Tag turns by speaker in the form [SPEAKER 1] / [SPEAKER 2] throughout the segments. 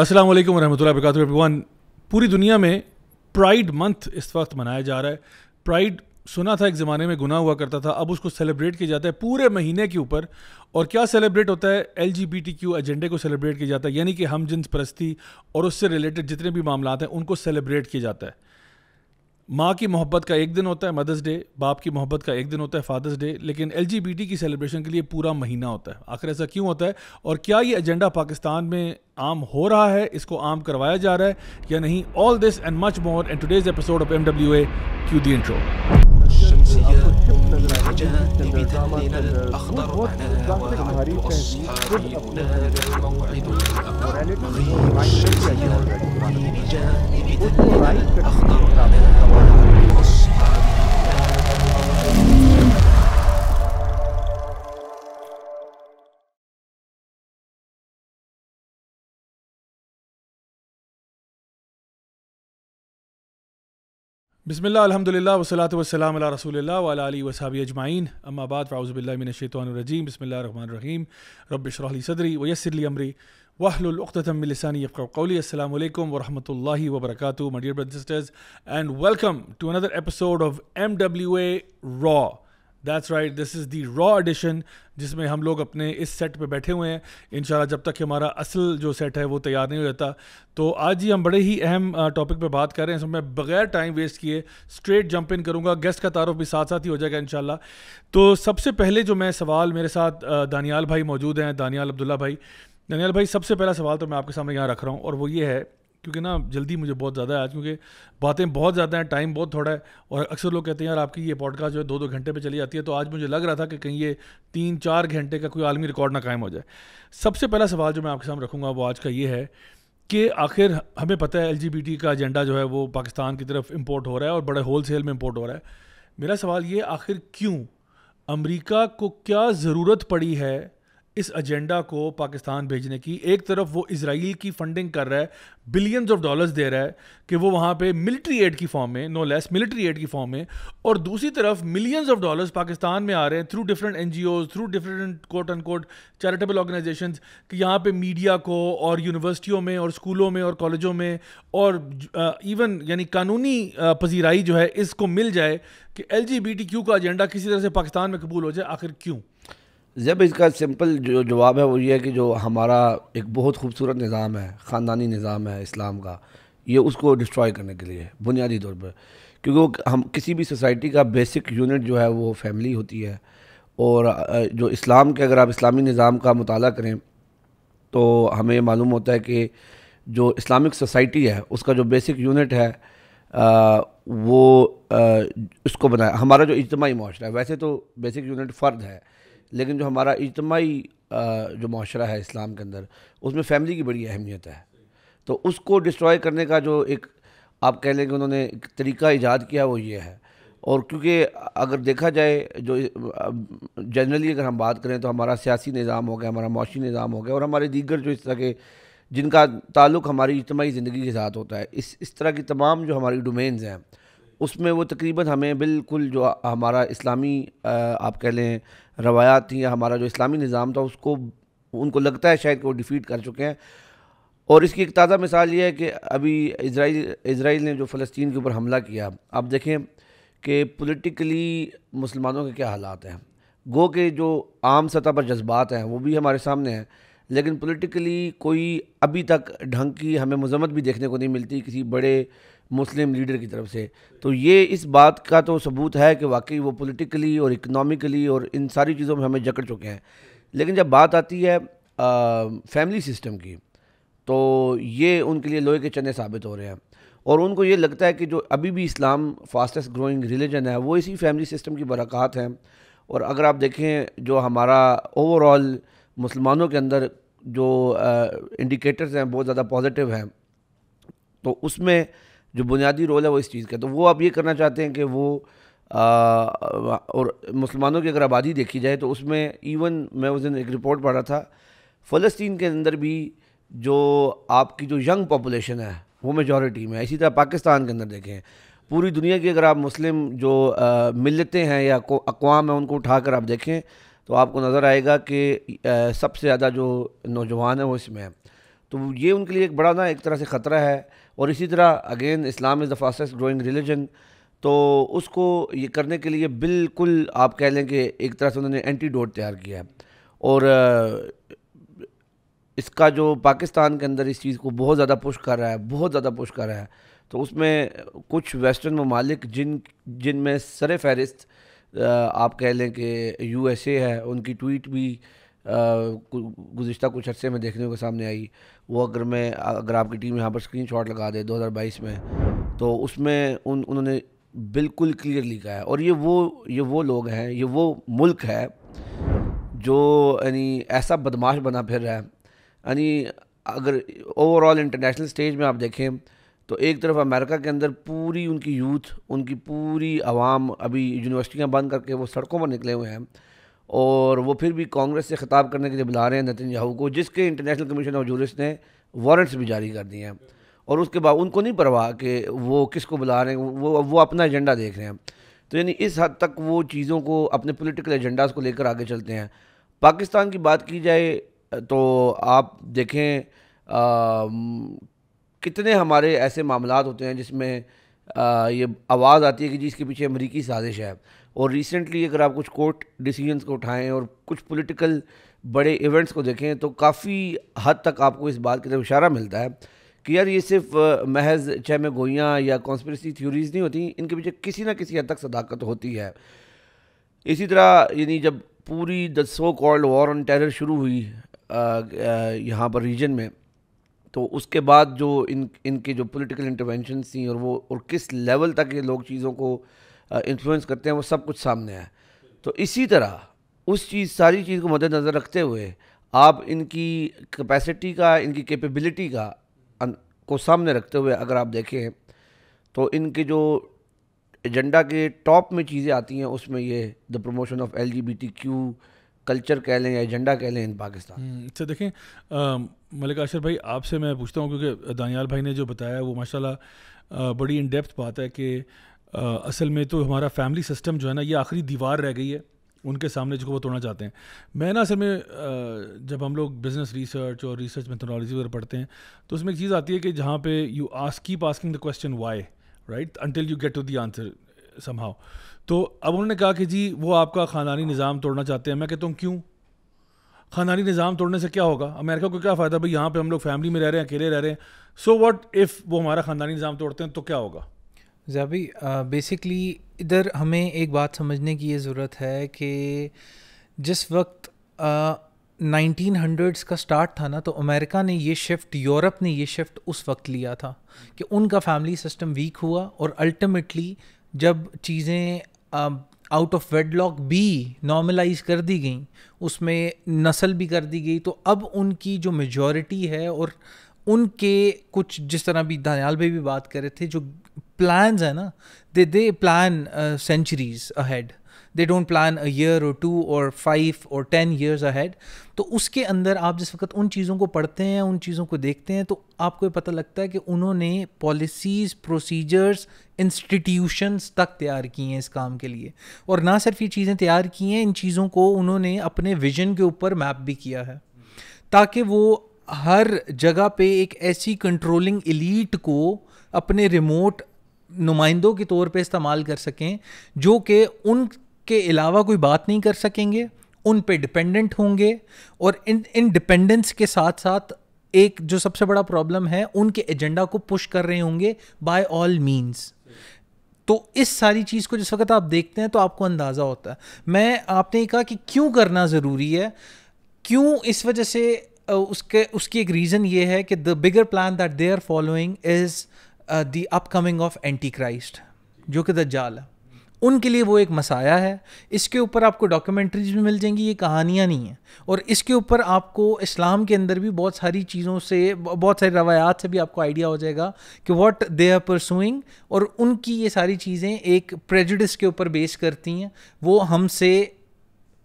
[SPEAKER 1] अस्सलाम वालेकुम रहमतुल्लाह वबरकातुहू एवरीवन पूरी दुनिया में प्राइड मंथ इस वक्त मनाया जा रहा है प्राइड सुना था एक ज़माने में गुनाह हुआ करता था अब उसको सेलिब्रेट किया जाता है पूरे महीने के ऊपर और क्या सेलिब्रेट होता है एल एजेंडे को सेलिब्रेट किया जाता है यानी कि हम जिन्स परस्ती और उससे रिलेटेड जितने भी मामला हैं उनको सेलिब्रेट किया जाता है माँ की मोहब्बत का एक दिन होता है मदर्स डे बाप की मोहब्बत का एक दिन होता है फादर्स डे लेकिन एल की सेलिब्रेशन के लिए पूरा महीना होता है आखिर ऐसा क्यों होता है और क्या ये एजेंडा पाकिस्तान में आम हो रहा है इसको आम करवाया जा रहा है या नहीं all this and much more and today's episode of M W A Q the intro رجعت بتهلنا الأخضر
[SPEAKER 2] معنا وأصحابي هنا الموعد الأقرب مغيب الشمس يا ربي بجانب تهلنا الأخضر معنا बिसमिल्ल
[SPEAKER 1] अलहमदिल्ला वसलात वसलाम रसोल्ला वाली वसाबी अजमाइन अम्माबाद फ़ाउज़बिल्लिनशैतरजीम बसमीम रबशरली सदरी वयसरली अमरी वाहलतमिलसानी कौली वरम् वरहमल वबरक my dear brothers and welcome to another episode of M W A raw that's right this is the raw edition जिसमें हम लोग अपने इस सेट पे बैठे हुए हैं इन जब तक कि हमारा असल जो सेट है वो तैयार नहीं हो जाता तो आज ही हम बड़े ही अहम टॉपिक पे बात कर रहे हैं इसमें मैं बगैर टाइम वेस्ट किए स्ट्रेट जंप इन करूँगा गेस्ट का तारफ़ भी साथ साथ ही हो जाएगा इन तो सबसे पहले जो मैं सवाल मेरे साथ दानियाल भाई मौजूद हैं दानियाल अब्दुल्ला भाई दानियाल भाई सबसे पहला सवाल तो मैं आपके सामने यहाँ रख रहा हूँ और वो ये है क्योंकि ना जल्दी मुझे बहुत ज़्यादा है आज क्योंकि बातें बहुत ज़्यादा हैं टाइम बहुत थोड़ा है और अक्सर लोग कहते हैं यार आपकी ये पॉडकास्ट जो है दो दो घंटे पे चली जाती है तो आज मुझे लग रहा था कि कहीं ये तीन चार घंटे का कोई आलमी रिकॉर्ड ना कायम हो जाए सबसे पहला सवाल जो मैं आपके सामने रखूँगा वो आज का ये है कि आखिर हमें पता है एल का एजेंडा जो है वो पाकिस्तान की तरफ इम्पोर्ट हो रहा है और बड़े होल सेल में इम्पोर्ट हो रहा है मेरा सवाल ये आखिर क्यों अमरीका को क्या ज़रूरत पड़ी है इस एजेंडा को पाकिस्तान भेजने की एक तरफ वो इसराइल की फंडिंग कर रहा है बिलियंस ऑफ डॉलर्स दे रहा है कि वो वहाँ पे मिलिट्री एड की फॉर्म में नो लेस मिलिट्री एड की फॉर्म में और दूसरी तरफ मिलियंस ऑफ डॉलर्स पाकिस्तान में आ रहे हैं through different an through different quote and quote charitable organization कि यहाँ पर मीडिया को और यूनिवर्सिटियों में और स्कूलों में और कॉलेजों में और इवन uh, यानी कानूनी uh, पजीराई जो है इसको मिल जाए कि एल का एजेंडा किसी तरह से पाकिस्तान में कबूल हो जाए आखिर क्यों
[SPEAKER 2] जब इसका सिंपल जो जवाब है वो ये है कि जो हमारा एक बहुत खूबसूरत निज़ाम है ख़ानदानी निज़ाम है इस्लाम का ये उसको डिस्ट्रॉय करने के लिए बुनियादी तौर पर क्योंकि हम किसी भी सोसाइटी का बेसिक यूनिट जो है वो फैमिली होती है और जो इस्लाम के अगर आप इस्लामी निज़ाम का मताल करें तो हमें मालूम होता है कि जो इस्लामिक सोसाइटी है उसका जो बेसिक यूनिट है आ, वो आ, उसको बनाया हमारा जो इजमाही माशरा है वैसे तो बेसिक यूनिट फ़र्द है लेकिन जो हमारा इजमाही जो माशरा है इस्लाम के अंदर उसमें फैमिली की बड़ी अहमियत है तो उसको डिस्ट्रॉय करने का जो एक आप कह लें कि उन्होंने एक तरीका ईजाद किया वो ये है और क्योंकि अगर देखा जाए जो जनरली अगर हम बात करें तो हमारा सियासी निज़ाम हो गया हमारा माशी निज़ाम हो गया और हमारे दीगर जो इस तरह के जिनका ताल्लुक़ हमारी इज्तमी ज़िंदगी के साथ होता है इस इस तरह की तमाम जो हमारी डोमेन्स हैं उसमें वो तकरीबन हमें बिल्कुल जो हमारा इस्लामी आप कह लें रवायात थी या हमारा जो इस्लामी निज़ाम था उसको उनको लगता है शायद कि वो डिफ़ीट कर चुके हैं और इसकी एक ताज़ा मिसाल ये है कि अभी इसराइल इसराइल ने जो फ़लस्तीन के ऊपर हमला किया आप देखें कि पोलिटिकली मुसलमानों के क्या हालात हैं गो के जो आम सतह पर जज्बात हैं वो भी हमारे सामने हैं लेकिन पोलिटिकली कोई अभी तक ढंग की हमें मजम्मत भी देखने को नहीं मिलती किसी बड़े मुस्लिम लीडर की तरफ से तो ये इस बात का तो सबूत है कि वाकई वो पॉलिटिकली और इकनॉमिकली और इन सारी चीज़ों में हमें जकड़ चुके हैं लेकिन जब बात आती है आ, फैमिली सिस्टम की तो ये उनके लिए लोहे के चने साबित हो रहे हैं और उनको ये लगता है कि जो अभी भी इस्लाम फास्टेस्ट ग्रोइंग रिलीजन है वो इसी फैमिली सिस्टम की बरक़ात हैं और अगर आप देखें जो हमारा ओवरऑल मुसलमानों के अंदर जो इंडिकेटर्स हैं बहुत ज़्यादा पॉजिटिव हैं तो उसमें जो बुनियादी रोल है वो इस चीज़ का तो वो आप ये करना चाहते हैं कि वो आ, और मुसलमानों की अगर आबादी देखी जाए तो उसमें इवन मैं उस दिन एक रिपोर्ट पढ़ रहा था फ़लस्तीन के अंदर भी जो आपकी जो यंग पॉपुलेशन है वो मेजॉरिटी में है इसी तरह पाकिस्तान के अंदर देखें पूरी दुनिया की अगर आप मुस्लिम जो मिलते हैं या अकवाम हैं उनको उठा कर आप देखें तो आपको नज़र आएगा कि सबसे ज़्यादा जो नौजवान है वो इसमें है तो ये उनके लिए एक बड़ा ना एक तरह से ख़तरा है और इसी तरह again Islam is the fastest growing religion तो उसको ये करने के लिए बिल्कुल आप कह लें कि एक तरह से उन्होंने एंटीडोट तैयार किया है और इसका जो पाकिस्तान के अंदर इस चीज़ को बहुत ज़्यादा पुश कर रहा है बहुत ज़्यादा पुश कर रहा है तो उसमें कुछ वेस्टर्न ममालिक जिन जिन में सर फहरिस्त आप कह लें कि यू एस ए है उनकी ट्वीट भी गुज्तर कुछ अर्से में देखने के सामने आई वो अगर मैं अगर आपकी टीम यहाँ पर स्क्रीन शॉट लगा दे 2022 में तो उसमें उन उन्होंने बिल्कुल क्लियरली कहा है और ये वो ये वो लोग हैं ये वो मुल्क है जो यानी ऐसा बदमाश बना फिर रहा है यानी अगर ओवरऑल इंटरनेशनल स्टेज में आप देखें तो एक तरफ अमेरिका के अंदर पूरी उनकी यूथ उनकी पूरी आवाम अभी यूनिवर्सिटियाँ बंद करके वो सड़कों पर निकले हुए हैं और वो फिर भी कांग्रेस से ख़ताब करने के लिए बुला रहे हैं नितिन याहू को जिसके इंटरनेशनल कमीशन ऑफ जूरिस ने वारंट्स भी जारी कर दिए हैं और उसके बाद उनको नहीं परवाह कि वो किसको बुला रहे हैं वो वो अपना एजेंडा देख रहे हैं तो यानी इस हद तक वो चीज़ों को अपने पोलिटिकल एजेंडाज को लेकर आगे चलते हैं पाकिस्तान की बात की जाए तो आप देखें आ, कितने हमारे ऐसे मामला होते हैं जिसमें आ, ये आवाज़ आती है कि जी इसके पीछे अमरीकी साजिश है और रिसेंटली अगर आप कुछ कोर्ट डिसीजंस को उठाएं और कुछ पॉलिटिकल बड़े इवेंट्स को देखें तो काफ़ी हद तक आपको इस बात की तरफ इशारा मिलता है कि यार ये सिर्फ महज चाहे में गोइयाँ या कॉन्स्परेसी थ्योरीज नहीं होती इनके पीछे किसी ना किसी हद तक सदाकत होती है इसी तरह यानी जब पूरी the so called war on terror शुरू हुई यहाँ पर रीजन में तो उसके बाद जो इन इनके जो पॉलिटिकल इंटरवेंशन थी और वो और किस लेवल तक ये लोग चीज़ों को इन्फ्लुएंस करते हैं वो सब कुछ सामने आया तो इसी तरह उस चीज़ सारी चीज़ को मद्देनज़र रखते हुए आप इनकी कैपेसिटी का इनकी कैपेबिलिटी का को सामने रखते हुए अगर आप देखें तो इनके जो एजेंडा के टॉप में चीज़ें आती हैं उसमें ये the promotion of L Q culture कह लें या एजेंडा कह लें इन पाकिस्तान
[SPEAKER 1] हम्म, अच्छा देखें मलिक आशर भाई आपसे मैं पूछता हूँ क्योंकि दानियाल भाई ने जो बताया वो माशाल्लाह बड़ी इन डेप्थ बात है कि असल में तो हमारा फैमिली सिस्टम जो है ना ये आखिरी दीवार रह गई है उनके सामने जिसको वो तोड़ना चाहते हैं मैं ना असल में जब हम लोग बिज़नेस रिसर्च और रिसर्च मेथोडोलॉजी वगैरह पढ़ते हैं तो उसमें एक चीज़ आती है कि जहाँ पे you ask keep asking the question why right until you get to the answer somehow तो अब उन्होंने कहा कि जी वो आपका ख़ानदानी निज़ाम तोड़ना चाहते हैं मैं कहता हूँ क्यों ख़ानदानी निज़ाम तोड़ने से क्या होगा अमेरिका को क्या फ़ायदा भाई यहाँ पर हम लोग फैमिली में रह रहे हैं अकेले रह रहे हैं सो वॉट इफ़ वो हमारा ख़ानदानी निज़ाम तोड़ते हैं तो क्या होगा जाबी बेसिकली
[SPEAKER 3] इधर हमें एक बात समझने की ये ज़रूरत है कि जिस वक्त नाइनटीन हंड्रेड्स का स्टार्ट था ना तो अमेरिका ने ये शिफ्ट यूरोप ने ये शिफ्ट उस वक्त लिया था कि उनका फैमिली सिस्टम वीक हुआ और अल्टीमेटली जब चीज़ें आउट ऑफ वेडलॉक भी नॉर्मलाइज कर दी गई उसमें नस्ल भी कर दी गई तो अब उनकी जो मेजॉरिटी है और उनके कुछ जिस तरह भी दयाल भाई भी बात कर रहे थे जो प्लान है ना they they plan centuries ahead they don't plan a year or two or five or ten years ahead तो उसके अंदर आप जिस वक्त उन चीज़ों को पढ़ते हैं उन चीज़ों को देखते हैं तो आपको पता लगता है कि उन्होंने पॉलिसीज़ प्रोसीजर्स इंस्टीट्यूशंस तक तैयार किए हैं इस काम के लिए और ना सिर्फ ये चीज़ें तैयार की हैं इन चीज़ों को उन्होंने अपने विजन के ऊपर मैप भी किया है ताकि वो हर जगह पे एक ऐसी कंट्रोलिंग इलीट को अपने रिमोट नुमाइंदों के तौर पे इस्तेमाल कर सकें जो कि उनके अलावा कोई बात नहीं कर सकेंगे उन पे डिपेंडेंट होंगे और इन इन डिपेंडेंस के साथ साथ एक जो सबसे बड़ा प्रॉब्लम है उनके एजेंडा को पुश कर रहे होंगे बाय ऑल मीन्स तो इस सारी चीज़ को जिस वक्त आप देखते हैं तो आपको अंदाज़ा होता है मैं आपने कहा कि क्यों करना ज़रूरी है क्यों इस वजह से Uh, उसके उसकी एक रीज़न ये है कि the bigger plan that they are following is the upcoming of anti Christ जो कि जाल है उनके लिए वो एक मसाया है इसके ऊपर आपको डॉक्यूमेंट्रीज भी मिल जाएंगी ये कहानियाँ नहीं हैं और इसके ऊपर आपको इस्लाम के अंदर भी बहुत सारी चीज़ों से बहुत सारी रवायात से भी आपको आइडिया हो जाएगा कि वॉट दे आर परसूइंग और उनकी ये सारी चीज़ें एक प्रेजुडिस के ऊपर बेस करती हैं वो हमसे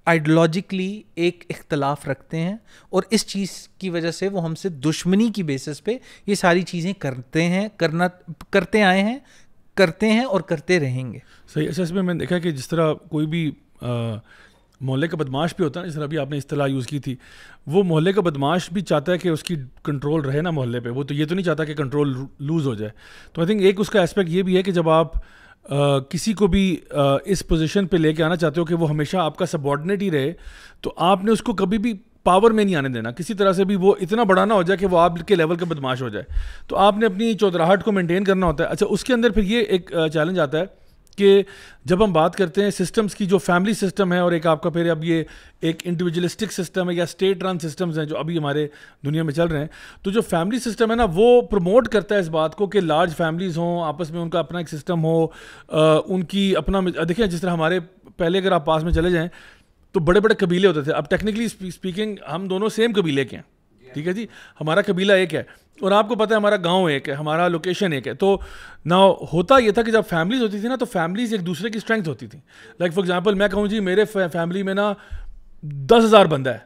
[SPEAKER 3] आइडियोलॉजिकली एक इख्तलाफ रखते हैं और इस चीज़ की वजह से वो हमसे दुश्मनी की बेसिस पे ये
[SPEAKER 1] सारी चीज़ें करते हैं करना करते आए हैं करते हैं और करते रहेंगे सही ऐसे अच्छा, इसमें मैंने देखा कि जिस तरह कोई भी मोहल्ले का बदमाश भी होता है जिस तरह अभी आपने इतला यूज़ की थी वो मोहल्ले का बदमाश भी चाहता है कि उसकी कंट्रोल रहे ना मोहल्ले पे वो तो ये तो नहीं चाहता कि कंट्रोल लूज़ हो जाए तो आई थिंक एक उसका एस्पेक्ट ये भी है कि जब आप किसी को भी uh, इस पोजीशन पे लेके आना चाहते हो कि वो हमेशा आपका सबॉर्डिनेट ही रहे तो आपने उसको कभी भी पावर में नहीं आने देना किसी तरह से भी वो इतना बड़ा ना हो जाए कि वो आपके लेवल का बदमाश हो जाए तो आपने अपनी चौधराहट को मेंटेन करना होता है अच्छा उसके अंदर फिर ये एक चैलेंज आता है कि जब हम बात करते हैं सिस्टम्स की जो फैमिली सिस्टम है और एक आपका फिर अब ये एक इंडिविजुअलिस्टिक सिस्टम है या स्टेट रन सिस्टम्स हैं जो अभी हमारे दुनिया में चल रहे हैं तो जो फैमिली सिस्टम है ना वो प्रमोट करता है इस बात को कि लार्ज फैमिलीज़ हों आपस में उनका अपना एक सिस्टम हो आ, उनकी अपना देखिए जिस तरह हमारे पहले अगर आप पास में चले जाएँ तो बड़े बड़े कबीले होते थे अब टेक्निकली स्पीकिंग हम दोनों सेम कबीले के हैं ठीक है जी हमारा कबीला एक है और आपको पता है हमारा गांव एक है हमारा लोकेशन एक है तो ना होता ये था कि जब फैमिलीज होती थी ना तो फैमिलीज एक दूसरे की स्ट्रेंथ होती थी लाइक फॉर एग्जांपल मैं कहूँ जी मेरे फैमिली में ना दस हज़ार बंदा है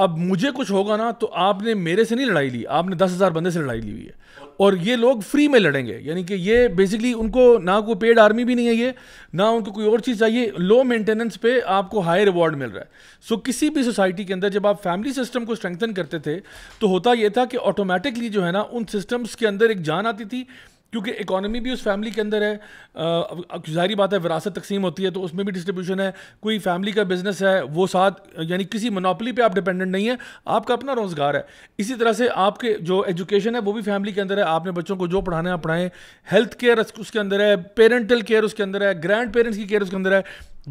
[SPEAKER 1] अब मुझे कुछ होगा ना तो आपने मेरे से नहीं लड़ाई ली आपने दस हज़ार बंदे से लड़ाई ली हुई है और ये लोग फ्री में लड़ेंगे यानी कि ये बेसिकली उनको ना कोई पेड आर्मी भी नहीं है ये ना उनको कोई और चीज़ चाहिए लो मेंटेनेंस पे आपको हाई रिवॉर्ड मिल रहा है सो so, किसी भी सोसाइटी के अंदर जब आप फैमिली सिस्टम को स्ट्रेंथन करते थे तो होता ये था कि ऑटोमेटिकली जो है ना उन सिस्टम्स के अंदर एक जान आती थी क्योंकि इकोनॉमी भी उस फैमिली के अंदर है जारी बात है विरासत तकसीम होती है तो उसमें भी डिस्ट्रीब्यूशन है कोई फैमिली का बिजनेस है वो साथ यानी किसी मोनोपली पे आप डिपेंडेंट नहीं है आपका अपना रोज़गार है इसी तरह से आपके जो एजुकेशन है वो भी फैमिली के अंदर है आपने बच्चों को जो पढ़ाना है पढ़ाएं हेल्थ केयर उसके अंदर है पेरेंटल केयर उसके अंदर है ग्रैंड पेरेंट्स की केयर उसके अंदर है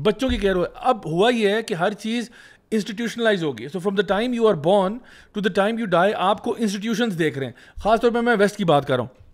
[SPEAKER 1] बच्चों की केयर हो अब हुआ यह है कि हर चीज़ इंस्टीट्यूशनलाइज होगी so from the time you are born to the time you die आपको इंस्टीट्यूशन देख रहे हैं खासतौर पर मैं वेस्ट की बात कर रहा हूँ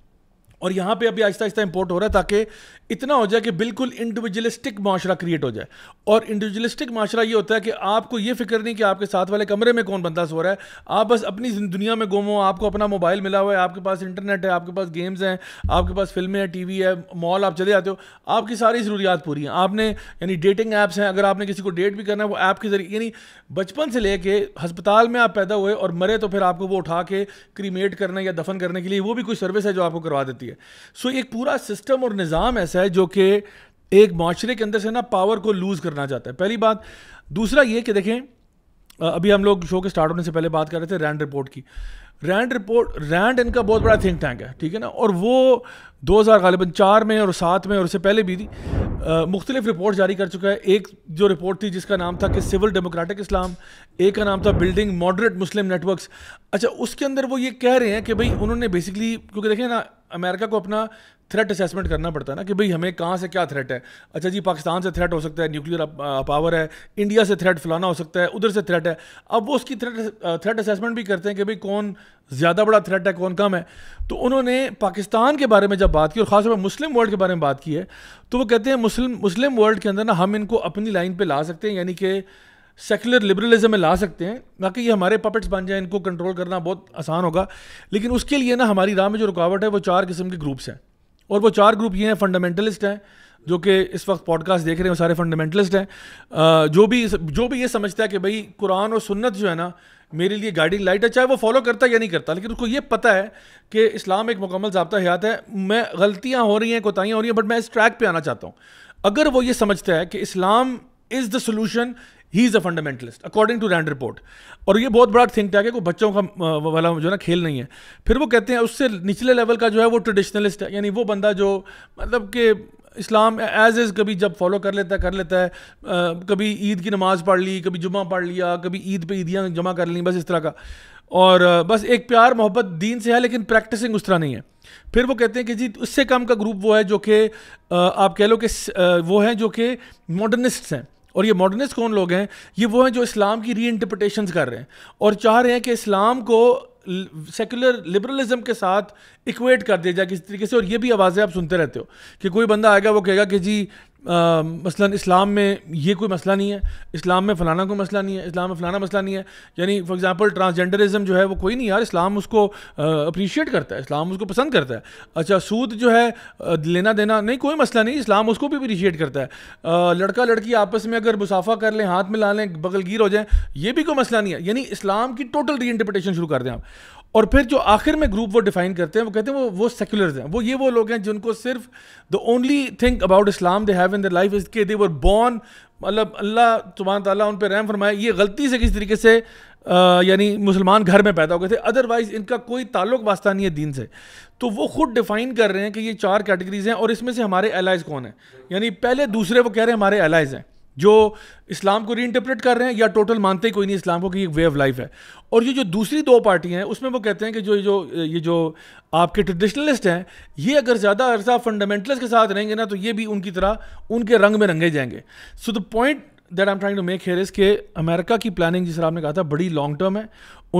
[SPEAKER 1] और यहाँ पे अभी आहिस्ता आहिस्ता इंपोर्ट हो रहा है ताकि इतना हो जाए कि बिल्कुल इंडिविजुअलिस्टिक माशरा क्रिएट हो जाए और इंडिविजुअलिस्टिक माशरा ये होता है कि आपको ये फिक्र नहीं कि आपके साथ वाले कमरे में कौन बंदा सो रहा है आप बस अपनी दुनिया में गुम हो आपको अपना मोबाइल मिला हुआ है आपके पास इंटरनेट है आपके पास गेम्स हैं आपके पास फिल्में हैं वी है मॉल आप चले जाते हो आपकी सारी ज़रूरियात पूरी हैं आपने यानी डेटिंग ऐप्स हैं अगर आपने किसी को डेट भी करना है वो ऐप के ज़रिए यानी बचपन से लेके हस्पताल में आप पैदा हुए और मरे तो फिर आपको वो उठा के क्रीमेट करने या दफन करने के लिए वो भी कोई सर्विस है जो आपको करवा देती है सो एक पूरा सिस्टम और निज़ाम ऐसा है जो कि एक माशरे के अंदर से ना पावर को लूज़ करना चाहता है पहली बात दूसरा ये कि देखें अभी हम लोग शो के स्टार्ट होने से पहले बात कर रहे थे रैंड रिपोर्ट की रैंड रिपोर्ट रैंड इनका बहुत बड़ा थिंक टैंक है ठीक है ना और वो दो हज़ार गालिबा चार में और सात में और उससे पहले भी थी मुख्तलिफ रिपोर्ट जारी कर चुका है एक जो रिपोर्ट थी जिसका नाम था कि सिविल डेमोक्रेटिक इस्लाम एक का नाम था बिल्डिंग मॉडरेट मुस्लिम नेटवर्क्स अच्छा उसके अंदर वो ये कह रहे हैं कि भाई उन्होंने बेसिकली क्योंकि देखें ना अमेरिका को अपना थ्रेट असेसमेंट करना पड़ता है ना कि भाई हमें कहाँ से क्या थ्रेट है अच्छा जी पाकिस्तान से थ्रेट हो सकता है न्यूक्लियर पावर है इंडिया से थ्रेट फलाना हो सकता है उधर से थ्रेट है अब वो उसकी थ्रेट थ्रेट असेसमेंट भी करते हैं कि भाई कौन ज़्यादा बड़ा थ्रेट है कौन कम है तो उन्होंने पाकिस्तान के बारे में जब बात की और ख़ासतौर पर मुस्लिम वर्ल्ड के बारे में बात की है तो वो कहते हैं मुस्लिम मुस्लिम वर्ल्ड के अंदर ना हम इनको अपनी लाइन पर ला सकते हैं यानी कि सेकुलर लिबरलिज्म में ला सकते हैं बाकी ये हमारे पपेट्स बन जाए इनको कंट्रोल करना बहुत आसान होगा लेकिन उसके लिए ना हमारी राह में जो रुकावट है वो चार किस्म के ग्रुप्स हैं और वो चार ग्रुप ये हैं फंडामेंटलिस्ट हैं जो कि इस वक्त पॉडकास्ट देख रहे हैं सारे फंडामेंटलिस्ट हैं जो भी जो भी ये समझता है कि भाई कुरान और सुन्नत जो है ना मेरे लिए गाइडिंग लाइट है चाहे वो फॉलो करता है या नहीं करता लेकिन उसको ये पता है कि इस्लाम एक मुकम्मल जबता हयात है मैं गलतियाँ हो रही हैं कोताहियाँ हो रही हैं बट मैं इस ट्रैक पर आना चाहता हूँ अगर वो ये समझता है कि इस्लाम इज़ द सोलूशन ही is a fundamentalist according to Rand report और ये बहुत बड़ा थिंक टैंक है कोई बच्चों का वाला जो है ना खेल नहीं है फिर वो कहते हैं उससे निचले लेवल का जो है वो ट्रेडिशनलिस्ट है यानी वो बंदा जो मतलब कि इस्लाम एज इज़ कभी जब फॉलो कर लेता है कर लेता है आ, कभी ईद की नमाज़ पढ़ ली कभी जुमा पढ़ लिया कभी ईद पे ईदियाँ जमा कर ली बस इस तरह का और बस एक प्यार मोहब्बत दीन से है लेकिन प्रैक्टिसिंग उस तरह नहीं है फिर वो कहते हैं कि जी उससे कम का ग्रुप वो है जो कि आप कह लो कि वो हैं जो कि मॉडर्निस्ट्स हैं और ये मॉडर्निस्ट कौन लोग हैं ये वो हैं जो इस्लाम की री इंटरप्रटेशन कर रहे हैं और चाह रहे हैं कि इस्लाम को सेकुलर लिबरलिज्म के साथ इक्वेट कर दिया जाए किसी तरीके से और ये भी आवाज़ें आप सुनते रहते हो कि कोई बंदा आएगा वो कहेगा कि जी आ, मसलन इस्लाम में ये कोई मसला नहीं है इस्लाम में फ़लाना कोई मसला नहीं है इस्लाम में फ़लाना मसला नहीं है यानी फॉर एग्जांपल ट्रांसजेंडरिज्म जो है वो कोई नहीं यार इस्लाम उसको अप्रिशिएट करता है इस्लाम उसको पसंद करता है अच्छा सूद जो है लेना देना नहीं कोई मसला नहीं इस्लाम उसको भी अप्रिशिएट करता है आ, लड़का लड़की आपस में अगर मुसाफा कर लें हाथ में ला लें बगलगीर हो जाए ये भी कोई मसला नहीं है यानी इस्लाम की टोटल री शुरू कर दें आप और फिर जो आखिर में ग्रुप वो डिफाइन करते हैं वो कहते हैं वो वो सेकुलर हैं वो ये वो लोग हैं जिनको सिर्फ the only think about Islam they have in the life is के दे वर बॉर्न मतलब अल्लाह तुम्हारा तला उन पर रैम फरमाए ये गलती से किसी तरीके से यानी मुसलमान घर में पैदा हो गए थे अदरवाइज़ इनका कोई ताल्लुक वास्ता नहीं है दीन से तो वो खुद डिफाइन कर रहे हैं कि ये चार कैटेगरीज हैं और इसमें से हमारे एलाइज़ कौन हैं यानी पहले दूसरे वो कह रहे हैं हमारे एलाइज़ हैं जो इस्लाम को रीइंटरप्रेट कर रहे हैं या टोटल मानते ही कोई नहीं इस्लाम को कि एक वे ऑफ लाइफ है और ये जो दूसरी दो पार्टी हैं उसमें वो कहते हैं कि जो जो ये जो आपके ट्रेडिशनलिस्ट हैं ये अगर ज़्यादा अर्सा फंडामेंटल्स के साथ रहेंगे ना तो ये भी उनकी तरह उनके रंग में रंगे जाएंगे so the point that I am trying to make here is के अमेरिका की प्लानिंग जिस तरह आपने कहा था बड़ी लॉन्ग टर्म है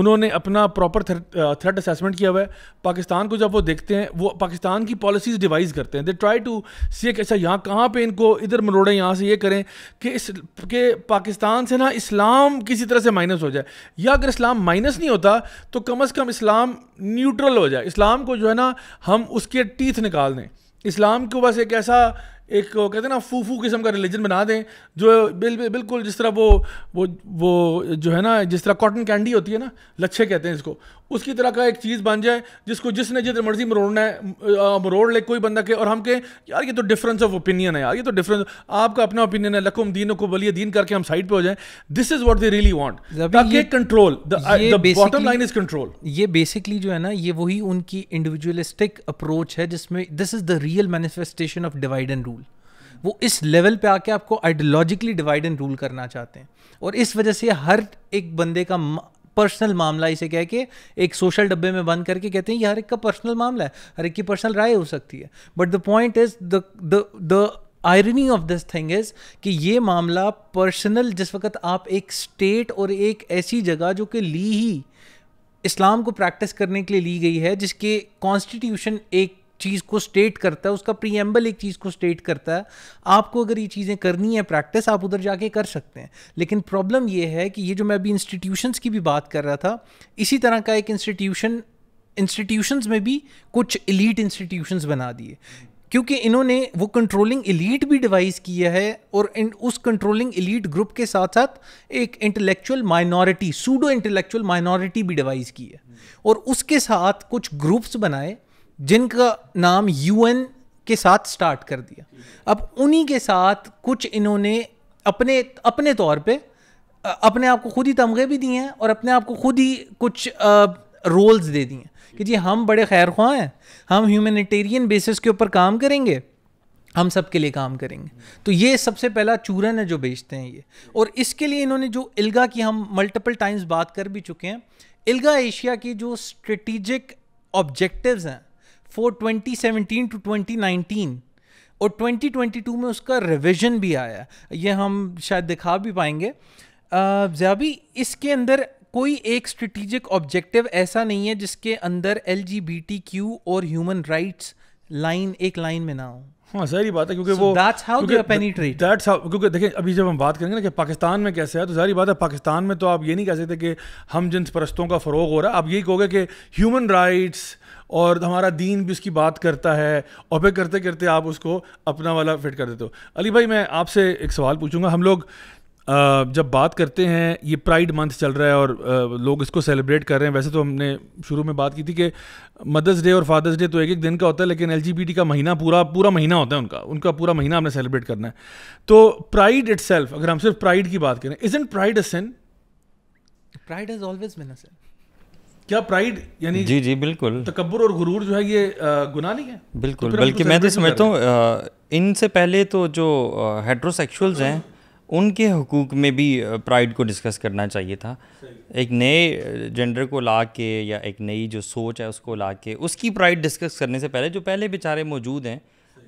[SPEAKER 1] उन्होंने अपना प्रॉपर थ्रेट असेसमेंट किया हुआ है पाकिस्तान को जब वो देखते हैं वो पाकिस्तान की पॉलिसीज़ डिवाइज करते हैं दे ट्राई टू सी कैसा यहाँ कहाँ पे इनको इधर मरोड़ें यहाँ से ये करें कि इस के पाकिस्तान से ना इस्लाम किसी तरह से माइनस हो जाए या अगर इस्लाम माइनस नहीं होता तो कम अज़ कम इस्लाम न्यूट्रल हो जाए इस्लाम को जो है ना हम उसके टीथ निकाल दें इस्लाम को बस एक ऐसा एक कहते हैं ना फूफू किस्म का रिलीजन बना दें जो बिल, बिल, बिल्कुल जिस तरह वो वो वो जो है ना जिस तरह कॉटन कैंडी होती है ना लच्छे कहते हैं इसको उसकी तरह का एक चीज़ बन जाए जिसको जिसने जिधर मर्जी मरोड़ना है मरोड़ ले कोई बंदा के और हम के यार ये तो डिफरेंस ऑफ ओपिनियन है यार ये तो डिफरेंस आपका अपना ओपिनियन है लखम दीनों को बलिए दीन करके हम साइड पे हो जाए this is what they really want ताकि control bottom line is
[SPEAKER 3] control ये बेसिकली uh, जो है ना ये वही उनकी इंडिविजुअलिस्टिक अप्रोच है जिसमें this is the real manifestation of divide and rule वो इस लेवल पे आके आपको आइडियोलॉजिकली डिवाइड एंड रूल करना चाहते हैं और इस वजह से हर एक बंदे का पर्सनल मामला इसे कह के एक सोशल डब्बे में बंद करके कहते हैं ये हर एक का पर्सनल मामला है हर एक की पर्सनल राय हो सकती है but the point is the the irony of this thing is कि ये मामला पर्सनल जिस वक्त आप एक स्टेट और एक ऐसी जगह जो कि ली ही इस्लाम को प्रैक्टिस करने के लिए ली गई है जिसके कॉन्स्टिट्यूशन एक चीज़ को स्टेट करता है उसका प्रीएम्बल एक चीज़ को स्टेट करता है आपको अगर ये चीज़ें करनी है प्रैक्टिस आप उधर जाके कर सकते हैं लेकिन प्रॉब्लम ये है कि ये जो मैं अभी इंस्टीट्यूशंस की भी बात कर रहा था इसी तरह का एक इंस्टीट्यूशन इंस्टीट्यूशंस में भी कुछ इलीट इंस्टीट्यूशंस बना दिए क्योंकि इन्होंने वो कंट्रोलिंग इलीट भी डिवाइस किया है और इन उस कंट्रोलिंग इलीट ग्रुप के साथ साथ एक intellectual minority pseudo intellectual minority भी डिवाइस की है और उसके साथ कुछ ग्रुप्स बनाए जिनका नाम यूएन के साथ स्टार्ट कर दिया अब उन्हीं के साथ कुछ इन्होंने अपने अपने तौर पे अपने आप को खुद ही तमगे भी दिए हैं और अपने आप को खुद ही कुछ रोल्स दे दिए कि जी हम बड़े खैर ख्वाह हैं हम ह्यूमनिटेरियन बेसिस के ऊपर काम करेंगे हम सब के लिए काम करेंगे तो ये सबसे पहला चूरन है जो बेचते हैं ये और इसके लिए इन्होंने जो इल्गा की हम मल्टीपल टाइम्स बात कर भी चुके हैं इल्गा एशिया की जो स्ट्रेटिजिक ऑब्जेक्टिव्स हैं फॉर 2017 टू 2019 और 2022 में उसका रिविजन भी आया ये हम शायद दिखा भी पाएंगे जयाबी इसके अंदर कोई एक स्ट्रेटिजिक ऑब्जेक्टिव ऐसा नहीं है जिसके अंदर एल और ह्यूमन राइट्स लाइन एक लाइन में ना हो
[SPEAKER 1] हाँ सही बात है क्योंकि so वो that's how they penetrate that's how क्योंकि देखिए अभी जब हम बात करेंगे ना कि पाकिस्तान में कैसे है तो सारी बात है पाकिस्तान में तो आप ये नहीं कह सकते कि हम जिन परस्तों का फ़रोग हो रहा है आप यही कहोगे कि ह्यूमन राइट्स और हमारा दीन भी उसकी बात करता है और फिर करते करते आप उसको अपना वाला फिट कर देते हो अली भाई मैं आपसे एक सवाल पूछूंगा हम लोग जब बात करते हैं ये प्राइड मंथ चल रहा है और लोग इसको सेलिब्रेट कर रहे हैं वैसे तो हमने शुरू में बात की थी कि मदर्स डे और फादर्स डे तो एक एक दिन का होता है लेकिन एल का महीना पूरा पूरा महीना होता है उनका उनका पूरा महीना हमने सेलिब्रेट करना है तो प्राइड इट अगर हम सिर्फ प्राइड की बात करें is pride a sin
[SPEAKER 3] pride is always mean a सिन
[SPEAKER 1] क्या प्राइड यानी जी जी बिल्कुल तकबर और गुरूर जो है ये गुना नहीं है तो बिल्कुल तो बल्कि मैं तो समझता
[SPEAKER 4] हूँ इनसे पहले तो जो हेट्रोसेक्सुअल्स हैं उनके हकूक़ में भी प्राइड को डिस्कस करना चाहिए था एक नए जेंडर को ला के या एक नई जो सोच है उसको ला के उसकी प्राइड डिस्कस करने से पहले जो पहले बेचारे मौजूद हैं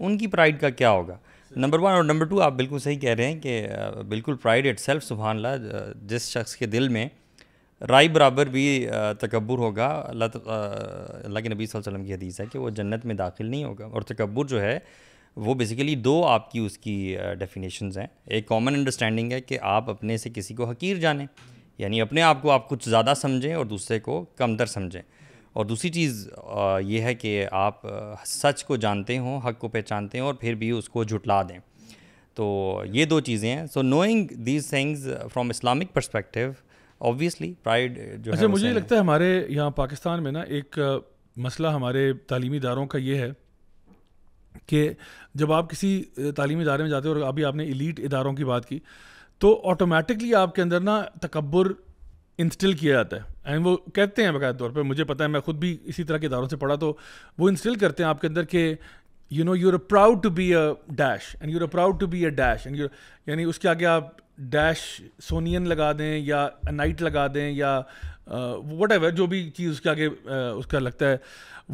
[SPEAKER 4] उनकी प्राइड का क्या होगा नंबर वन और नंबर टू आप बिल्कुल सही कह रहे हैं कि बिल्कुल प्राइड इट सेल्फ सुबहानला जिस शख्स के दिल में राय बराबर भी तकबर होगा अल्लाह अल्लाह के नबी वसल्लम की हदीस है कि वो जन्नत में दाखिल नहीं होगा और तकबर जो है वो बेसिकली दो आपकी उसकी डेफिनेशन हैं एक कॉमन अंडरस्टैंडिंग है कि आप अपने से किसी को हकीर जानें यानी अपने आप को आप कुछ ज़्यादा समझें और दूसरे को कमतर समझें और दूसरी चीज़ ये है कि आप सच को जानते हों हक को पहचानते हों और फिर भी उसको झुटला दें तो ये दो चीज़ें हैं so knowing these things from Islamic perspective obviously pride eh, जो अच्छा मुझे
[SPEAKER 1] लगता है हमारे यहाँ पाकिस्तान में ना एक मसला हमारे तालीमी इदारों का ये है कि जब आप किसी तालीमी इदारे में जाते हो और अभी आपने इलीट इदारों की बात की तो ऑटोमेटिकली आपके अंदर ना तकबर इंस्टिल किया जाता है एंड वो कहते हैं बकायद तौर पर मुझे पता है मैं खुद भी इसी तरह के इदारों से पढ़ा तो वो इंस्टिल करते हैं आपके अंदर के you know you are proud to be a dash and you are proud to be a dash and your यानी उसके आगे आप डैश सोनियन लगा दें या नाइट लगा दें या वट एवर जो भी चीज़ उसके आगे उसका लगता है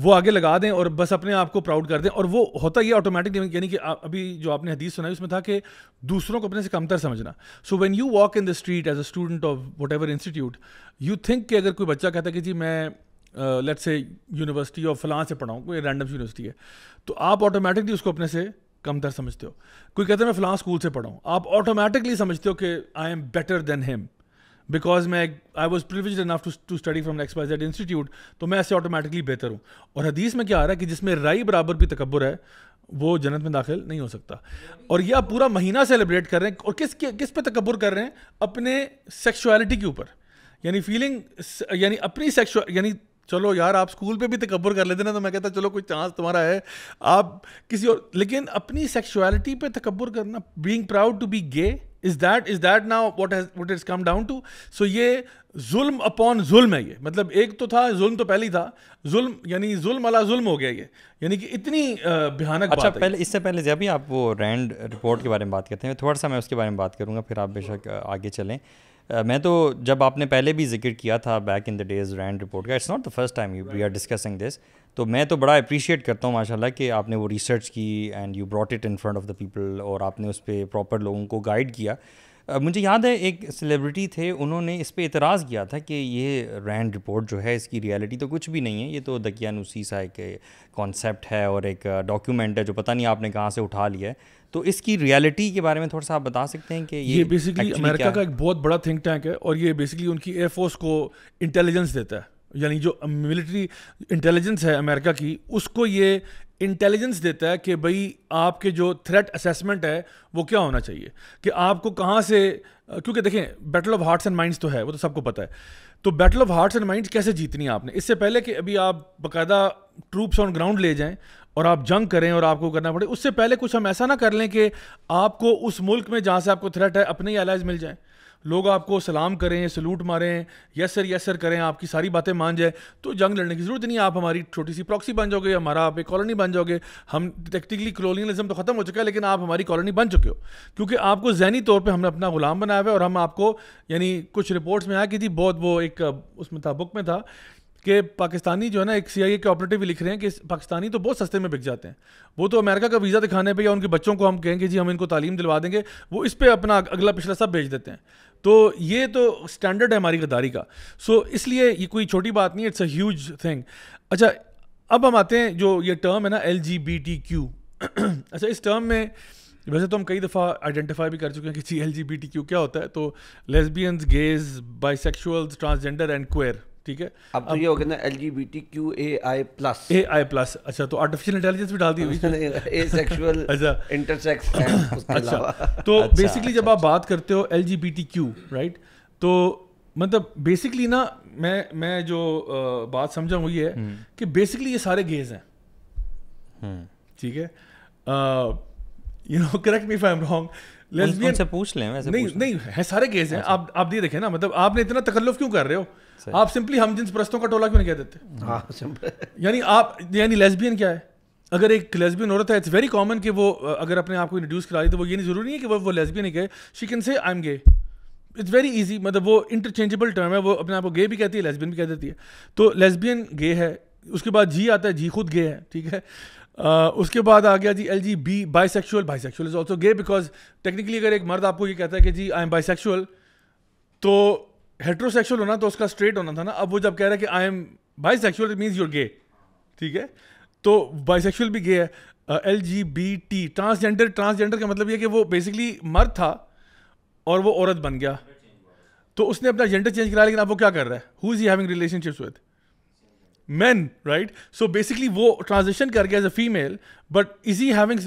[SPEAKER 1] वो आगे लगा दें और बस अपने आप को प्राउड कर दें और वो होता ही ऑटोमेटिकली यानी कि अभी जो आपने हदीस सुनाई उसमें था कि दूसरों को अपने से कमतर समझना so when you walk in the street as a student of whatever institute you think कि अगर कोई बच्चा कहता है कि जी मैं लेट्स से यूनिवर्सिटी ऑफ फलां से पढ़ाऊँ कोई रैंडम यूनिवर्सिटी है तो आप ऑटोमेटिकली उसको अपने से कमतर समझते हो कोई कहते हैं मैं फिलहाल स्कूल से पढ़ा हूँ आप ऑटोमेटिकली समझते हो कि I am better than him because मैं I was privileged enough to to study from X Y Z institute तो मैं ऐसे ऑटोमेटिकली बेहतर हूँ और हदीस में क्या आ रहा है कि जिसमें राई बराबर भी तकबर है वो जन्नत में दाखिल नहीं हो सकता और यह आप पूरा महीना सेलिब्रेट कर रहे हैं और किस किस पे तकबर कर रहे हैं अपने सेक्शुअलिटी के ऊपर यानी फीलिंग यानी अपनी सेक्सुअल यानी चलो यार आप स्कूल पे भी तकबर कर लेते ना तो मैं कहता चलो कोई चांस तुम्हारा है आप किसी और लेकिन अपनी सेक्सुअलिटी पे तकबर करना being proud to be gay is that is that now what has what is come down to so ये जुल्म अपॉन जुल्म है ये मतलब एक तो था जुल्म तो पहले ही था जुल्म यानी जुल्म अला जुल्म हो गया ये यानी कि इतनी भयानक अच्छा बात पहले
[SPEAKER 4] इससे पहले जब भी आप वो रैंड रिपोर्ट के बारे में बात करते हैं थोड़ा सा मैं उसके बारे में बात करूंगा फिर आप बेशक आगे चलें मैं तो जब आपने पहले भी जिक्र किया था back in the days Rand report का it's not the first time you we are discussing this तो मैं तो बड़ा अप्रिशिएट करता हूँ माशाल्लाह कि आपने वो रिसर्च की and you brought it in front of the people और आपने उस पर प्रॉपर लोगों को गाइड किया uh, मुझे याद है एक सेलिब्रिटी थे उन्होंने इस पर एतराज़ किया था कि ये रैंड रिपोर्ट जो है इसकी रियलिटी तो कुछ भी नहीं है ये तो दकियानुसी सा एक कॉन्सेप्ट है और एक डॉक्यूमेंट है जो पता नहीं आपने कहाँ से उठा लिया है तो इसकी रियलिटी के बारे में थोड़ा सा आप बता सकते हैं कि ये, ये बेसिकली अमेरिका का
[SPEAKER 1] एक बहुत बड़ा थिंक टैंक है और ये बेसिकली उनकी एयरफोर्स को इंटेलिजेंस देता है यानी जो मिलिट्री इंटेलिजेंस है अमेरिका की उसको ये इंटेलिजेंस देता है कि भाई आपके जो थ्रेट असेसमेंट है वो क्या होना चाहिए कि आपको कहाँ से क्योंकि देखें battle of hearts and minds तो है वो तो सबको पता है तो battle of hearts and minds कैसे जीतनी है आपने इससे पहले कि अभी आप बाकायदा ट्रूप्स ऑन ग्राउंड ले जाएं और आप जंग करें और आपको करना पड़े उससे पहले कुछ हम ऐसा ना कर लें कि आपको उस मुल्क में जहाँ से आपको थ्रेट है अपने ही एलाइज मिल जाए लोग आपको सलाम करें सलूट मारें यस सर यस सर करें आपकी सारी बातें मान जाए तो जंग लड़ने की ज़रूरत नहीं है आप हमारी छोटी सी प्रॉक्सी बन जाओगे हमारा आप एक कॉलोनी बन जाओगे हम टेक्टिकली कॉलोनियलिज्म तो ख़त्म हो चुका है लेकिन आप हमारी कॉलोनी बन चुके हो क्योंकि आपको जहनी तौर पर हमने अपना गुलाम बनाया हुआ है और हम आपको यानी कुछ रिपोर्ट्स में आया कि जी बहुत वो एक उसमें था बुक में था कि पाकिस्तानी जो है ना एक सी आई ए के ऑपरेटिव भी लिख रहे हैं कि पाकिस्तानी तो बहुत सस्ते में बिक जाते हैं वो तो अमेरिका का वीज़ा दिखाने पे या उनके बच्चों को हम कहेंगे जी हम इनको तालीम दिलवा देंगे वो इस पर अपना अगला पिछला सब भेज देते हैं तो ये तो स्टैंडर्ड है हमारी गद्दारी का सो इसलिए ये कोई छोटी बात नहीं इट्स अ ह्यूज थिंग अच्छा अब हम आते हैं जो ये टर्म है ना L G B T Q अच्छा इस टर्म में वैसे तो हम कई दफ़ा आइडेंटिफाई भी कर चुके हैं कि G L G B T Q क्या होता है तो lesbians gays bisexuals transgender and queer ठीक है अब तो ये हो गया ना L G B T Q A I plus A I plus अच्छा तो आर्टिफिशियल इंटेलिजेंस भी डाल दी हुई ए सेक्सुअल अच्छा इंटरसेक्स अच्छा तो बेसिकली अच्छा, जब अच्छा, आप बात करते हो L G B T Q right तो मतलब बेसिकली ना मैं मैं जो आ, बात समझा हुई है हम्म। कि बेसिकली ये सारे गेज हैं हम्म। ठीक है you know correct me I am wrong lesbian से पूछ लें वैसे नहीं नहीं है सारे गेज हैं अच्छा। आप आप ये देखें ना मतलब आपने इतना तकल्लुफ क्यों कर रहे हो आप सिंपली हम जिन्स प्रस्तों का टोला क्यों नहीं कह देते हाँ, यानी आप यानी लेसबियन क्या है अगर एक लेसबियन औरत है इट्स वेरी कॉमन कि वो अगर अपने आप को इंट्रोड्यूस करा दी तो वो ये नहीं जरूरी है कि वो वो लेसबियन ही गए she can say I am gay it's very easy मतलब वो इंटरचेंजेबल टर्म है वो अपने आप को गे भी कहती है लेस्बियन भी कह देती है तो लेस्बियन गे है उसके बाद जी आता है जी खुद गे है ठीक है Uh, उसके बाद आ गया G L G B bisexual bisexual is also gay because technically अगर एक मर्द आपको ये कहता है कि जी आई एम बाइसेक्चुअल तो हेट्रोसेक्सुअल होना तो उसका स्ट्रेट होना था ना अब वो जब कह रहा है कि I am bisexual means your gay ठीक है तो बाइसेक्सुअल भी गे है L G B T transgender transgender का मतलब ये कि वो बेसिकली मर्द था और वो औरत बन गया तो उसने अपना जेंडर चेंज कराया लेकिन अब वो क्या कर रहा है who is he having relationships with man right so basically वो ट्रांजेक्शन करके as a female but is he having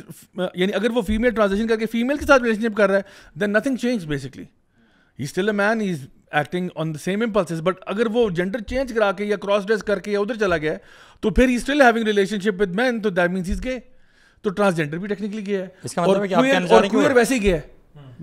[SPEAKER 1] यानी अगर वो फीमेल ट्रांजेक्शन करके फीमेल के साथ रिलेशनशिप कर रहा है then nothing change basically he still a man is acting on the same impulses but अगर वो जेंडर चेंज करा के या क्रॉस ड्रेस करके या उधर चला गया तो फिर he still having relationship with man तो दैट मीन्स इज गे तो ट्रांसजेंडर भी टेक्निकली गया है इसका मतलब और क्यूर वैसे ही गया
[SPEAKER 4] है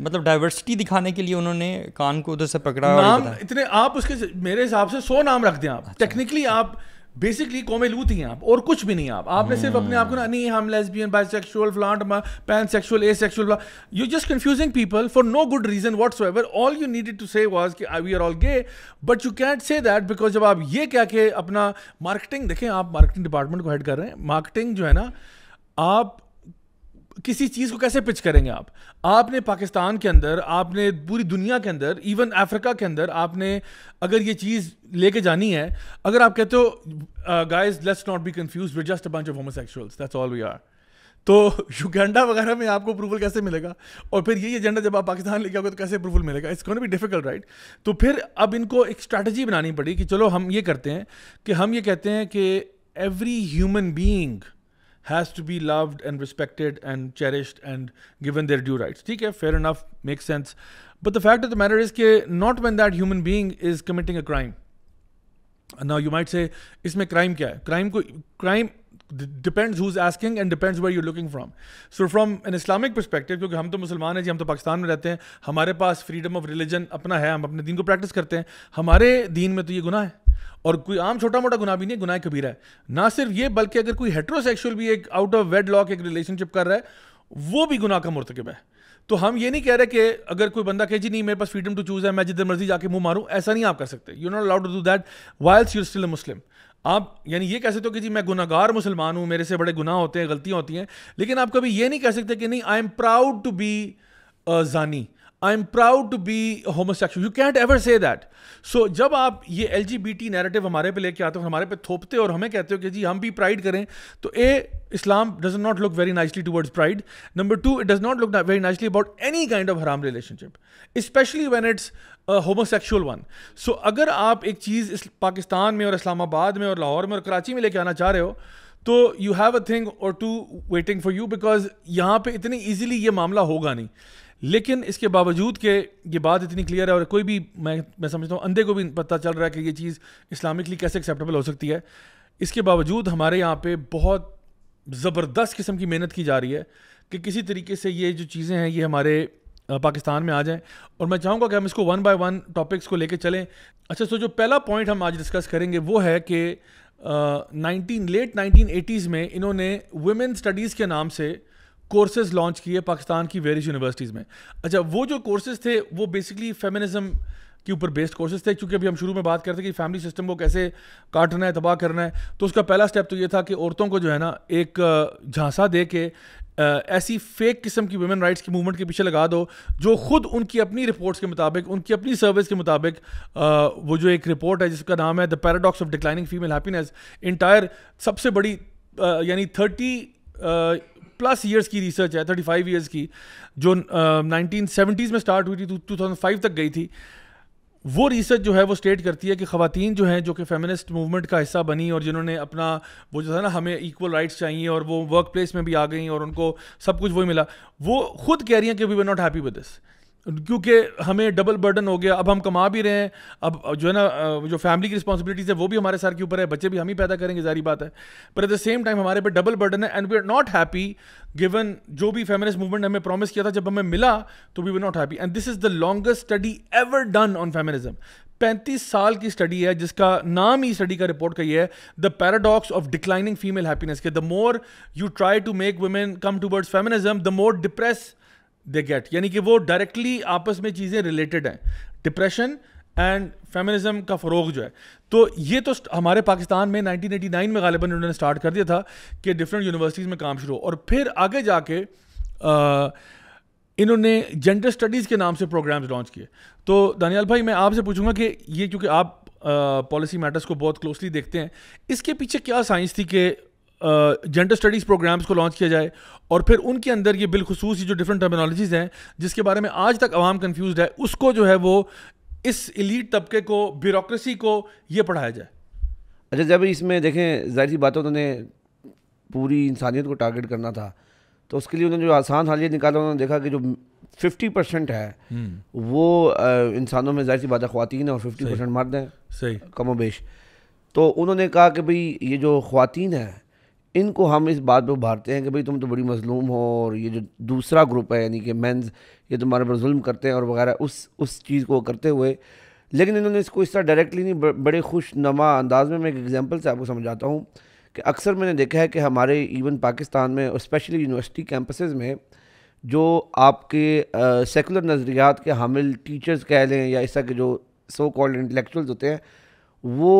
[SPEAKER 4] मतलब डाइवर्सिटी दिखाने के लिए उन्होंने कान को उधर से पकड़ा नाम
[SPEAKER 1] इतने आप उसके मेरे हिसाब से सौ नाम रख दें आप टेक्निकली अच्छा। आप बेसिकली कौमे लू थी आप और कुछ भी नहीं आप आपने सिर्फ अपने आप को ना नहीं हम lesbian sexual flaunt pansexual asexual you just confusing people for no good reason whatever all you needed to say was कि we are all gay but you can't say that because जब आप ये क्या के अपना marketing देखें आप marketing department को हेड कर रहे हैं मार्केटिंग जो है ना आप किसी चीज़ को कैसे पिच करेंगे आप आपने पाकिस्तान के अंदर आपने पूरी दुनिया के अंदर इवन अफ्रीका के अंदर आपने अगर ये चीज़ लेके जानी है अगर आप कहते हो guys let's not be confuse we just a bunch of homosexuals that's all we are तो युगेंडा वगैरह में आपको अप्रूवल कैसे मिलेगा और फिर ये एजेंडा जब आप पाकिस्तान लेके आओगे तो कैसे अप्रूवल मिलेगा इट्स भी डिफिकल्ट राइट तो फिर अब इनको एक स्ट्रैटेजी बनानी पड़ी कि चलो हम ये करते हैं कि हम ये कहते हैं कि every human being has to be loved and respected and cherished and given their due rights. Okay, fair enough, makes sense. But the fact of the matter is that not when that human being is committing a crime. Now you might say, "Is crime क्या Crime को crime depends who's asking and depends where you're looking from. So from an Islamic perspective, because we are Muslims हैं we are तो पाकिस्तान में freedom of religion We है हम अपने practice करते religion. In our religion, तो ये गुनाह और कोई आम छोटा मोटा गुना भी नहीं गुनाह कबीरा है ना सिर्फ ये बल्कि अगर कोई हेट्रोसेक्सुअल भी एक आउट ऑफ वेड लॉक एक रिलेशनशिप कर रहा है वो भी गुनाह का मुर्तकब है तो हम ये नहीं कह रहे कि अगर कोई बंदा कहे जी नहीं मेरे पास फ्रीडम टू चूज़ है मैं जिधर मर्जी जाके मुंह मारूं ऐसा नहीं आप कर सकते you not allowed to do that whilst you still Muslim आप यानी ये कह सकते हो कि जी मैं गुनागार मुसलमान हूँ मेरे से बड़े गुनाह होते हैं गलतियाँ होती हैं लेकिन आप कभी ये नहीं कह सकते कि नहीं I am proud to be जानी I am proud to be homosexual you can't ever say that so जब आप ये L G B T narrative हमारे पे लेके आते हो हमारे पे थोपते हो और हमें कहते हो कि जी हम भी प्राइड करें तो a Islam does not look very nicely towards pride number two it does not look very nicely about any kind of हराम relationship especially when it's homosexual one so अगर आप एक चीज़ पाकिस्तान में और इस्लामाबाद में और लाहौर में और कराची में लेके आना चाह रहे हो तो you have a thing or two waiting for you because यहाँ पे इतनी ईजिली ये मामला होगा नहीं लेकिन इसके बावजूद के ये बात इतनी क्लियर है और कोई भी मैं मैं समझता हूँ अंधे को भी पता चल रहा है कि ये चीज़ इस्लामिकली कैसे एक्सेप्टेबल हो सकती है इसके बावजूद हमारे यहाँ पे बहुत ज़बरदस्त किस्म की मेहनत की जा रही है कि किसी तरीके से ये जो चीज़ें हैं ये हमारे पाकिस्तान में आ जाएं और मैं चाहूँगा कि हम इसको वन बाय वन टॉपिक्स को लेके चलें अच्छा सो जो पहला पॉइंट हम आज डिस्कस करेंगे वो है कि नाइनटीन लेट नाइनटीन में इन्होंने वुमेन स्टडीज़ के नाम से कोर्सेज लॉन्च किए पाकिस्तान की वेरियस यूनिवर्सिटीज़ में अच्छा वो जो कोर्सेज थे वो बेसिकली फेमिनिज्म के ऊपर बेस्ड कोर्सेज थे क्योंकि अभी हम शुरू में बात करते हैं कि फैमिली सिस्टम को कैसे काटना है तबाह करना है तो उसका पहला स्टेप तो ये था कि औरतों को जो है ना एक झांसा दे के ऐसी फेक किस्म की वुमेन राइट्स की मूवमेंट के पीछे लगा दो जो खुद उनकी अपनी रिपोर्ट्स के मुताबिक उनकी अपनी सर्विस के मुताबिक वो जो एक रिपोर्ट है जिसका नाम है the paradox of declining female happiness entire सबसे बड़ी यानी थर्टी प्लस ईयर्स की रिसर्च है थर्टी फाइव ईयर्स की जो नाइनटीन uh, सेवेंटीज़ में स्टार्ट हुई थी टू थाउजेंड फाइव तक गई थी वो रिसर्च जो है वो स्टेट करती है कि खातन जो हैं जो कि फेमिनिस्ट मूवमेंट का हिस्सा बनी और जिन्होंने अपना वो जो था ना हमें इक्वल राइट्स चाहिए और वो वर्क प्लेस में भी आ गई और उनको सब कुछ वही मिला वो खुद कह रही हैं कि we were not happy with this क्योंकि हमें डबल बर्डन हो गया अब हम कमा भी रहे हैं अब जो है ना जो फैमिली की रिस्पॉन्सिबिलिटीज़ है वो भी हमारे सर के ऊपर है बच्चे भी हम ही पैदा करेंगे जारी बात है पर एट द सेम टाइम हमारे पे डबल बर्डन है and we are not happy given जो भी फेमिनिस्ट मूवमेंट हमें प्रॉमिस किया था जब हमें मिला तो we were not happy and this is the longest study ever done on feminism पैंतीस साल की स्टडी है जिसका नाम ही स्टडी का रिपोर्ट का ये है the paradox of declining female happiness के the more you try to make women come towards feminism the more depress they get यानी कि वो डायरेक्टली आपस में चीज़ें रिलेटेड हैं डिप्रेशन एंड फेमिनिज्म का फ़रोग जो है तो ये तो हमारे पाकिस्तान में 1989 में गालिबा उन्होंने स्टार्ट कर दिया था कि डिफरेंट यूनिवर्सिटीज़ में काम शुरू हो और फिर आगे जाके आ, इन्होंने जेंडर स्टडीज़ के नाम से प्रोग्राम्स लॉन्च किए तो दानियाल भाई मैं आपसे पूछूंगा कि ये क्योंकि आप पॉलिसी मैटर्स को बहुत क्लोजली देखते हैं इसके पीछे क्या साइंस थी कि जेंडर स्टडीज़ प्रोग्राम्स को लॉन्च किया जाए और फिर उनके अंदर ये बिलखसूस जो डिफरेंट टर्मिनोलॉजीज़ हैं जिसके बारे में आज तक आवाम कन्फ्यूज है उसको जो है वो इस इलीट तबके को ब्यूरोसी
[SPEAKER 2] को ये पढ़ाया जाए अच्छा जब इसमें देखें जाहिर सी बातों उन्होंने पूरी इंसानियत को टारगेट करना था तो उसके लिए उन्होंने जो आसान हालियत निकाला उन्होंने देखा कि जो फिफ्टी परसेंट है हम्म। वो इंसानों में जाहिर सी बात है हैं और फिफ्टी परसेंट मर्द हैं सही कमोबेश तो उन्होंने कहा कि भाई ये जो खुतिन है इनको हम इस बात पर उभारते हैं कि भाई तुम तो बड़ी मजलूम हो और ये जो दूसरा ग्रुप है यानी कि मेंस ये तुम्हारे पर जुल्म करते हैं और वगैरह उस उस चीज़ को करते हुए लेकिन इन्होंने इसको इस तरह डायरेक्टली नहीं बड़े नमा अंदाज में मैं एक एग्जांपल से आपको समझाता हूँ कि अक्सर मैंने देखा है कि हमारे इवन पाकिस्तान में स्पेशली यूनिवर्सिटी कैम्पसेज़ में जो आपके सेकुलर नज़रियात के हामिल टीचर्स कह लें या इस तरह के जो सो कॉल्ड इंटलेक्चुअल्स होते हैं वो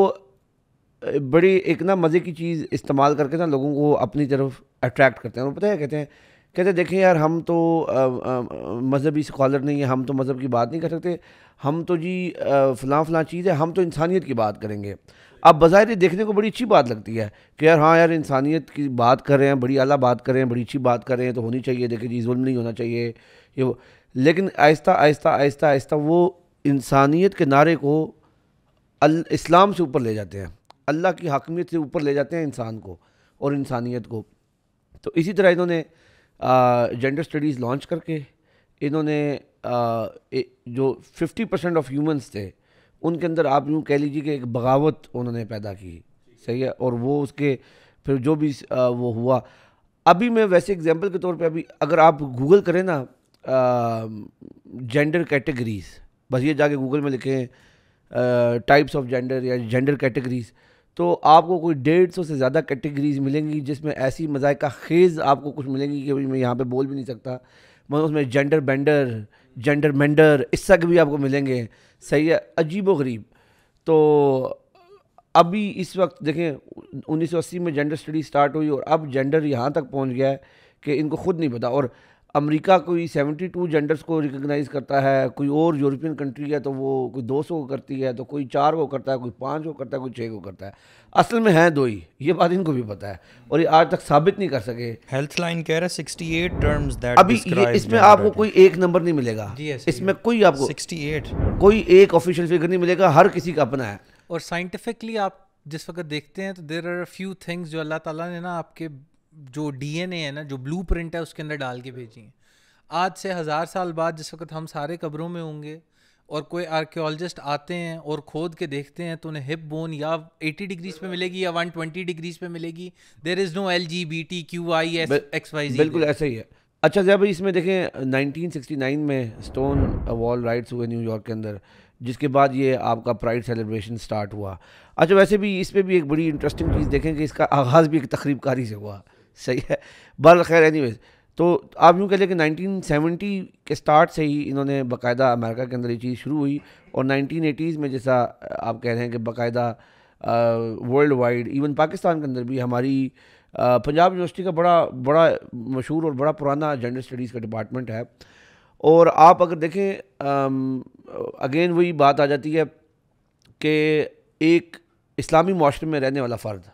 [SPEAKER 2] बड़ी एक ना मज़े की चीज़ इस्तेमाल करके ना लोगों को अपनी तरफ अट्रैक्ट करते हैं और पता है कहते हैं कहते देखें यार हम तो मज़हबी स्कॉलर नहीं है हम तो मज़हब की बात नहीं कर सकते हम तो जी फ़लाँ फ़लाँ चीज़ है हम तो इंसानियत की बात करेंगे अब बाहर देखने को बड़ी अच्छी बात लगती है कि यार हाँ यार इंसानियत की बात कर रहे हैं बड़ी अला बात कर रहे हैं बड़ी अच्छी बात कर रहे हैं तो होनी चाहिए देखें जी जुल्म नहीं होना चाहिए ये वो लेकिन आहिस्ता आहिस्ता आहिस्ता आहिस्ता वो इंसानियत के नारे को अल इस्लाम से ऊपर ले जाते हैं अल्लाह की हकमियत से ऊपर ले जाते हैं इंसान को और इंसानियत को तो इसी तरह इन्होंने जेंडर स्टडीज़ लॉन्च करके इन्होंने जो फिफ्टी परसेंट ऑफ ह्यूमंस थे उनके अंदर आप यूँ कह लीजिए कि एक बगावत उन्होंने पैदा की सही है और वो उसके फिर जो भी आ, वो हुआ अभी मैं वैसे एग्जांपल के तौर पे अभी अगर आप गूगल करें ना जेंडर कैटेगरीज बस ये जाके गूगल में लिखें टाइप्स ऑफ जेंडर या जेंडर कैटेगरीज़ तो आपको कोई डेढ़ सौ से ज़्यादा कैटेगरीज मिलेंगी जिसमें ऐसी मजाक का खेज़ आपको कुछ मिलेंगी कि मैं यहाँ पे बोल भी नहीं सकता मगर उसमें जेंडर बेंडर जेंडर मेंडर इससे भी आपको मिलेंगे सही है अजीब व गरीब तो अभी इस वक्त देखें 1980 में जेंडर स्टडी स्टार्ट हुई और अब जेंडर यहाँ तक पहुँच गया है कि इनको खुद नहीं पता और अमेरिका कोई 72 जेंडर्स को रिकग्नाइज़ करता है कोई और यूरोपियन कंट्री है तो वो कोई दो सौ को करती है तो कोई चार को करता है कोई पाँच को करता है कोई छः को करता है असल में हैं दो ही ये बात इनको भी पता है और ये आज तक साबित नहीं कर सके हेल्थ लाइन कह रहा है सिक्सटी एट अभी ये इसमें आपको कोई एक नंबर नहीं मिलेगा इसमें कोई आपको सिक्सटी कोई एक ऑफिशियल फिगर नहीं मिलेगा हर किसी का अपना है
[SPEAKER 3] और साइंटिफिकली आप जिस वक्त देखते हैं तो देर आर फ्यू थिंग्स जो अल्लाह ताला ने ना आपके जो डीएनए है ना जो ब्लू प्रिंट है उसके अंदर डाल के भेजी है आज से हज़ार साल बाद जिस वक्त हम सारे कब्रों में होंगे और कोई आर्कियोलॉजिस्ट आते हैं और खोद के देखते हैं तो उन्हें हिप बोन या 80 डिग्रीज पे मिलेगी या 120 डिग्रीज पे मिलेगी there is no L G B T Q I S X Y बिल्कुल ऐसा ही है
[SPEAKER 2] अच्छा जब इसमें देखें 1969 में स्टोन वॉल राइट्स हुए न्यूयॉर्क के अंदर जिसके बाद ये आपका प्राइड सेलिब्रेशन स्टार्ट हुआ अच्छा वैसे भी इस पर भी एक बड़ी इंटरेस्टिंग चीज़ देखें कि इसका आगाज़ भी एक तकरीबकारी से हुआ सही है बल खैर एनी तो आप यूँ कह लें कि 1970 के स्टार्ट से ही इन्होंने बाकायदा अमेरिका के अंदर ये चीज़ शुरू हुई और 1980s में जैसा आप कह रहे हैं कि बाकायदा वर्ल्ड वाइड इवन पाकिस्तान के अंदर भी हमारी आ, पंजाब यूनिवर्सिटी का बड़ा बड़ा मशहूर और बड़ा पुराना जनरल स्टडीज़ का डिपार्टमेंट है और आप अगर देखें अगेन वही बात आ जाती है कि एक इस्लामी माशरे में रहने वाला फ़र्द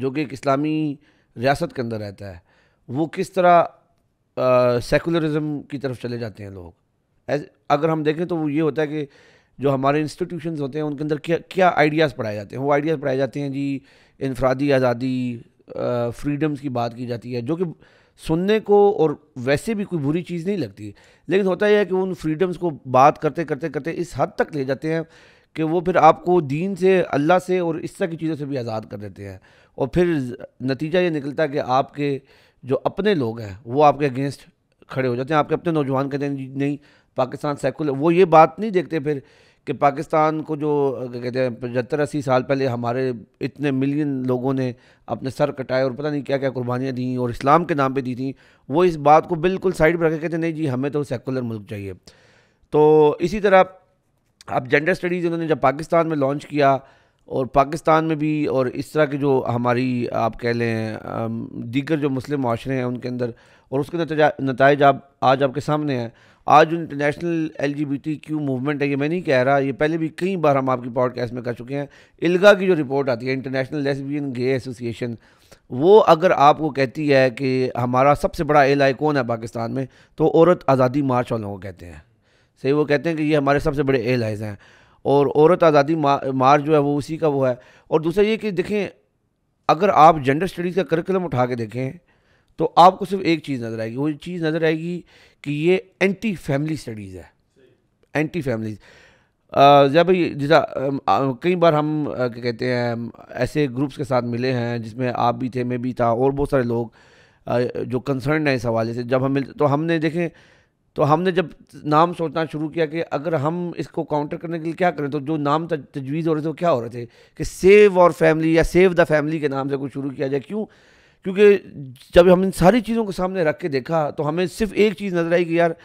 [SPEAKER 2] जो कि एक इस्लामी रियासत के अंदर रहता है वो किस तरह सेकुलरिज्म की तरफ चले जाते हैं लोग एज अगर हम देखें तो वो ये होता है कि जो हमारे इंस्टीट्यूशन होते हैं उनके अंदर क्या क्या आइडियाज़ पढ़ाए जाते हैं वो आइडियाज़ पढ़ाए जाते हैं जी इनफरादी आज़ादी फ्रीडम्स की बात की जाती है जो कि सुनने को और वैसे भी कोई बुरी चीज़ नहीं लगती लेकिन होता यह है कि उन फ्रीडम्स को बात करते करते करते इस हद तक ले जाते हैं कि वो फिर आपको दीन से अल्लाह से और इस तरह की चीज़ों से भी आज़ाद कर देते हैं और फिर नतीजा ये निकलता है कि आपके जो अपने लोग हैं वो आपके अगेंस्ट खड़े हो जाते हैं आपके अपने नौजवान कहते हैं नहीं पाकिस्तान सेकुलर वो ये बात नहीं देखते फिर कि पाकिस्तान को जो कहते हैं पचहत्तर अस्सी साल पहले हमारे इतने मिलियन लोगों ने अपने सर कटाए और पता नहीं क्या क्या कुर्बानियाँ दी और इस्लाम के नाम पर दी थी वो इस बात को बिल्कुल साइड पर रखे कहते नहीं जी हमें तो सेकुलर मुल्क चाहिए तो इसी तरह अब जेंडर स्टडीज़ उन्होंने जब पाकिस्तान में लॉन्च किया और पाकिस्तान में भी और इस तरह की जो हमारी आप कह लें दीगर जो मुस्लिम माशरे हैं उनके अंदर और उसके नतज आप आज आपके सामने हैं आज international L G B T Q movement है ये मैं नहीं कह रहा ये पहले भी कई बार हम आपकी पॉडकास्ट में कर चुके हैं इलगा की जो रिपोर्ट आती है इंटरनेशनल लेसबियन गे एसोसिएशन वो अगर आपको कहती है कि हमारा सबसे बड़ा एल कौन है पाकिस्तान में तो औरत आज़ादी मार्च वालों को कहते हैं सही वो कहते हैं कि ये हमारे सबसे बड़े एल हैं और औरत आज़ादी मार जो है वो उसी का वो है और दूसरा ये कि देखें अगर आप जेंडर स्टडीज़ का करिकुलम उठा के देखें तो आपको सिर्फ एक चीज़ नज़र आएगी वो चीज़ नज़र आएगी कि ये एंटी फैमिली स्टडीज़ है एंटी फैमिली जब भाई जैसा कई बार हम क्या कहते हैं ऐसे ग्रुप्स के साथ मिले हैं जिसमें आप भी थे मैं भी था और बहुत सारे लोग आ, जो कंसर्न हैं इस हवाले से जब हम मिलते तो हमने देखें तो हमने जब नाम सोचना शुरू किया कि अगर हम इसको काउंटर करने के लिए क्या करें तो जो नाम तजवीज़ हो रहे थे वो क्या हो रहे थे कि सेव और फैमिली या सेव द फैमिली के नाम से कुछ शुरू किया जाए क्यों क्योंकि जब हम इन सारी चीज़ों को सामने रख के देखा तो हमें सिर्फ एक चीज़ नज़र आई कि यार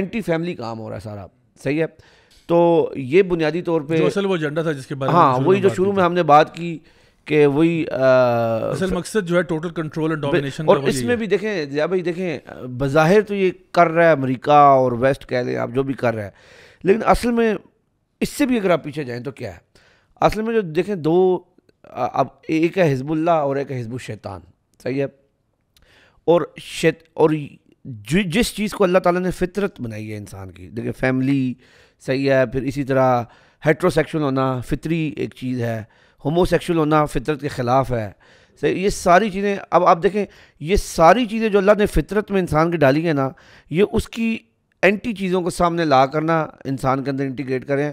[SPEAKER 2] एंटी फैमिली काम हो रहा है सारा सही है तो ये बुनियादी तौर पर असल वो एजेंडा था जिसके बारे हाँ वही जो शुरू में हमने बात की कि वही असल मकसद जो है टोटल कंट्रोल और डोमिनेशन और इसमें भी देखें जया भाई देखें बाहिर तो ये कर रहा है अमेरिका और वेस्ट कह लें आप जो भी कर रहा है लेकिन असल में इससे भी अगर आप पीछे जाएँ तो क्या है असल में जो देखें दो अब एक है हिजबुल्ला और एक है हिजबुल शैतान सही है और शैत और जिस चीज़ को अल्लाह ताला ने फितरत बनाई है इंसान की देखिए फैमिली सही है फिर इसी तरह हेट्रोसेक्शुअल होना फितरी एक चीज़ है होमोसेक्सुअल होना फितरत के ख़िलाफ़ है ये सारी चीज़ें अब आप देखें ये सारी चीज़ें जो अल्लाह ने फितरत में इंसान की डाली है ना ये उसकी एंटी चीज़ों को सामने ला करना इंसान के अंदर इंटीग्रेट करें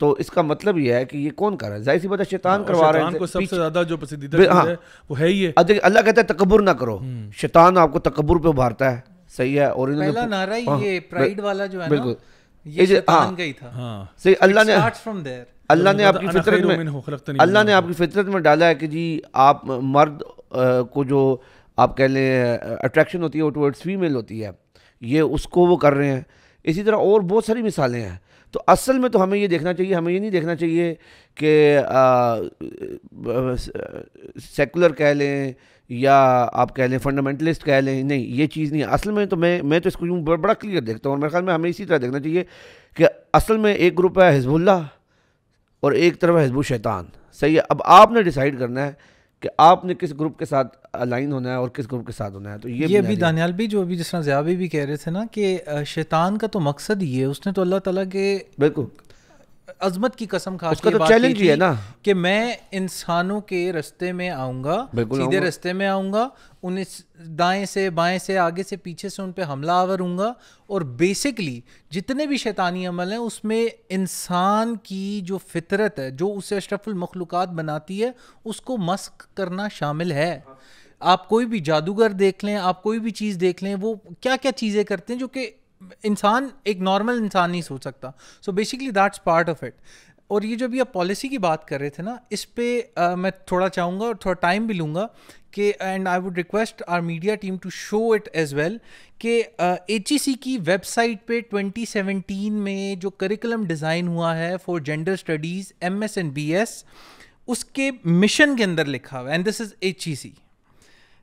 [SPEAKER 2] तो इसका मतलब ये है कि ये कौन कर रहा है जाहिर सी बात शैतान हाँ, करवा रहा है सबसे ज्यादा जो पसंदीदा हाँ, है वो है ही है अल्लाह कहता है तकबर ना करो हम्म। शैतान आपको तकबर पे उभारता है सही है और पहला नारा ही हाँ, ये प्राइड वाला जो है बिल्कुल ये शैतान हाँ। का ही था सही अल्लाह ने अल्लाह ने आपकी फितरत में अल्लाह ने आपकी फितरत में डाला है कि जी आप मर्द को जो आप कह लें अट्रैक्शन होती है वो टुवर्ड्स फीमेल होती है ये उसको वो कर रहे हैं इसी तरह और बहुत सारी मिसालें हैं तो असल में तो हमें ये देखना चाहिए हमें ये नहीं देखना चाहिए कि सेकुलर कह लें या आप कह लें फंडामेंटलिस्ट कह लें नहीं ये चीज़ नहीं असल में तो मैं मैं तो इसको यूँ बड़ा क्लियर देखता हूँ और मेरे ख्याल में हमें इसी तरह देखना चाहिए कि असल में एक ग्रुप है हिजबुल्ला और एक तरफ हजब शैतान सही है अब आपने डिसाइड करना है कि आपने किस ग्रुप के साथ अलाइन होना है और किस ग्रुप के साथ होना है तो ये ये अभी
[SPEAKER 3] दानियाल भी जो अभी जिस तरह जयाबी भी कह रहे थे ना कि शैतान का तो मकसद ही है उसने तो अल्लाह ताला के बिल्कुल अजमत की कसम खा उसका तो चैलेंज ही है ना कि मैं इंसानों के रस्ते में आऊंगा सीधे रस्ते में आऊंगा उन्हें दाएं से बाएं से आगे से पीछे से उन पर हमला आवर हूँगा और बेसिकली जितने भी शैतानी अमल हैं उसमें इंसान की जो फितरत है जो उसे अशरफुल मखलूक़ात बनाती है उसको मस्क करना शामिल है आप कोई भी जादूगर देख लें आप कोई भी चीज़ देख लें वो क्या क्या चीज़ें करते हैं जो कि इंसान एक नॉर्मल इंसान नहीं सोच सकता so basically that's part of it और ये जो भी आप पॉलिसी की बात कर रहे थे ना इस पर मैं थोड़ा चाहूँगा और थोड़ा टाइम भी लूँगा कि and I would request our media team to show it as well कि एच सी की वेबसाइट पे 2017 में जो करिकुलम डिज़ाइन हुआ है for gender studies M S and B S उसके मिशन के अंदर लिखा हुआ है and this is H E C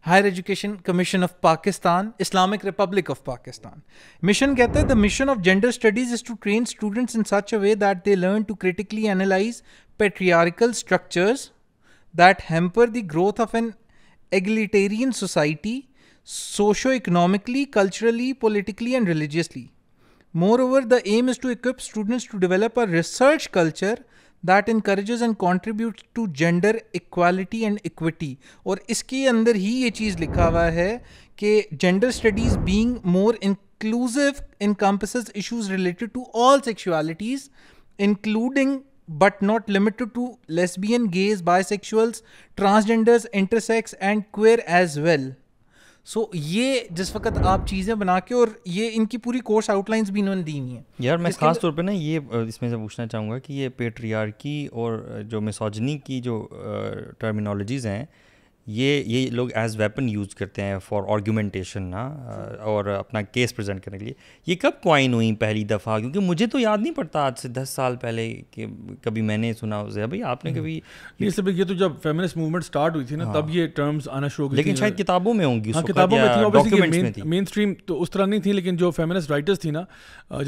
[SPEAKER 3] Higher Education Commission of Pakistan, Islamic Republic of Pakistan. Mission कहता the mission of gender studies is to train students in such a way that they learn to critically analyze patriarchal structures that hamper the growth of an egalitarian society socio-economically, culturally, politically and religiously. Moreover, the aim is to equip students to develop a research culture – that increases and contribute to gender equality and equity और इसके अंदर ही ये चीज़ लिखा हुआ है कि gender studies being more inclusive in campus issues related to all sexualities including not limited to lesbian gays bisexuals transgenders intersex and queer as well so so, ये जिस वक्त आप चीज़ें बना के और ये इनकी पूरी कोर्स आउटलाइंस भी इन्होंने दी हुई हैं यार मैं खास तौर
[SPEAKER 4] पे ना ये इसमें से पूछना चाहूँगा कि ये पेट्रियार्की और जो मिसोजनी की जो टर्मिनोलॉजीज़ हैं ये ये लोग एज वेपन यूज़ करते हैं फॉर आर्ग्यूमेंटेशन ना और अपना केस प्रेजेंट करने के लिए ये कब क्वाइन हुई पहली दफ़ा क्योंकि मुझे तो याद नहीं पड़ता आज से दस साल पहले कि कभी मैंने सुना उसे भाई आपने कभी
[SPEAKER 1] हम्म। ये सब ये तो जब फेमिनिस्ट मूवमेंट स्टार्ट हुई थी ना हाँ। तब ये टर्म्स आना शुरू लेकिन शायद किताबों में होंगी हाँ, किताबों में थी मेन स्ट्रीम तो उस तरह नहीं थी लेकिन जो फेमिनिस्ट राइटर्स थी ना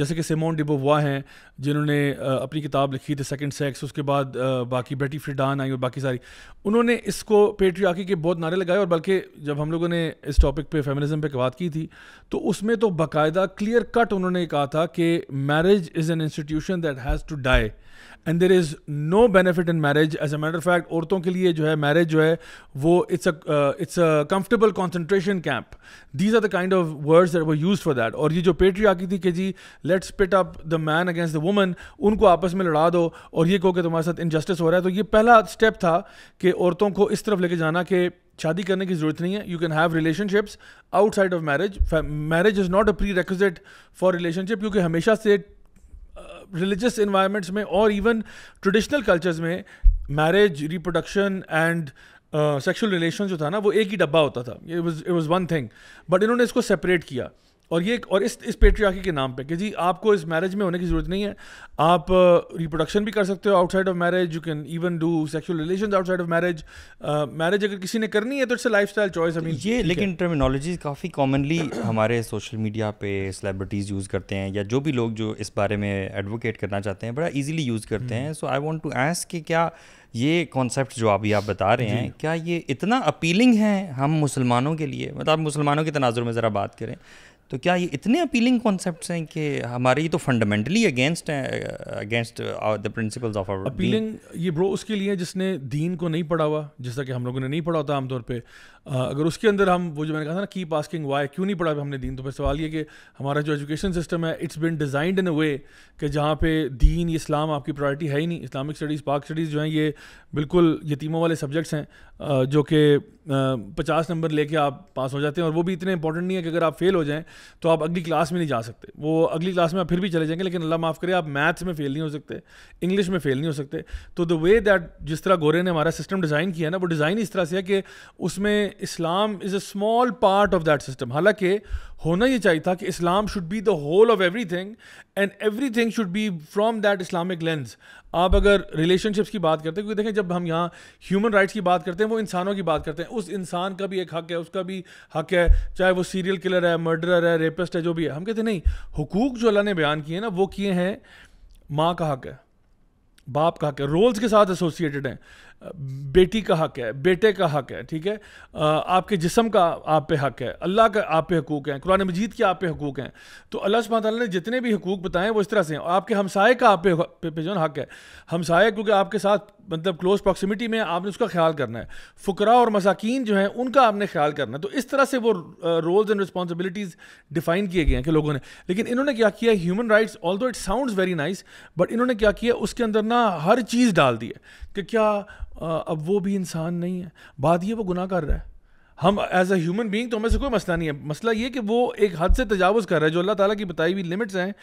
[SPEAKER 1] जैसे कि डिबो डिबोवा हैं जिन्होंने अपनी किताब लिखी थी सेकेंड सेक्स उसके बाद बाकी बेटी फ्रिडान आई और बाकी सारी उन्होंने इसको पेट्रियाकी के बहुत नारे लगाए और बल्कि जब हम लोगों ने इस टॉपिक पे फेमिनिज्म पे बात की थी तो उसमें तो बाकायदा क्लियर कट उन्होंने कहा था कि marriage is an institution that has to die and there is no benefit in marriage as a matter of fact औरतों के लिए जो है मैरिज जो है वो it's it's a comfortable concentration camp these are the kind of words वो use for that और ये जो पेट्री आकी थी कि जी let's pit up the man against the woman उनको आपस में लड़ा दो और ये कहो कि तुम्हारे साथ इनजस्टिस हो रहा है तो ये पहला स्टेप था कि औरतों को इस तरफ लेके जाना कि शादी करने की ज़रूरत नहीं है you can have relationships outside of marriage marriage is not a prerequisite for relationship क्योंकि हमेशा से रिलीजियस इन्वायरमेंट्स में और इवन ट्रेडिशनल कल्चर्स में marriage reproduction and sexual relation जो था ना वो एक ही डब्बा होता था it was one thing but इन्होंने इसको सेपरेट किया और ये और इस इस पेट्रियाकी के नाम पे कि जी आपको इस मैरिज में होने की ज़रूरत नहीं है आप रिप्रोडक्शन uh, भी कर सकते हो outside of marriage you can even do sexual relation outside of marriage marriage अगर किसी ने करनी है तो इट्स लाइफ स्टाइल चॉइस अभी ये लेकिन
[SPEAKER 4] टर्मिनोलॉजी काफ़ी कॉमनली हमारे सोशल मीडिया पे सेलिब्रिटीज़ यूज़ करते हैं या जो भी लोग जो इस बारे में एडवोकेट करना चाहते हैं बड़ा ईजिली यूज़ करते हम्म। हैं so I want to ask कि क्या ये कॉन्सेप्ट जो अभी आप बता रहे हैं क्या ये इतना अपीलिंग है हम मुसलमानों के लिए मतलब मुसलमानों के तनाजुर में ज़रा बात करें तो क्या ये इतने अपीलिंग कॉन्सेप्ट हैं कि हमारे तो uh, uh, ये तो फंडामेंटली अगेंस्ट हैं against the principles of our appealing
[SPEAKER 1] ये ब्रो उसके लिए जिसने दीन को नहीं पढ़ा हुआ जैसा कि हम लोगों ने नहीं पढ़ा होता आमतौर पर uh, अगर उसके अंदर हम वो जो मैंने कहा था ना कीप आस्किंग वाई क्यों नहीं पढ़ा हमने दीन तो फिर सवाल ये कि हमारा जो एजुकेशन सिस्टम है it's been designed in a way कि जहाँ पे दीन इस्लाम आपकी प्रायोरिटी है ही नहीं इस्लामिक स्टडीज़ पाक स्टडीज़ जो हैं ये बिल्कुल यतीमों वाले सब्जेक्ट्स हैं जो कि पचास नंबर लेके आप पास हो जाते हैं और वो भी इतने इंपॉर्टेंट नहीं है कि अगर आप फेल हो जाएं तो आप अगली क्लास में नहीं जा सकते वो अगली क्लास में आप फिर भी चले जाएंगे लेकिन अल्लाह माफ़ करे आप मैथ्स में फेल नहीं हो सकते इंग्लिश में फेल नहीं हो सकते तो द वे दैट जिस तरह गोरे ने हमारा सिस्टम डिज़ाइन किया ना वो डिज़ाइन इस तरह से है कि उसमें Islam is a small part of that system हालांकि होना ये चाहिए था कि Islam should be the whole of everything and everything should be from that Islamic lens आप अगर रिलेशनशिप्स की बात करते हैं क्योंकि देखें जब हम यहाँ ह्यूमन राइट्स की बात करते हैं वो इंसानों की बात करते हैं उस इंसान का भी एक हक है उसका भी हक है चाहे वो सीरियल किलर है मर्डरर है रेपिस्ट है जो भी है हम कहते नहीं हुकूक जो अल्लाह ने बयान किए ना वो किए हैं माँ का हक है बाप का हक है रोल्स के साथ एसोसिएटेड हैं बेटी का हक है बेटे का हक है ठीक है आपके जिसम का आप पे हक है अल्लाह का आप पे हकूक़ हैं कुरान मजीद के आप पे हकूक़ हैं तो अल्लाह सुबह ने जितने भी हकूक़ बताएं वो इस तरह से हैं आपके हमसाए का आप पे पे, पे जो हक है हमसाए क्योंकि आपके साथ मतलब क्लोज प्रॉक्सिमिटी में आपने उसका ख्याल करना है फ़ुकरा और मसाकिन जो हैं उनका आपने ख्याल करना है तो इस तरह से वो रोल्स एंड रिस्पॉन्सिबिलिटीज़ डिफ़ाइन किए गए हैं कि लोगों ने लेकिन इन्होंने क्या किया human rights although it sound very nice but इन्होंने क्या किया उसके अंदर ना हर चीज़ डाल दी है कि क्या अब वो भी इंसान नहीं है बात यह वो गुनाह कर रहा है हम एज अ ह्यूमन बींग तो हमें से कोई मसला नहीं है मसला ये कि वो एक हद से तजावज़ कर रहा है जो अल्लाह ताला की बताई हुई लिमिट्स हैं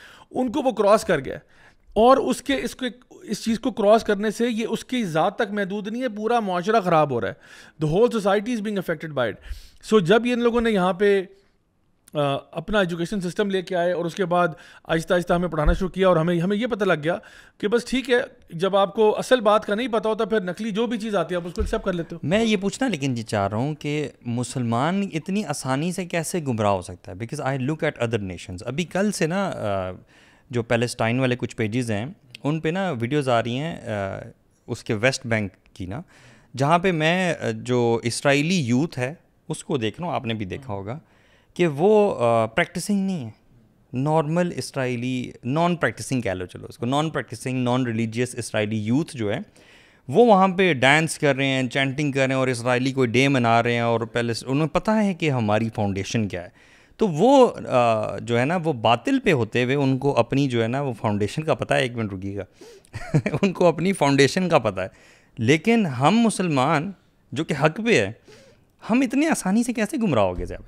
[SPEAKER 1] उनको वो क्रॉस कर गया है और उसके इसके इस चीज़ को क्रॉस करने से ये उसकी ज़ात तक महदूद नहीं है पूरा माशरा ख़राब हो रहा है the whole society is being affected by it so जब ये इन लोगों ने यहाँ पे आ, अपना एजुकेशन सिस्टम लेके आए और उसके बाद आहिस्ता आहिस्ता हमें पढ़ाना शुरू किया और हमें हमें ये पता लग गया कि बस ठीक है जब आपको असल बात का नहीं पता होता फिर नकली जो भी चीज़ आती है आप उसको एक्सेप्ट कर लेते हो मैं ये पूछना लेकिन ये चाह रहा हूँ कि मुसलमान इतनी
[SPEAKER 4] आसानी से कैसे गुमराह हो सकता है because I look at other nations अभी कल से ना आ, जो पैलेस्टाइन वाले कुछ पेजेस हैं उन पे ना वीडियोस आ रही हैं उसके वेस्ट बैंक की ना जहाँ पे मैं जो इसराइली यूथ है उसको देख रहा हूँ आपने भी देखा होगा कि वो प्रैक्टिसिंग नहीं है नॉर्मल इसराइली नॉन प्रैक्टिसिंग कह लो चलो उसको non practicing non religious Israeli youth जो है वो वहाँ पे डांस कर रहे हैं चैंटिंग कर रहे हैं और इसराइली कोई डे मना रहे हैं और पहले उन्हें पता है कि हमारी फाउंडेशन क्या है तो वो आ, जो है ना वो बातिल पे होते हुए उनको अपनी जो है ना वो फाउंडेशन का पता है एक मिनट रुकिएगा उनको अपनी फाउंडेशन का पता है लेकिन हम मुसलमान जो कि हक पे है हम इतने आसानी से कैसे गुमराह हो गए
[SPEAKER 1] जब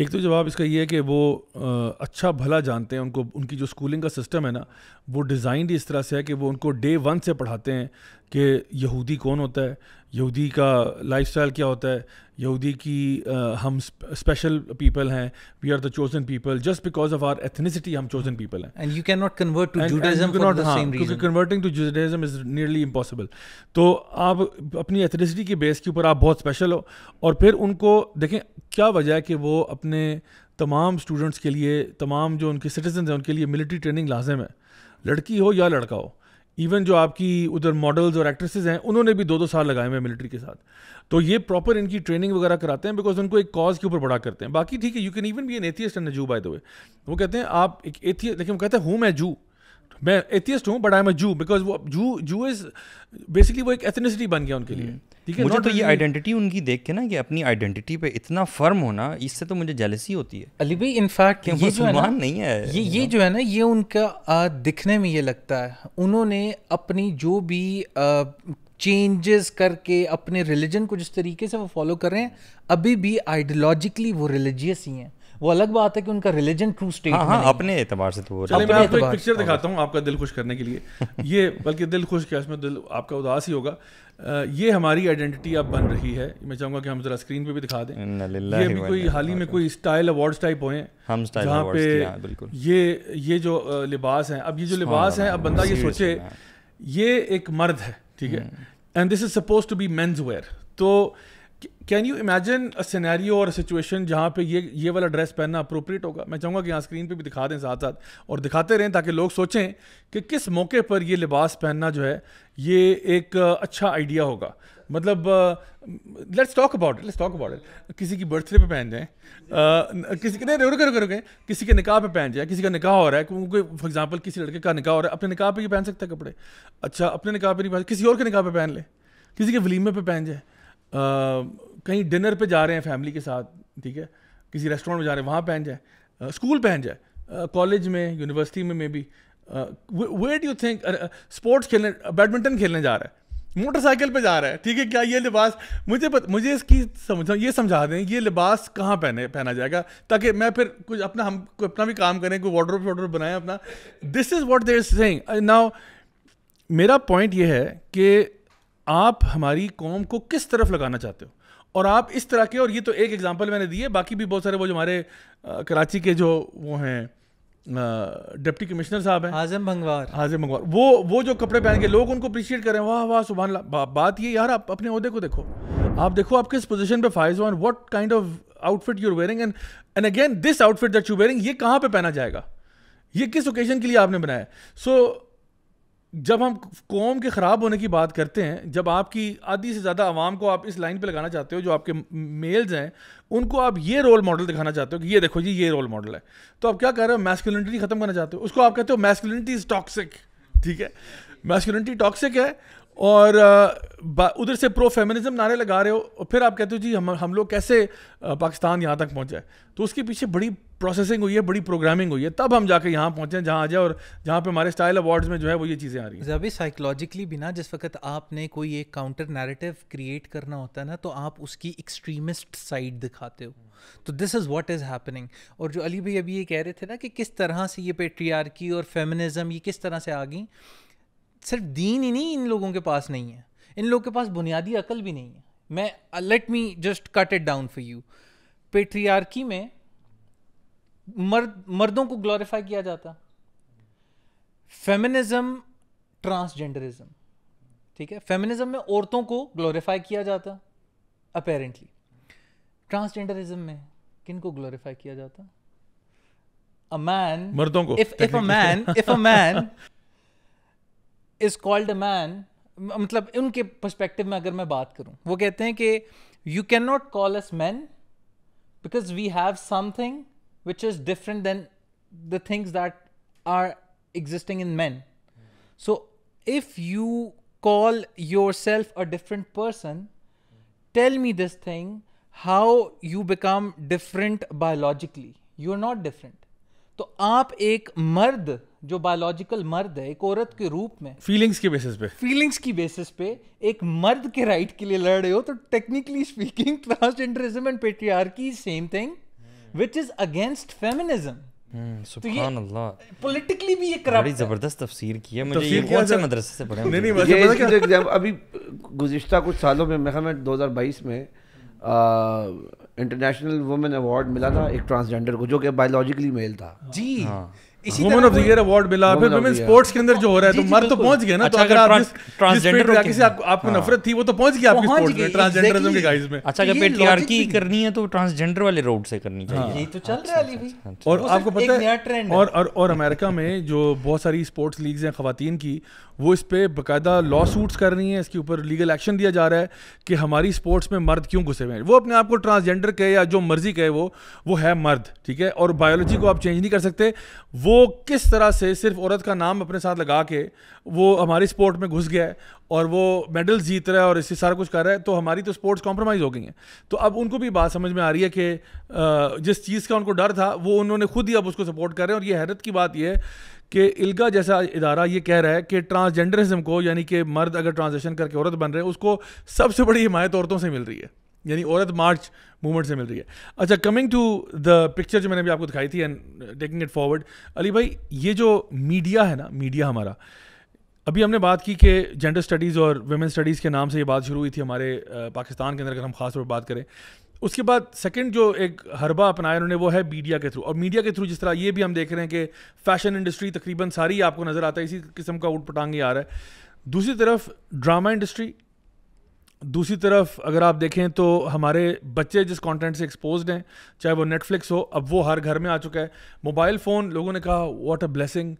[SPEAKER 1] एक तो जवाब इसका ये है कि वो आ, अच्छा भला जानते हैं उनको उनकी जो स्कूलिंग का सिस्टम है ना वो डिज़ाइंड इस तरह से है कि वो उनको डे वन से पढ़ाते हैं कि यहूदी कौन होता है यहूदी का लाइफस्टाइल क्या होता है यहूदी की uh, हम स्पेशल पीपल हैं we are the chosen people just because of our ethnicity हम चोजन पीपल हैं and you can not convert to Judaism for the same reason converting to Judaism is nearly impossible तो आप अपनी ethnicity के base के ऊपर आप बहुत स्पेशल हो और फिर उनको देखें क्या वजह है कि वो अपने तमाम स्टूडेंट्स के लिए तमाम जो उनके सिटीजन हैं उनके लिए मिलिट्री ट्रेनिंग लाजम है लड़की हो या लड़का हो इवन जो आपकी उधर मॉडल्स और एक्ट्रेसेस हैं उन्होंने भी दो दो साल लगाए हुए हैं मिलिट्री के साथ तो ये प्रॉपर इनकी ट्रेनिंग वगैरह कराते हैं बिकॉज उनको एक कॉज के ऊपर बड़ा करते हैं बाकी ठीक है you can even be an atheist and Jew by the way वो कहते हैं आप एक एथियस्ट लेकिन वो कहते हैं हूँ मैं जू मैं एथियस्ट हूँ बट आई एम अ जू बिकॉज वो जू जू इज बेसिकली वो एक एथनिसिटी बन गया उनके लिए हम्म। ठीक है मुझे तो ये आइडेंटिटी उनकी देख के ना कि अपनी आइडेंटिटी पे इतना फर्म
[SPEAKER 4] होना
[SPEAKER 3] इससे तो मुझे जेलसी होती है अली भाई इनफैक्ट ये जो है ना नहीं है ये ये जो है ना ये उनका आ, दिखने में ये लगता है उन्होंने अपनी जो भी चेंजेस करके अपने रिलीजन को जिस तरीके से वो फॉलो कर रहे हैं अभी भी आइडियोलॉजिकली वो रिलीजियस ही हैं वो अलग बात है कि उनका रिलीजन ट्रू स्टेट हाँ, हाँ, अपने एतबार से
[SPEAKER 4] तो वो
[SPEAKER 1] चलिए मैं आपको एक पिक्चर हाँ। दिखाता हूँ आपका दिल खुश करने के लिए ये बल्कि दिल खुश क्या इसमें दिल आपका उदास ही होगा ये हमारी आइडेंटिटी अब बन रही है मैं चाहूंगा कि हम जरा स्क्रीन पे भी दिखा दें ये भी कोई हाल ही में कोई स्टाइल अवार्ड्स टाइप हुए हम जहाँ पे हाँ, ये ये जो लिबास है अब ये जो लिबास है अब बंदा ये सोचे ये एक मर्द है ठीक है and this is suppose to be men's wear तो can you imagine a scenario और सिचुएशन जहाँ पे ये ये वाला ड्रेस पहनना अप्रोप्रिएट होगा मैं चाहूँगा कि यहाँ स्क्रीन पे भी दिखा दें साथ साथ और दिखाते रहें ताकि लोग सोचें कि किस मौके पर ये लिबास पहनना जो है ये एक अच्छा आइडिया होगा मतलब let's talk about it let's talk about it किसी की बर्थडे पे पहन जाए uh, किसी के रुक रुके रुके किसी के निकाह पे पहन जाए किसी का निकाह हो रहा है क्योंकि फॉर एग्जांपल किसी लड़के का निकाह हो रहा है अपने निकाह पे ये पहन सकता है कपड़े अच्छा अपने निकाह पे नहीं पहन किसी और के निकाह पे पहन ले किसी के वलीमे पे पहन जाए कहीं डिनर पे जा रहे हैं फैमिली के साथ ठीक है किसी रेस्टोरेंट में जा रहे हैं वहाँ पहन जाए स्कूल पहन जाए कॉलेज में यूनिवर्सिटी में maybe where do think sports खेलने बैडमिंटन खेलने जा रहा है मोटरसाइकिल पे जा रहा है ठीक है क्या ये लिबास मुझे पत, मुझे इसकी समझ ये समझा दें ये लिबास कहाँ पहने पहना जाएगा ताकि मैं फिर कुछ अपना हम को अपना भी काम करें कोई वार्ड्रोप वॉडर बनाएं अपना this is what they're saying now मेरा पॉइंट ये है कि आप हमारी कौम को किस तरफ लगाना चाहते हो और आप इस तरह के और ये तो एक एग्जांपल मैंने दिए बाकी भी बहुत सारे वो जो हमारे कराची के जो वो हैं डिप्टी कमिश्नर साहब हैं आजम भंगवार आजम भंगवार वो वो जो कपड़े पहन के लोग उनको अप्रिशिएट करें वाह वाह सुबह बा, बात ये यार आप अपने अहदे को देखो आप देखो आप किस पोजिशन पर फाइज हो and what kind of outfit you're wearing and and again this outfit that you wearing ये कहाँ पर पहना जाएगा ये किस ओकेजन के लिए आपने बनाया सो so, जब हम कौम के ख़राब होने की बात करते हैं जब आपकी आधी से ज़्यादा आवाम को आप इस लाइन पे लगाना चाहते हो जो आपके मेल्स हैं उनको आप ये रोल मॉडल दिखाना चाहते हो कि ये देखो जी ये रोल मॉडल है तो आप क्या कह रहे हो मैस्कुलिनिटी ख़त्म करना चाहते हो उसको आप कहते हो मैस्कुलिनिटी इज़ टॉक्सिक ठीक है मैस्कुलिनिटी टॉक्सिक है और उधर से प्रो फेमिनिज्म नारे लगा रहे हो और फिर आप कहते हो जी हम हम लोग कैसे पाकिस्तान यहाँ तक पहुँचाए तो उसके पीछे बड़ी प्रोसेसिंग हुई है बड़ी प्रोग्रामिंग हुई है तब हम जाके यहाँ पहुँचे जहाँ आ जाए और जहाँ पे हमारे स्टाइल अवार्ड्स में जो है वो ये चीज़ें आ रही हैं अभी साइकोलॉजिकली बिना जिस वक्त आपने कोई एक
[SPEAKER 3] काउंटर नैरेटिव क्रिएट करना होता है ना तो आप उसकी एक्सट्रीमिस्ट साइड दिखाते हो तो this is what is happening और जो अली भाई अभी ये कह रहे थे ना कि किस तरह से ये पेट्रियार्की और फेमिनिज़म ये किस तरह से आ गई सिर्फ दीन ही नहीं इन लोगों के पास नहीं है इन लोगों के पास बुनियादी अकल भी नहीं है मैं let me just cut it down for you patriarchy में मर्द मर्दों को ग्लोरीफाई किया जाता फेमिनिज्म ट्रांसजेंडरिज्म ठीक है फेमिनिज्म में औरतों को ग्लोरीफाई किया जाता अपेरेंटली ट्रांसजेंडरिज्म में किन को ग्लोरीफाई किया जाता अ मैन मर्दों को if if a man if a man is called a man मतलब उनके पर्सपेक्टिव में अगर मैं बात करूं वो कहते हैं कि you can not call us man because we have something which is different than the things that are existing in men. So if you call yourself a different person, tell me this thing how you become different biologically. You're not different. तो आप एक मर्द जो biological मर्द है एक औरत के रूप में
[SPEAKER 1] फीलिंग्स के बेसिस पे
[SPEAKER 3] फीलिंग्स की बेसिस पे एक मर्द के राइट के लिए लड़ रहे हो तो technically speaking transgenderism and patriarchy same thing which is against feminism politically भी ये
[SPEAKER 4] बड़ी जबरदस्त की है मुझे ये कौन से मदरसे से पढ़े नहीं नहीं
[SPEAKER 2] अभी कुछ सालों में मैं हमें 2022 में इंटरनेशनल वुमेन अवार्ड मिला था एक ट्रांसजेंडर को जो कि बायोलॉजिकली मेल था जी हाँ। Woman of the year award मिला फिर वुमेन स्पोर्ट्स के अंदर जो हो रहा है तो तो पहुंच ना तो अच्छा, अगर आप ट्रांसजेंडर से आपको हाँ। नफरत
[SPEAKER 1] थी वो तो पहुंच गई आपके स्पोर्ट्स में ट्रांसजेंडरिज्म के गाइस में अच्छा अगर पेट्रियार्की करनी है तो ट्रांसजेंडर वाले रोड से करनी चाहिए हाँ। हाँ। यही तो चल रहा है भी अच्छा, अच्छा, और आपको पता है और और अमेरिका में जो बहुत सारी स्पोर्ट्स लीग्स हैं खवातीन की वो इस पर बाकायदा लॉ सूट्स कर रही हैं इसके ऊपर लीगल एक्शन दिया जा रहा है कि हमारी स्पोर्ट्स में मर्द क्यों घुसे हुए हैं वो अपने आप को ट्रांसजेंडर कहे या जो मर्जी कहे वो वो है मर्द ठीक है और बायोलॉजी को आप चेंज नहीं कर सकते वो किस तरह से सिर्फ औरत का नाम अपने साथ लगा के वो हमारी स्पोर्ट में घुस गया है और वो मेडल जीत रहा है और इससे सारा कुछ कर रहा है तो हमारी तो स्पोर्ट्स कॉम्प्रोमाइज़ हो गई हैं तो अब उनको भी बात समझ में आ रही है कि जिस चीज़ का उनको डर था वो उन्होंने खुद ही अब उसको सपोर्ट कर रहे हैं और ये हैरत की बात यह है कि इल्गा जैसा इदारा ये कह रहा है कि ट्रांसजेंडरिज्म को यानी कि मर्द अगर ट्रांजेक्शन करके औरत बन रहे हैं उसको सबसे बड़ी हिमायत औरतों से मिल रही है यानी औरत मार्च मूवमेंट से मिल रही है अच्छा कमिंग टू द पिक्चर जो मैंने अभी आपको दिखाई थी and taking it forward Ali भाई ये जो मीडिया है ना मीडिया हमारा अभी हमने बात की कि जेंडर स्टडीज़ और वेमेन स्टडीज़ के नाम से ये बात शुरू हुई थी हमारे uh, पाकिस्तान के अंदर अगर हम खास तौर पर बात करें उसके बाद सेकंड जो एक हरबा अपनाया उन्होंने वो है मीडिया के थ्रू और मीडिया के थ्रू जिस तरह ये भी हम देख रहे हैं कि फैशन इंडस्ट्री तकरीबन सारी आपको नज़र आता है इसी किस्म का उठ पटांग आ रहा है दूसरी तरफ ड्रामा इंडस्ट्री दूसरी तरफ अगर आप देखें तो हमारे बच्चे जिस कंटेंट से एक्सपोज हैं चाहे वो नेटफ्लिक्स हो अब वो हर घर में आ चुका है मोबाइल फ़ोन लोगों ने कहा व्हाट अ ब्लेसिंग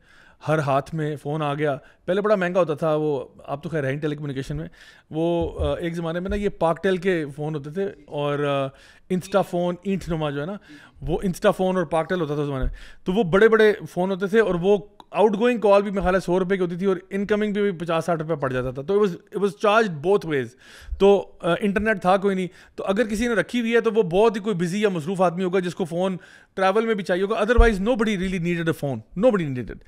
[SPEAKER 1] हर हाथ में फ़ोन आ गया पहले बड़ा महंगा होता था वो आप तो खैर हैं टेली कम्युनिकेशन में वो एक ज़माने में ना ये पाकटेल के फ़ोन होते थे और इंस्टा फ़ोन ईंट नुमा जो है ना वो इंस्टा फ़ोन और पाकटेल होता था उस ज़माने में तो वो बड़े बड़े फ़ोन होते थे और वो आउट गोइंग कॉल भी मेरे ख्याल सौ रुपये की होती थी और इनकमिंग भी, पचास साठ रुपये पड़ जाता था तो it it was charge both ways तो इंटरनेट था कोई नहीं तो अगर किसी ने रखी हुई है तो वो बहुत ही कोई बिजी या मसरूफ आदमी होगा जिसको फ़ोन ट्रैवल में भी चाहिए होगा otherwise nobody really needed a phone nobody needed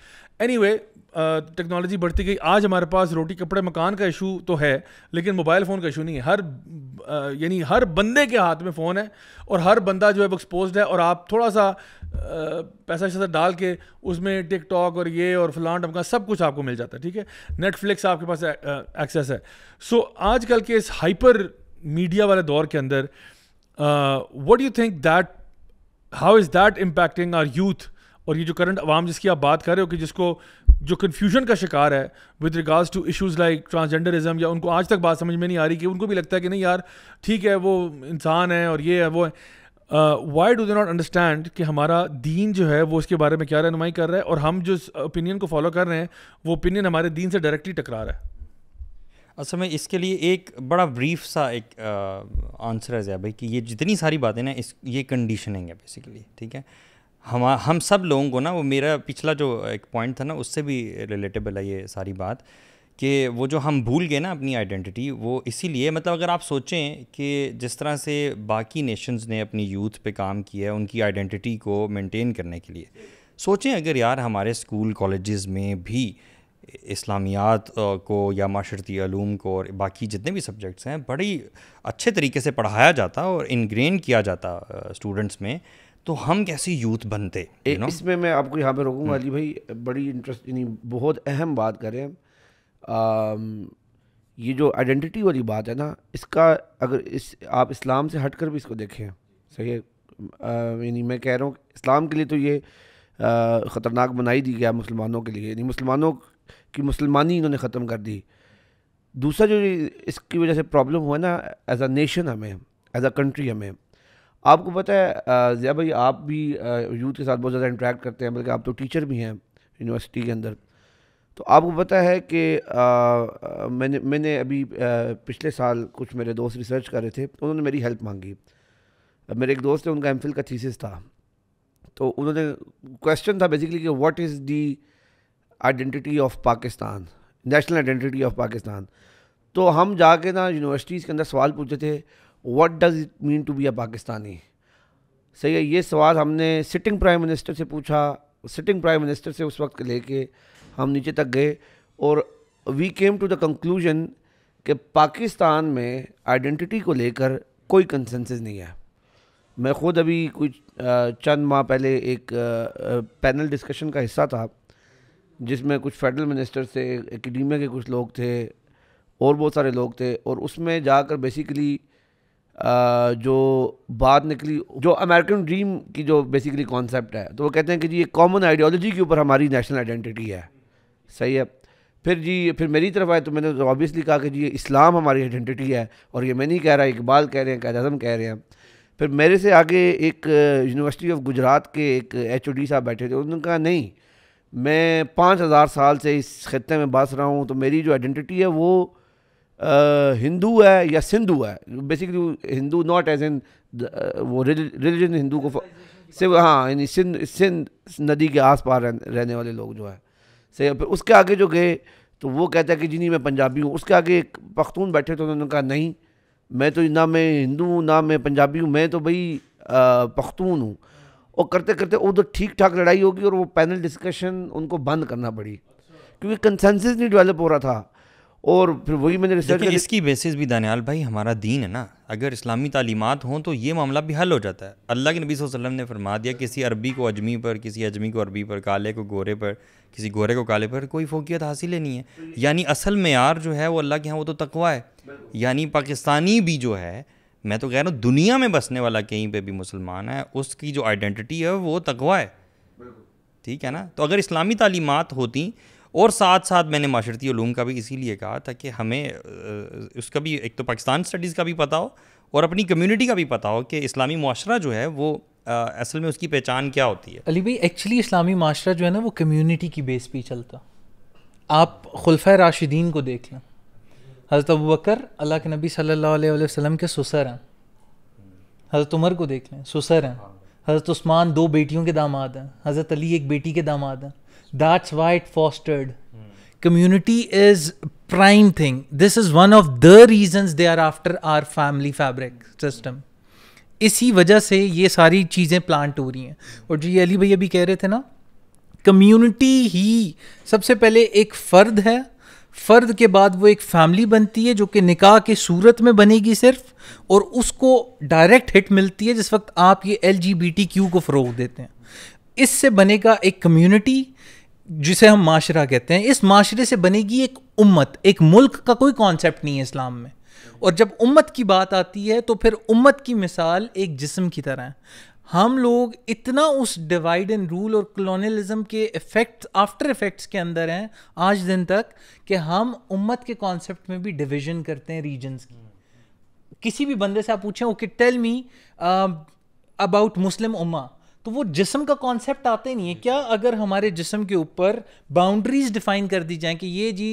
[SPEAKER 1] anyway technology बढ़ती गई आज हमारे पास रोटी कपड़े मकान का इशू तो है लेकिन मोबाइल फ़ोन का इशू नहीं है हर uh, यानी हर बंदे के हाथ में फ़ोन है और हर बंदा जो है वो एक्सपोज है और आप थोड़ा सा पैसा शैसा डाल के उसमें टिकटॉक और ये और फलान टमका सब कुछ आपको मिल जाता है ठीक है नेटफ्लिक्स आपके पास एक्सेस है सो so, आजकल के इस हाइपर मीडिया वाले दौर के अंदर what you think that how is that impacting our youth और ये जो करंट आवाम जिसकी आप बात कर रहे हो कि जिसको जो कन्फ्यूजन का शिकार है with regards to issues like transgenderism या उनको आज तक बात समझ में नहीं आ रही कि उनको भी लगता है कि नहीं यार ठीक है वो इंसान है और ये है वो है why do they not understand कि हमारा दीन जो है वो इसके बारे में क्या रहनुमाई कर रहा है और हम जो ओपिनियन को फॉलो कर रहे हैं वो ओपिनियन हमारे दीन से डायरेक्टली टकरा रहा है असल अच्छा, में इसके लिए एक
[SPEAKER 4] बड़ा ब्रीफ सा एक आंसर uh, है भाई कि ये जितनी सारी बातें ना इस ये कंडीशनिंग है बेसिकली ठीक है हम हम सब लोगों को ना वो मेरा पिछला जो एक पॉइंट था ना उससे भी रिलेटेबल है ये सारी बात कि वो जो हम भूल गए ना अपनी आइडेंटिटी वो इसीलिए मतलब अगर आप सोचें कि जिस तरह से बाकी नेशंस ने अपनी यूथ पे काम किया है उनकी आइडेंटिटी को मेंटेन करने के लिए सोचें अगर यार हमारे स्कूल कॉलेज़ में भी इस्लामियात को या माशरती आलूम को और बाकी जितने भी सब्जेक्ट्स हैं बड़ी अच्छे तरीके से पढ़ाया जाता और इनग्रेन किया जाता स्टूडेंट्स में तो हम कैसे
[SPEAKER 2] यूथ बनते इसमें मैं आपको यहाँ पे रोकूंगा हम्म। जी भाई बड़ी इंटरेस्ट बहुत अहम बात करें ये जो आइडेंटिटी वाली बात है ना इसका अगर इस आप इस्लाम से हट कर भी इसको देखें सही है यानी मैं कह रहा हूँ इस्लाम के लिए तो ये ख़तरनाक बनाई दी गया मुसलमानों के लिए यानी मुसलमानों की मुसलमानी इन्होंने ख़त्म कर दी दूसरा जो इसकी वजह से प्रॉब्लम हुआ ना एज अ नेशन हमें एज अ कंट्री हमें आपको पता है ज़िया भाई आप भी यूथ के साथ बहुत ज़्यादा इंटरेक्ट करते हैं बल्कि आप तो टीचर भी हैं यूनिवर्सिटी के अंदर तो आपको पता है कि मैंने मैंने अभी आ, पिछले साल कुछ मेरे दोस्त रिसर्च कर रहे थे तो उन्होंने मेरी हेल्प मांगी मेरे एक दोस्त है उनका एम का थीसिस था तो उन्होंने क्वेश्चन था बेसिकली कि what is the identity of Pakistan national identity of Pakistan तो हम जाके ना यूनिवर्सिटीज़ के अंदर सवाल पूछे थे what does it mean to be a Pakistani सही है ये सवाल हमने सिटिंग प्राइम मिनिस्टर से पूछा सिटिंग प्राइम मिनिस्टर से उस वक्त लेके हम नीचे तक गए और we came to the conclusion कि पाकिस्तान में आइडेंटिटी को लेकर कोई कंसेंसस नहीं है मैं ख़ुद अभी कुछ चंद माह पहले एक पैनल डिस्कशन का हिस्सा था जिसमें कुछ फेडरल मिनिस्टर थे एकेडमिया के कुछ लोग थे और बहुत सारे लोग थे और उसमें जाकर बेसिकली जो बात निकली जो अमेरिकन ड्रीम की जो बेसिकली कॉन्सेप्ट है तो वो कहते हैं कि जी ये कॉमन आइडियोलॉजी के ऊपर हमारी नेशनल आइडेंटिटी है सही है फिर जी फिर मेरी तरफ आए तो मैंने तो ऑब्वियसली कहा कि जी इस्लाम हमारी आइडेंटिटी है और ये मैं नहीं कह रहा इकबाल कह रहे हैं कैद अजम कह रहे हैं फिर मेरे से आगे एक यूनिवर्सिटी ऑफ गुजरात के एक एच साहब बैठे थे उन्होंने कहा नहीं मैं पाँच हज़ार साल से इस खत्े में बस रहा हूँ तो मेरी जो आइडेंटिटी है वो हिंदू है या सिंधु है basically Hindu not as in वो रिलीजन हिंदू को सिर्फ हाँ यानी सिंध सिंध नदी के आस पार रहने वाले लोग जो है से फिर उसके आगे जो गए तो वो कहता है कि जी नहीं मैं पंजाबी हूँ उसके आगे एक पख्तून बैठे तो उन्होंने कहा नहीं मैं तो ना मैं हिंदू हूँ ना मैं पंजाबी हूँ मैं तो भाई पख्तून हूँ और करते करते तो उधर ठीक ठाक लड़ाई होगी और वो पैनल डिस्कशन उनको बंद करना पड़ी क्योंकि कंसेंसिस नहीं डेवलप हो रहा था और फिर वही मैंने रिसर्च इसकी
[SPEAKER 4] बेसिस भी दानियाल भाई हमारा दीन है ना अगर इस्लामी तलीमत हों तो ये मामला भी हल हो जाता है अल्लाह के नबी वसल्लम ने फरमा दिया किसी अरबी को अजमी पर किसी अजमी को अरबी पर काले को गोरे पर किसी गोरे को काले पर कोई फोकियत हासिल ही नहीं है यानी असल मैार जो है वो अल्लाह के यहाँ वो तो तकवा है यानी पाकिस्तानी भी जो है मैं तो कह रहा हूँ दुनिया में बसने वाला कहीं पर भी मुसलमान है उसकी जो आइडेंटिटी है वो तकवा है ठीक है ना तो अगर इस्लामी तालीमत होती और साथ साथ मैंने माशरती ूम का भी इसीलिए कहा था कि हमें उसका भी एक तो पाकिस्तान स्टडीज़ का भी पता हो और अपनी कम्यूनिटी का भी पता हो कि इस्लामी माशरा जो है वो आ, असल में उसकी पहचान क्या होती है
[SPEAKER 3] अली भाई एक्चुअली इस्लामी माशरा जो है ना वो कम्यूनिटी की बेस पर चलता आप खुलफ़ राशिदीन को देख लें हज़रत अबू बकर अल्लाह के नबी सल्लल्लाहु अलैहि वसल्लम के सुसर हैं हज़रत उमर को देख लें सुसर हैं हज़रत उस्मान दो बेटियों के दामाद हैं हज़रत अली एक बेटी के दामाद हैं that's why it fostered. Mm. Community is prime thing. This is one of the reasons they are after our family fabric इसी वजह से ये सारी चीज़ें प्लांट हो रही हैं और जी ये अली भैया भी कह रहे थे ना कम्युनिटी ही सबसे पहले एक फ़र्द है फ़र्द के बाद वो एक फैमिली बनती है जो कि निकाह के सूरत में बनेगी सिर्फ और उसको डायरेक्ट हिट मिलती है जिस वक्त आप ये एल को फ़रोग देते हैं इससे बनेगा एक कम्युनिटी जिसे हम माशरा कहते हैं इस माशरे से बनेगी एक उम्मत एक मुल्क का कोई कॉन्सेप्ट नहीं है इस्लाम में और जब उम्मत की बात आती है तो फिर उम्मत की मिसाल एक जिसम की तरह है हम लोग इतना उस डिवाइड एंड रूल और कलोनलिज्म के इफ़ेक्ट आफ्टर इफ़ेक्ट्स के अंदर हैं आज दिन तक कि हम उम्मत के कॉन्सेप्ट में भी डिवीजन करते हैं रीजन्स की किसी भी बंदे से आप पूछें okay tell me about Muslim उम्मा तो वो जिसम का कॉन्सेप्ट आते नहीं है क्या अगर हमारे जिसम के ऊपर बाउंड्रीज डिफाइन कर दी जाएं कि ये जी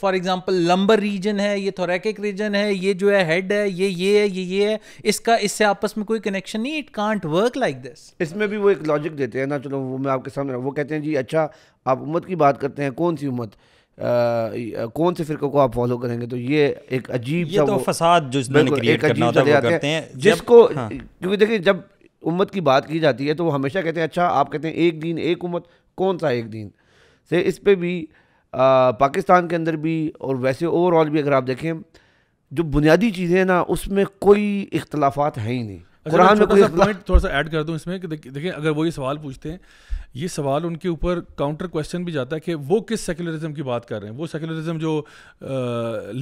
[SPEAKER 3] फॉर एग्जांपल लंबर रीजन है ये थोरेकिक
[SPEAKER 2] रीजन है ये जो है हेड है ये ये है ये ये है इसका इससे आपस में कोई कनेक्शन नहीं it can't work like this इसमें भी वो एक लॉजिक देते हैं ना चलो वो मैं आपके सामने वो कहते हैं जी अच्छा आप उम्मत की बात करते हैं कौन सी उम्मत आ, कौन से फिरकों को आप फॉलो करेंगे तो ये एक अजीब ये सा तो फसाद जो एक अजीब करना होता है वो करते हैं जिसको हाँ। क्योंकि देखिए जब उम्मत की बात की जाती है तो वो हमेशा कहते हैं अच्छा आप कहते हैं एक दिन एक उम्मत कौन सा एक दिन से इस पर भी आ, पाकिस्तान के अंदर भी और वैसे ओवरऑल भी अगर आप देखें जो बुनियादी चीज़ें ना उसमें कोई इख्तलाफात हैं ही नहीं अच्छा, कुरान में कोई
[SPEAKER 1] पॉइंट थोड़ा सा ऐड कर दूं इसमें कि देखिए अगर वो ये सवाल पूछते हैं ये सवाल उनके ऊपर काउंटर क्वेश्चन भी जाता है कि वो किस सेकुलरिज्म की बात कर रहे हैं वो सेकुलरिज्म जो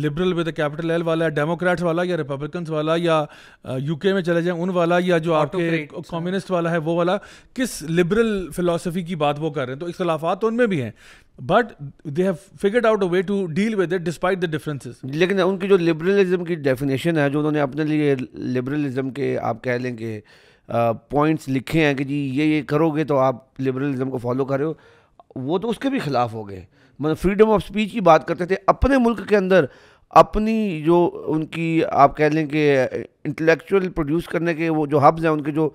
[SPEAKER 1] लिबरल विद कैपिटल एल वाला है डेमोक्रेट्स वाला या रिपब्लिकन्स वाला या यूके में चले जाएं उन वाला या जो आपके कम्युनिस्ट हाँ। वाला है वो वाला किस लिबरल फिलोसफी की बात वो कर रहे हैं तो इख्लाफात तो उनमें भी हैं
[SPEAKER 2] but they have figured out a way to deal with it despite the differences लेकिन उनकी जो लिबरलिज्म की डेफिनेशन है जो उन्होंने अपने लिए लिबरलिज्म के आप कह लें कि पॉइंट्स लिखे हैं कि जी ये ये करोगे तो आप लिबरलिज्म को फॉलो कर रहे हो वो तो उसके भी खिलाफ हो गए मतलब फ्रीडम ऑफ स्पीच की बात करते थे अपने मुल्क के अंदर अपनी जो उनकी आप कह लें कि इंटेलेक्चुअल प्रोड्यूस करने के वो जो हब्स हैं उनके जो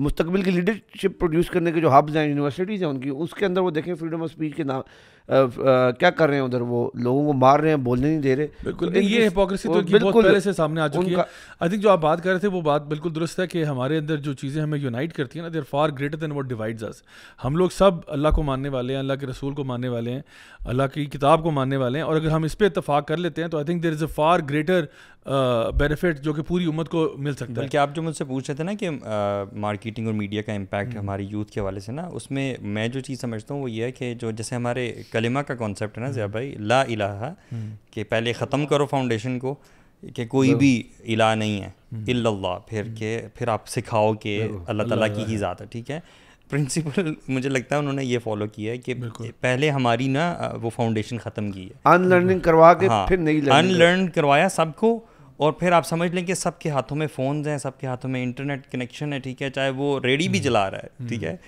[SPEAKER 2] मुस्तबिल की लीडरशिप प्रोड्यूस करने के जो हब्स हैं यूनिवर्सिटीज़ हैं उनकी उसके अंदर वो देखें फ्रीडम ऑफ स्पीच के नाम आ, क्या कर रहे हैं उधर वो लोगों को मार रहे हैं बोलने नहीं दे रहे बिल्कुल तो ये हिपोक्रेसी तो बिल्कुल बहुत पहले से सामने आ चुकी है
[SPEAKER 1] आई थिंक जो आप बात कर रहे थे वो बात बिल्कुल दुरुस्त है कि हमारे अंदर जो चीज़ें हमें यूनाइट करती हैं ना they're far greater than what divide us हम लोग सब अल्लाह को मानने वाले हैं अल्लाह के रसूल को मानने वाले हैं अल्लाह की किताब को मानने वाले हैं और अगर हम इस पर इतफाक़ कर लेते हैं तो I think there is a far greater benefit जो कि पूरी उम्मत को मिल सकता है बल्कि आप जो मुझसे पूछ रहे थे ना कि
[SPEAKER 4] मार्केटिंग और मीडिया का इम्पैक्ट हम्म। हमारी यूथ के हवाले से ना उसमें मैं जो चीज़ समझता हूँ वो ये है कि जो जैसे हमारे कलिमा का कॉन्सेप्ट है ना जिया हम्म। भाई ला इलाहा हम्म। कि पहले ख़त्म करो फाउंडेशन को कि कोई भी इला नहीं है हम्म। इल्लल्लाह फिर के फिर आप सिखाओ कि अल्लाह ताला की ही ज़ात है ठीक है प्रिंसिपल मुझे लगता है उन्होंने ये फॉलो किया है कि पहले हमारी ना वो फाउंडेशन ख़त्म की है अनलर्निंग करवा के हाँ, फिर नहीं अनलर्न करवाया सबको और फिर आप समझ लें कि सबके हाथों में फ़ोन हैं सबके हाथों में इंटरनेट कनेक्शन है ठीक है चाहे वो रेडी भी जला रहा है ठीक है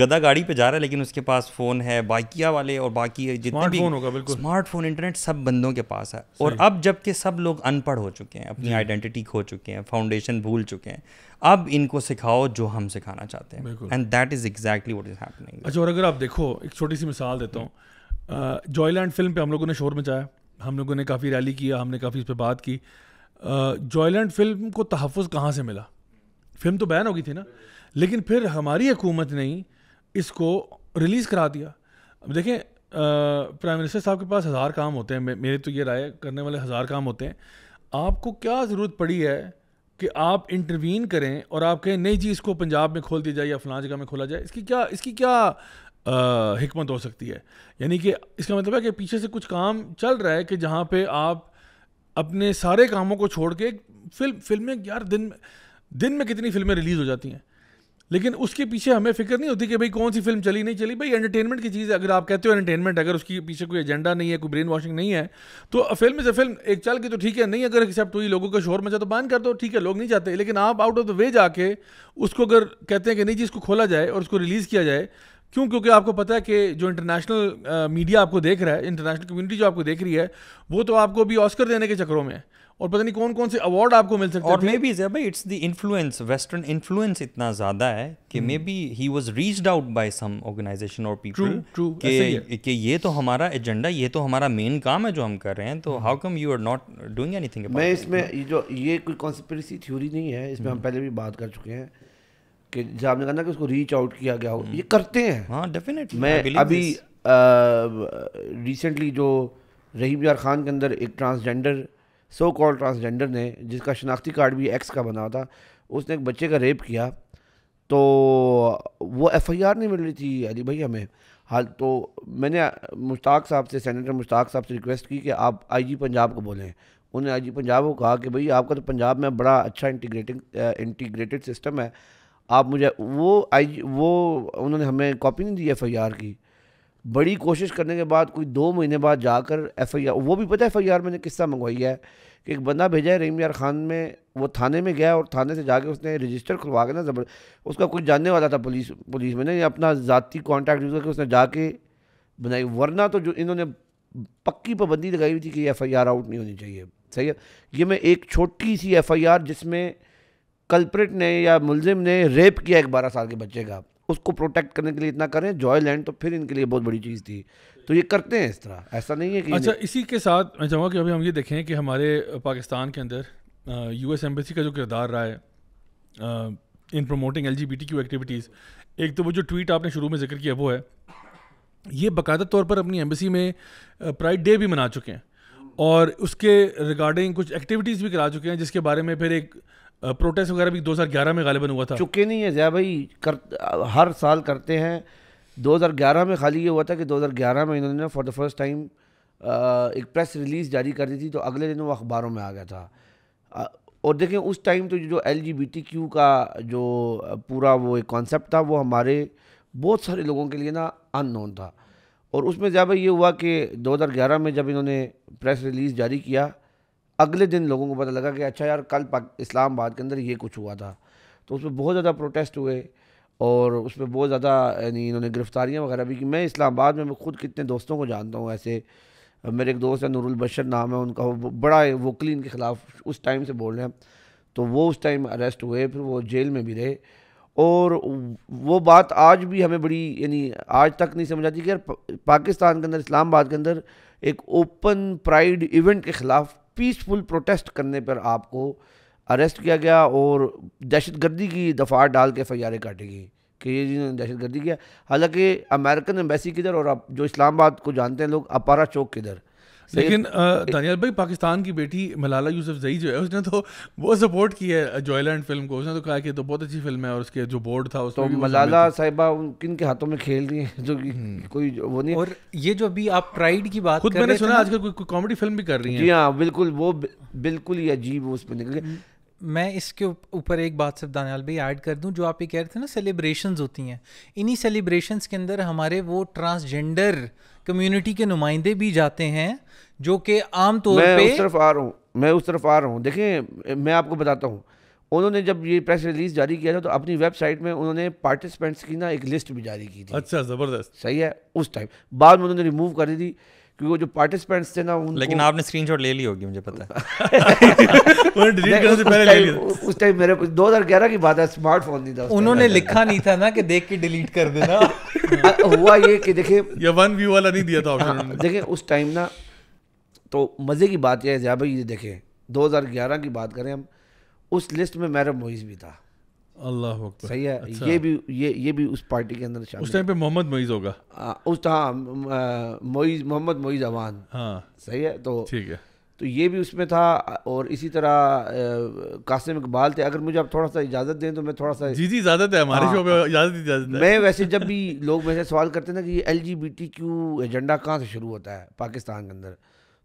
[SPEAKER 4] गदा गाड़ी पे जा रहा है लेकिन उसके पास फ़ोन है बाकिया वाले और बाकी जितने भी होगा बिल्कुल स्मार्टफोन इंटरनेट सब बंदों के पास है और अब जबकि सब लोग अनपढ़ हो चुके हैं अपनी आइडेंटिटी खो चुके हैं फाउंडेशन भूल चुके हैं अब इनको सिखाओ जो हम सिखाना चाहते
[SPEAKER 1] हैं and that is exactly what is happening अच्छा और अगर आप देखो एक छोटी सी मिसाल देता हूँ जॉयलैंड फिल्म पर हम लोगों ने शोर मचाया हम लोगों ने काफ़ी रैली किया हमने काफ़ी उस पर बात की जॉयलैंड फिल्म को तहफ़ कहाँ से मिला फिल्म तो बैन हो गई थी ना लेकिन फिर हमारी हुकूमत नहीं इसको रिलीज़ करा दिया अब देखें प्राइम मिनिस्टर साहब के पास हज़ार काम होते हैं मेरे तो ये राय करने वाले हज़ार काम होते हैं आपको क्या ज़रूरत पड़ी है कि आप इंटरवीन करें और आप कहें नहीं जी इसको पंजाब में खोल दिया जाए या फलां जगह में खोला जाए इसकी क्या इसकी क्या हमत हो सकती है यानी कि इसका मतलब है कि पीछे से कुछ काम चल रहा है कि जहाँ पे आप अपने सारे कामों को छोड़ के फिल्म फिल्में यार दिन दिन में कितनी फिल्में रिलीज़ हो जाती हैं लेकिन उसके पीछे हमें फिक्र नहीं होती कि भाई कौन सी फिल्म चली नहीं चली भाई एंटरटेनमेंट की चीज़ है अगर आप कहते हो एंटरटेनमेंट अगर उसके पीछे कोई एजेंडा नहीं है कोई ब्रेन वॉशिंग नहीं है तो फिल्म इज़ अ फिल्म एक चल के तो ठीक है नहीं अगर एक्सेप्ट हुई लोगों का शोर मचा तो बैन कर दो ठीक है लोग नहीं चाहते लेकिन आप आउट ऑफ द वे जाके उसको अगर कहते हैं कि नहीं जी इसको खोला जाए और उसको रिलीज़ किया जाए क्यों क्योंकि आपको पता है कि जो इंटरनेशनल मीडिया uh, आपको देख रहा है इंटरनेशनल कम्युनिटी जो आपको देख रही है वो तो आपको अभी ऑस्कर देने के चक्करों में है और पता नहीं कौन कौन से अवार्ड आपको मिल सकते और मे
[SPEAKER 4] बी जब it's the influence western influence इतना ज़्यादा है कि may hmm. Be he was reached out by some organisation और पीपल कि कि ये तो हमारा एजेंडा ये तो हमारा मेन काम है जो हम कर रहे हैं तो how come you are not doing anything मैं इसमें
[SPEAKER 2] जो ये कोई कॉन्स्पिरेसी थ्योरी नहीं है इसमें हम hmm. पहले भी बात कर चुके हैं कि जब आपने कहा ना कि उसको रीच आउट किया गया हो hmm. ये करते हैं हाँ डेफिनेटली मैं अभी रिसेंटली जो रहीम यार खान के अंदर एक ट्रांसजेंडर सो कॉल ट्रांसजेंडर ने जिसका शनाख्ती कार्ड भी एक्स का बना था उसने एक बच्चे का रेप किया तो वो एफ आई आर नहीं मिल रही थी अली भाई हमें हाल तो मैंने मुश्ताक साहब से सेनेटर मुश्ताक साहब से रिक्वेस्ट की कि आप आई जी पंजाब को बोलें उन्हें आई जी पंजाब को कहा कि भाई आपका तो पंजाब में बड़ा अच्छा इंटीग्रेटिंग इंटीग्रेटेड सिस्टम है आप मुझे वो आई वो उन्होंने हमें कॉपी नहीं दी एफ आई आर की बड़ी कोशिश करने के बाद कोई दो महीने बाद जाकर एफ आई आर वो भी पता है एफ आई आर मैंने किस्सा मंगवाई है कि एक बंदा भेजा है रहीम यार खान में वो थाने में गया और थाने से जाके उसने रजिस्टर खुलवा के ना जबर उसका कुछ जानने वाला था पुलिस पुलिस में ना अपना ज़ाती कॉन्टैक्ट यूज़ करके उसने जाके बनाई वरना तो जो इन्होंने पक्की पाबंदी लगाई हुई थी कि एफ़ आई आर आउट नहीं होनी चाहिए सही है ये मैं एक छोटी सी एफ़ आई आर जिसमें कल्प्रेट ने या मुलजिम ने रेप किया एक बारह साल के बच्चे का उसको प्रोटेक्ट करने के लिए इतना करें जॉय लैंड तो फिर इनके लिए बहुत बड़ी चीज़ थी तो ये करते हैं इस तरह ऐसा नहीं है कि अच्छा
[SPEAKER 1] इसी के साथ मैं चाहूँगा कि अभी हम ये देखें कि हमारे पाकिस्तान के अंदर यू एस एम्बेसी का जो किरदार रहा है in promoting L G B T Q activities एक तो वो जो ट्वीट आपने शुरू में जिक्र किया वो है ये बाकायदा तौर पर अपनी एम्बेसी में प्राइड डे भी मना चुके हैं और उसके रिगार्डिंग कुछ एक्टिविटीज़ भी करा
[SPEAKER 2] चुके हैं जिसके बारे में फिर एक प्रोटेस्ट वगैरह भी 2011 में गालिबन हुआ था चुके नहीं है जया भाई कर हर साल करते हैं 2011 में खाली ये हुआ था कि 2011 में इन्होंने फॉर द फर्स्ट टाइम एक प्रेस रिलीज़ जारी कर दी थी तो अगले दिन वो अखबारों में आ गया था और देखें उस टाइम तो जो एल का जो पूरा वो एक कॉन्सेप्ट था वो हमारे बहुत सारे लोगों के लिए ना अननोन था और उसमें भाई ये हुआ कि 2011 में जब इन्होंने प्रेस रिलीज़ जारी किया अगले दिन लोगों को पता लगा कि अच्छा यार कल इस्लामाबाद के अंदर ये कुछ हुआ था तो उसमें बहुत ज़्यादा प्रोटेस्ट हुए और उसमें बहुत ज़्यादा यानी इन्होंने गिरफ्तारियाँ वगैरह भी की मैं इस्लामाबाद में मैं खुद कितने दोस्तों को जानता हूँ ऐसे मेरे एक दोस्त है नूरुल बशर नाम है उनका वो बड़ा है क्लीन इनके ख़िलाफ़ उस टाइम से बोल रहे हैं तो वो उस टाइम अरेस्ट हुए फिर वो जेल में भी रहे और वो बात आज भी हमें बड़ी यानी आज तक नहीं समझ आती कि यार पाकिस्तान के अंदर इस्लामाबाद के अंदर एक ओपन प्राइड इवेंट के ख़िलाफ़ पीसफुल प्रोटेस्ट करने पर आपको अरेस्ट किया गया और दहशत गर्दी की दफ़ा डाल के एफ आई काटी गई कि ये जिन्होंने दहशत गर्दी किया हालांकि अमेरिकन एम्बेसी किधर और आप जो इस्लामाबाद को जानते हैं लोग अपारा चौक किधर लेकिन
[SPEAKER 1] दानियाल भाई पाकिस्तान की बेटी मलाला यूसुफ जई जो है उसने तो वो सपोर्ट की है जॉयलैंड फिल्म को उसने तो कहा कि तो बहुत अच्छी फिल्म है और उसके जो बोर्ड
[SPEAKER 2] था उसमें तो मलाला साहिबा किन के हाथों में खेल रही है जो हम्म। कोई वो नहीं और ये जो अभी आप प्राइड की बात खुद मैंने सुना आजकल कोई कॉमेडी फिल्म भी कर रही है जी हाँ बिल्कुल वो बिल्कुल ही अजीब उसमें निकल गया
[SPEAKER 3] मैं इसके ऊपर एक बात सिर्फ दानियाल भाई ऐड कर दूं जो आप ये कह रहे थे ना सेलिब्रेशंस होती हैं इन्हीं सेलिब्रेशंस के अंदर हमारे वो ट्रांसजेंडर कम्युनिटी के नुमाइंदे भी जाते हैं जो कि आम तौर पे उस तरफ
[SPEAKER 2] आ रहा हूँ मैं उस तरफ आ रहा हूँ देखें मैं आपको बताता हूँ उन्होंने जब ये प्रेस रिलीज जारी किया था तो अपनी वेबसाइट में उन्होंने पार्टिसिपेंट्स की ना एक लिस्ट भी जारी की थी अच्छा ज़बरदस्त सही है उस टाइम बाद में उन्होंने रिमूव कर दी थी क्योंकि जो पार्टिसिपेंट्स थे ना उन लेकिन
[SPEAKER 4] आपने स्क्रीनशॉट ले ली होगी मुझे पता है
[SPEAKER 2] उस टाइम मेरे दो हजार ग्यारह की बात है स्मार्टफोन नहीं था उन्होंने लिखा नहीं था ना कि देख के डिलीट कर देना हुआ ये कि देखे वन व्यू वाला नहीं दिया था हाँ, देखे उस टाइम ना तो मज़े की बात यह है जहाँ भाई ये देखें 2011 की बात करें हम उस लिस्ट में मैरब मोइज़ भी था
[SPEAKER 1] अल्लाह सही है अच्छा। ये
[SPEAKER 2] भी ये ये भी उस पार्टी के अंदर उस टाइम पे मोहम्मद मोइज होगा आ, उस हाँ मोइज मोहम्मद मोइज अवान हाँ सही है तो ठीक है तो ये भी उसमें था और इसी तरह कासिम इकबाल थे अगर मुझे आप थोड़ा सा इजाज़त दें तो मैं थोड़ा सा जी जी इजाज़त है हमारे हाँ। शो में इजाज़त इजाज़त मैं वैसे जब भी लोग मेरे सवाल करते हैं ना कि ये L G B T Q agenda कहाँ से शुरू होता है पाकिस्तान के अंदर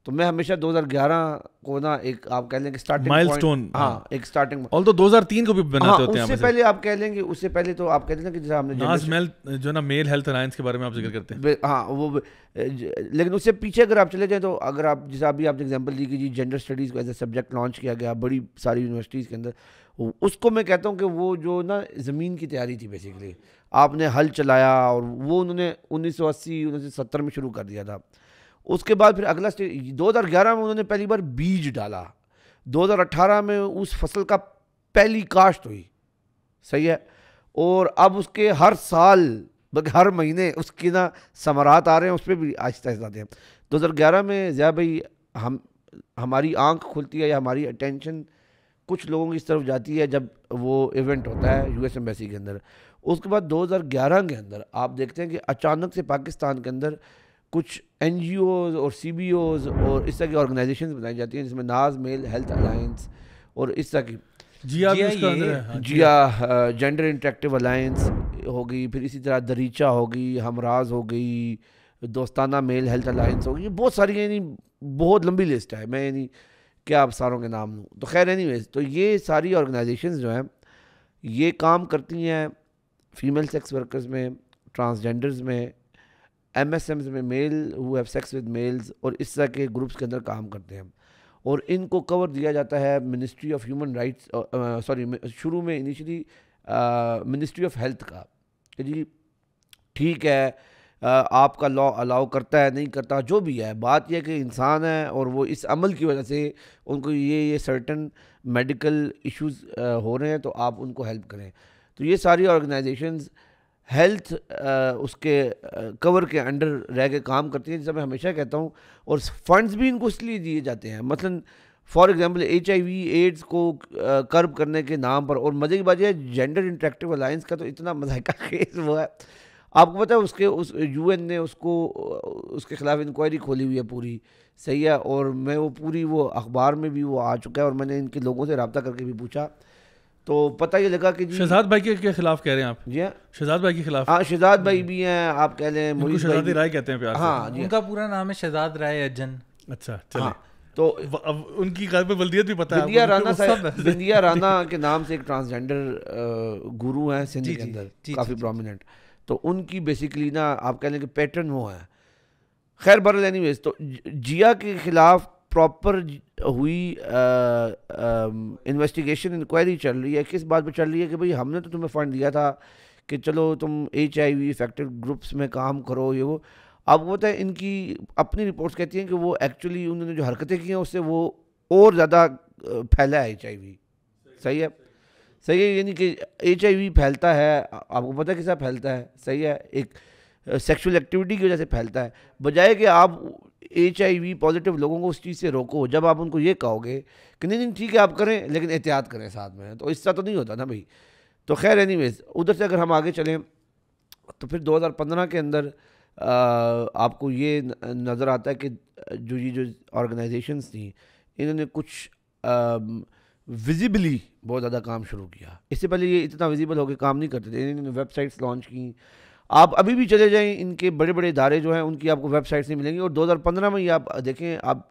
[SPEAKER 2] तो मैं हमेशा 2011 को ना एक आप कह लेंगे स्टार्टिंग माइलस्टोन हाँ एक स्टार्टिंग ऑल तो 2003 को भी बनाते हाँ, होते हैं उससे पहले आप कह लेंगे उससे पहले तो आप कह लें कि जैसा हमने मेल
[SPEAKER 1] जो ना मेल हेल्थ अलायंस के बारे में आप जिक्र करते
[SPEAKER 2] हैं हाँ वो लेकिन उससे पीछे अगर आप चले जाएँ तो अगर आप जैसे अभी आपने एग्जाम्पल दी कि जी जेंडर स्टडीज़ को एज ए सब्जेक्ट लॉन्च किया गया बड़ी सारी यूनिवर्सिटीज़ के अंदर उसको मैं कहता हूँ कि वो जो ना ज़मीन की तैयारी थी बेसिकली आपने हल चलाया और वो उन्होंने उन्नीस सौ अस्सी उन्नीस सौ सत्तर में शुरू कर दिया था उसके बाद फिर अगला स्टेज दो में उन्होंने पहली बार बीज डाला 2018 में उस फसल का पहली काश्त हुई सही है और अब उसके हर साल बल्कि हर महीने उसकी ना समारात आ रहे हैं उस पर भी आहिस्ता आहिस्ता आते हैं दो हज़ार ग्यारह में ज़्यादा भाई हम हमारी आंख खुलती है या हमारी अटेंशन कुछ लोगों की इस तरफ जाती है जब वो इवेंट होता है यू एस एम्बेसी के अंदर उसके बाद 2011 के अंदर आप देखते हैं कि अचानक से पाकिस्तान के अंदर कुछ एन जी ओज़ और सी बी ओज़ और इस तरह की ऑर्गेनाइजेशन बनाई जाती हैं जिसमें नाज मेल हेल्थ अलाइंस और इस तरह की जिया हाँ, Zia, Zia, Zia, Zia gender interactive alliance होगी फिर इसी तरह दरीचा होगी हमराज हो गई दोस्ताना मेल हेल्थ अलाइंस होगी ये बहुत सारी यानी बहुत लंबी लिस्ट है मैं यानी क्या आप सारों के नाम लूँ तो खैर एनी तो ये सारी ऑर्गेनाइजेशन जो हैं ये काम करती हैं फीमेल सेक्स वर्कर्स में ट्रांसजेंडर्स में एम एस एम्स में male who have sex with males और इस तरह के ग्रुप्स के अंदर काम करते हैं और इनको कवर दिया जाता है ministry of human rights sorry शुरू में इनिशली मिनिस्ट्री ऑफ हेल्थ का कि जी ठीक है आपका लॉ अलाउ करता है नहीं करता जो भी है बात यह कि इंसान है और वो इस अमल की वजह से उनको ये ये सर्टन मेडिकल इश्यूज हो रहे हैं तो आप उनको हेल्प करें तो ये सारी ऑर्गेनाइजेशंस हेल्थ uh, उसके कवर uh, के अंडर रह के काम करती हैं जैसा मैं हमेशा कहता हूँ और फंड्स भी इनको इसलिए दिए जाते हैं मतलब फॉर एग्जांपल एचआईवी एड्स को कर्ब uh, करने के नाम पर और मजे की बात यह जेंडर इंट्रैक्टिव अलाइंस का तो इतना मजायका केस हुआ है आपको पता है उसके उस यू ने उसको उसके ख़िलाफ़ इंक्वायरी खोली हुई है पूरी सही है और मैं वो पूरी वो अखबार में भी वो आ चुका है और मैंने इनके लोगों से रबता करके भी पूछा तो पता ये लगा कि जी शहजाद
[SPEAKER 1] भाई के, के खिलाफ कह रहे हैं आप
[SPEAKER 2] जी हाँ शहजाद भाई के खिलाफ हाँ शहजाद भाई भी हैं आप कह लें शहजाद राय कहते हैं प्यार हाँ जी हाँ। उनका
[SPEAKER 3] पूरा नाम है शहजाद राय अजन अच्छा हाँ, चलिए हाँ, तो अब उनकी घर पे बल्दियत भी पता है राना साहब बिंदिया राना
[SPEAKER 2] के नाम से एक ट्रांसजेंडर गुरु हैं सिंध के अंदर काफ़ी प्रोमिनेंट तो उनकी बेसिकली ना आप कह लें कि पैटर्न वो है खैर बरल एनी तो जिया के खिलाफ प्रॉपर हुई इन्वेस्टिगेशन इंक्वायरी चल रही है किस बात पे चल रही है कि भाई हमने तो तुम्हें फ़ंड दिया था कि चलो तुम H I V affected groups में काम करो ये वो अब वो तो इनकी अपनी रिपोर्ट्स कहती हैं कि वो एक्चुअली उन्होंने जो हरकतें की हैं उससे वो और ज़्यादा फैला है एच आई वी सही है सही है यानी कि एच आई वी फैलता है आपको पता है किसा फैलता है सही है एक सेक्सुअल एक्टिविटी की वजह से फैलता है बजाय कि आप एच पॉजिटिव लोगों को उस चीज़ से रोको जब आप उनको ये कहोगे कि नहीं नहीं ठीक है आप करें लेकिन एहतियात करें साथ में तो इसका तो नहीं होता ना भाई तो खैर वेज उधर से अगर हम आगे चलें तो फिर 2015 के अंदर आ, आपको ये नज़र आता है कि जो ये जो ऑर्गेनाइजेशंस थी इन्होंने कुछ विजिबली बहुत ज़्यादा काम शुरू किया इससे पहले ये इतना विजिबल होकर काम नहीं करते थे इन्होंने वेबसाइट्स लॉन्च की आप अभी भी चले जाएं इनके बड़े बड़े इदारे जो हैं उनकी आपको वेबसाइट्स नहीं मिलेंगी और 2015 में ही आप देखें आप